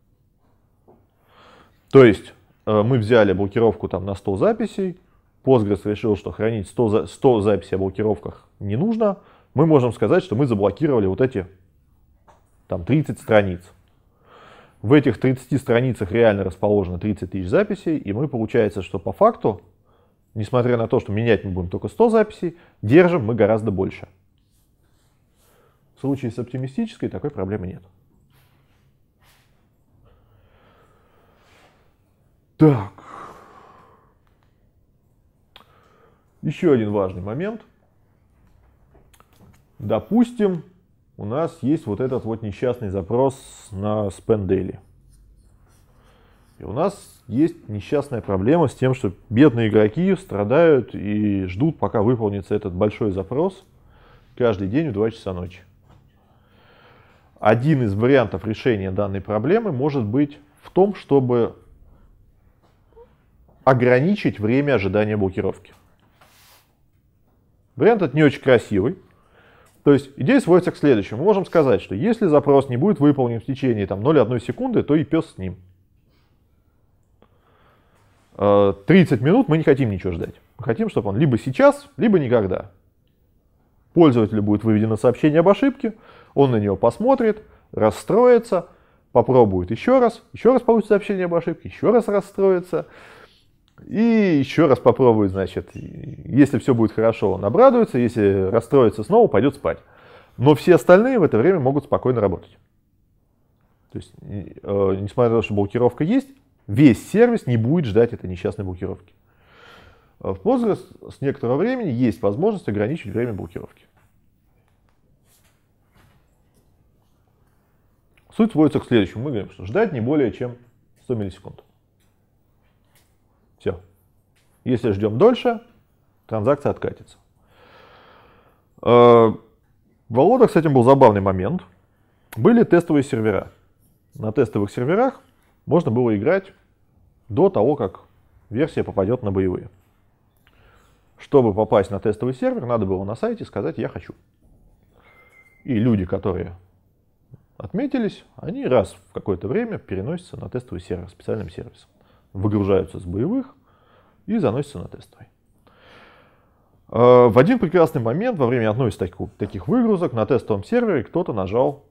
То есть э, мы взяли блокировку там на 100 записей, Postgres решил, что хранить 100, за, 100 записей о блокировках не нужно, мы можем сказать, что мы заблокировали вот эти там 30 страниц. В этих 30 страницах реально расположено 30 тысяч записей, и мы получается, что по факту, несмотря на то, что менять мы будем только 100 записей, держим мы гораздо больше. В случае с оптимистической такой проблемы нет. Так. Еще один важный момент. Допустим, у нас есть вот этот вот несчастный запрос на Spendeli. И у нас есть несчастная проблема с тем, что бедные игроки страдают и ждут, пока выполнится этот большой запрос каждый день в 2 часа ночи. Один из вариантов решения данной проблемы может быть в том, чтобы ограничить время ожидания блокировки. Вариант этот не очень красивый. То есть идея сводится к следующему. Мы можем сказать, что если запрос не будет выполнен в течение там, 0,1 секунды, то и пес с ним. 30 э, минут мы не хотим ничего ждать. Мы хотим, чтобы он либо сейчас, либо никогда. Пользователю будет выведено сообщение об ошибке, он на него посмотрит, расстроится, попробует еще раз, еще раз получит сообщение об ошибке, еще раз расстроится. И еще раз попробует, значит, если все будет хорошо, он обрадуется, если расстроится снова, пойдет спать. Но все остальные в это время могут спокойно работать. То есть, э, несмотря на то, что блокировка есть, весь сервис не будет ждать этой несчастной блокировки. Э, в Postgres с некоторого времени есть возможность ограничить время блокировки. Суть сводится к следующему. Мы говорим, что ждать не более чем 100 миллисекунд. Все. Если ждем дольше, транзакция откатится. В с этим был забавный момент. Были тестовые сервера. На тестовых серверах можно было играть до того, как версия попадет на боевые. Чтобы попасть на тестовый сервер, надо было на сайте сказать «я хочу». И люди, которые отметились, они раз в какое-то время переносятся на тестовый сервер специальным сервисом выгружаются с боевых и заносятся на тестовый. Э, в один прекрасный момент во время одной из таких, выгрузок на тестовом сервере кто-то нажал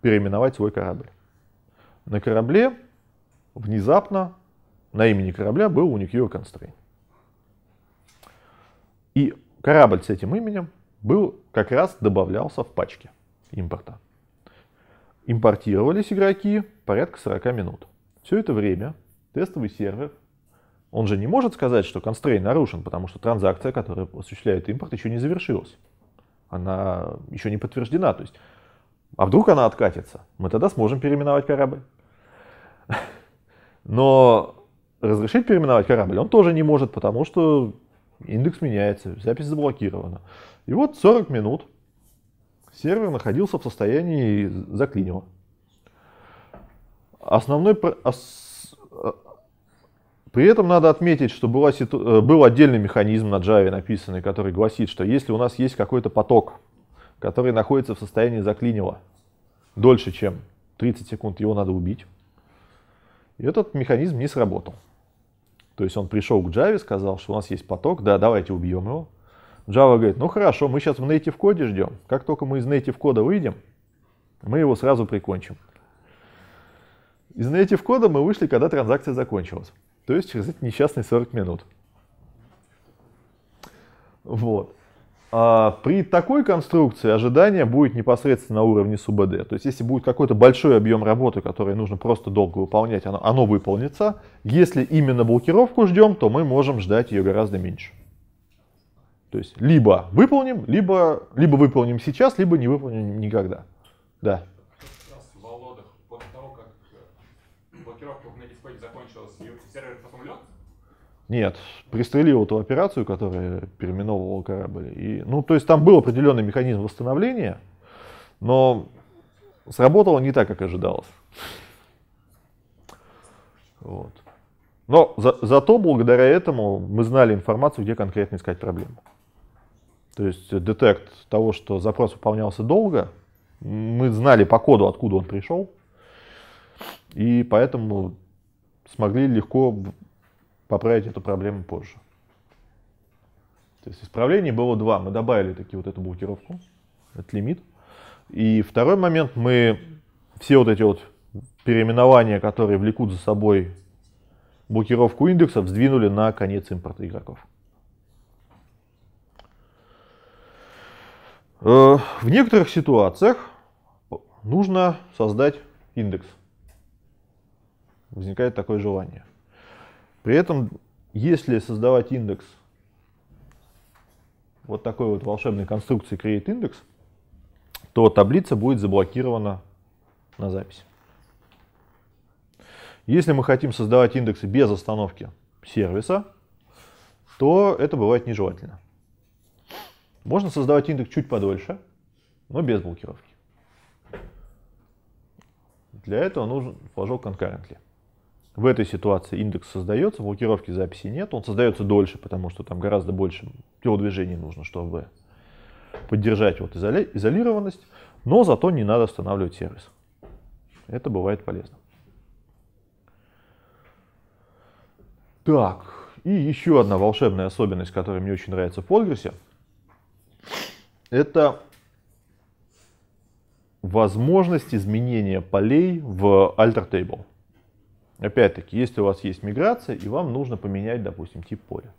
переименовать свой корабль. На корабле внезапно на имени корабля был у Unicure Constraint. И корабль с этим именем был, как раз добавлялся в пачке импорта. Импортировались игроки порядка 40 минут. Все это время тестовый сервер, он же не может сказать, что констрейн нарушен, потому что транзакция, которая осуществляет импорт, еще не завершилась. Она еще не подтверждена. То есть, а вдруг она откатится? Мы тогда сможем переименовать корабль. Но разрешить переименовать корабль он тоже не может, потому что индекс меняется, запись заблокирована. И вот 40 минут сервер находился в состоянии заклинило. Основной, Э, при этом надо отметить, что была ситу... Э, был отдельный механизм на Java написанный, который гласит, что если у нас есть какой-то поток, который находится в состоянии заклинила дольше, чем 30 секунд, его надо убить, и этот механизм не сработал. То есть он пришел к Java, сказал, что у нас есть поток, да, давайте убьем его. Java говорит, ну хорошо, мы сейчас в native коде ждем. Как только мы из native кода выйдем, мы его сразу прикончим. Из native кода мы вышли, когда транзакция закончилась. То есть через эти несчастные 40 минут. Вот. А при такой конструкции ожидание будет непосредственно на уровне СУБД. То есть если будет какой-то большой объем работы, который нужно просто долго выполнять, оно, оно выполнится. Если именно блокировку ждем, то мы можем ждать ее гораздо меньше. То есть либо выполним, либо, либо выполним сейчас, либо не выполним никогда. Да. блокировка на Discord закончилась, и сервер потом лег? Нет, пристрелил эту операцию, которая переименовывала корабль. И, ну, то есть там был определенный механизм восстановления, но сработало не так, как ожидалось. Вот. Но за, зато благодаря этому мы знали информацию, где конкретно искать проблему. То есть детект того, что запрос выполнялся долго, мы знали по коду, откуда он пришел, и поэтому смогли легко поправить эту проблему позже. То есть исправлений было два. Мы добавили такие вот эту блокировку, этот лимит. И второй момент, мы все вот эти вот переименования, которые влекут за собой блокировку индексов, сдвинули на конец импорта игроков. Э, в некоторых ситуациях нужно создать индекс возникает такое желание. При этом, если создавать индекс вот такой вот волшебной конструкции create индекс, то таблица будет заблокирована на запись. Если мы хотим создавать индексы без остановки сервиса, то это бывает нежелательно. Можно создавать индекс чуть подольше, но без блокировки. Для этого нужен флажок concurrently. В этой ситуации индекс создается, блокировки записи нет, он создается дольше, потому что там гораздо больше телодвижений нужно, чтобы поддержать вот изоли изолированность, но зато не надо останавливать сервис. Это бывает полезно. Так, и еще одна волшебная особенность, которая мне очень нравится в Postgres, это возможность изменения полей в alter table. Опять-таки, если у вас есть миграция, и вам нужно поменять, допустим, тип поля.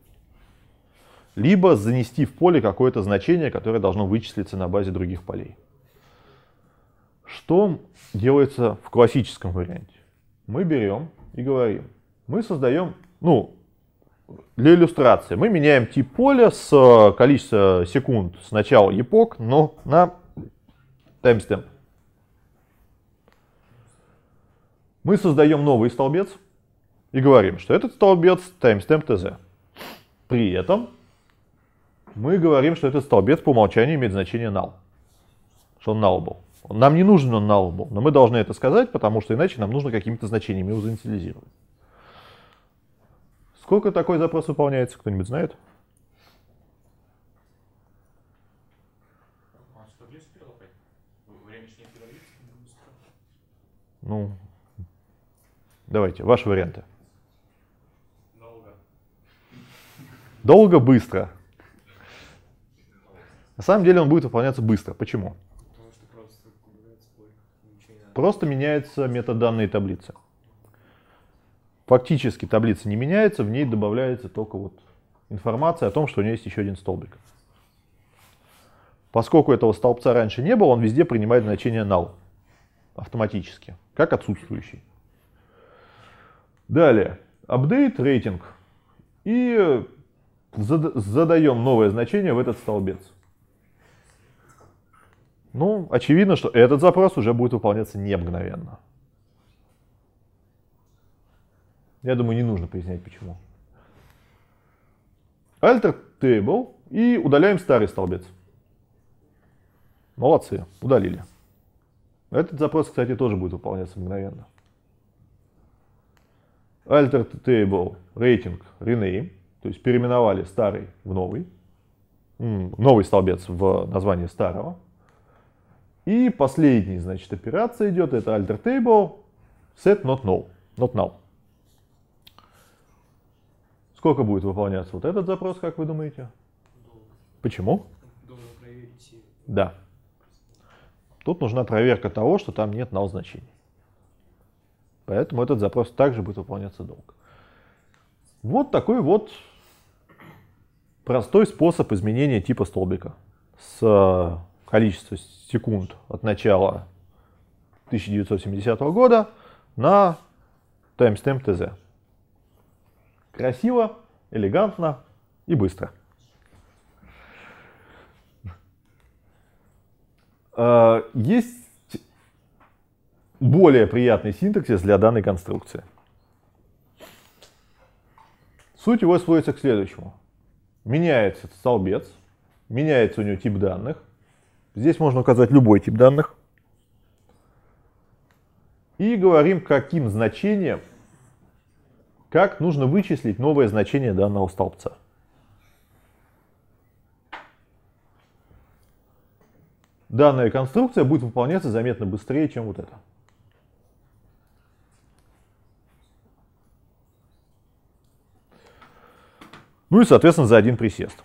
Либо занести в поле какое-то значение, которое должно вычислиться на базе других полей. Что делается в классическом варианте? Мы берем и говорим, мы создаем, ну, для иллюстрации, мы меняем тип поля с э, количества секунд с начала эпох, но на таймстемп. Мы создаем новый столбец и говорим, что этот столбец timestamp tz. При этом мы говорим, что этот столбец по умолчанию имеет значение null, что он nullable. Нам не нужен он nullable, но мы должны это сказать, потому что иначе нам нужно какими-то значениями его заинициализировать. Сколько такой запрос выполняется, кто-нибудь знает? А ну, Давайте, ваши варианты. Долго. Долго, быстро. На самом деле он будет выполняться быстро. Почему? просто, меняются метаданные таблицы. Фактически таблица не меняется, в ней добавляется только вот информация о том, что у нее есть еще один столбик. Поскольку этого столбца раньше не было, он везде принимает значение null автоматически, как отсутствующий. Далее, апдейт рейтинг. И э, задаем новое значение в этот столбец. Ну, очевидно, что этот запрос уже будет выполняться не мгновенно. Я думаю, не нужно пояснять, почему. Alter table и удаляем старый столбец. Молодцы, удалили. Этот запрос, кстати, тоже будет выполняться мгновенно. Alter Table rating rename, то есть переименовали старый в новый. Новый столбец в названии старого. И последний, значит, операция идет, это alter table set not null. Not null. Сколько будет выполняться вот этот запрос, как вы думаете? Долго. Почему? Долго проверить. Да. Тут нужна проверка того, что там нет null значений. Поэтому этот запрос также будет выполняться долго. Вот такой вот простой способ изменения типа столбика с э, количества секунд от начала 1970 года на timestamp TZ. Красиво, элегантно и быстро. Э, есть более приятный синтаксис для данной конструкции. Суть его сводится к следующему. Меняется столбец, меняется у него тип данных. Здесь можно указать любой тип данных. И говорим, каким значением, как нужно вычислить новое значение данного столбца. Данная конструкция будет выполняться заметно быстрее, чем вот это. Ну и, соответственно, за один присест.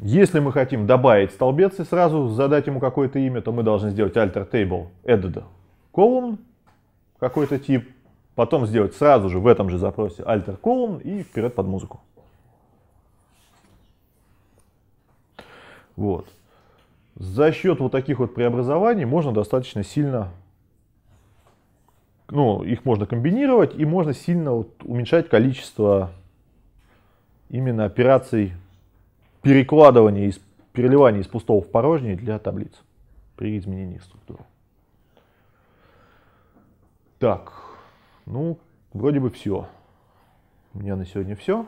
Если мы хотим добавить столбец и сразу задать ему какое-то имя, то мы должны сделать alter table added column, какой-то тип, потом сделать сразу же в этом же запросе alter column и вперед под музыку. Вот. За счет вот таких вот преобразований можно достаточно сильно, ну, их можно комбинировать и можно сильно вот уменьшать количество именно операций перекладывания, из, переливания из пустого в порожний для таблиц при изменении структуры. Так, ну, вроде бы все. У меня на сегодня все.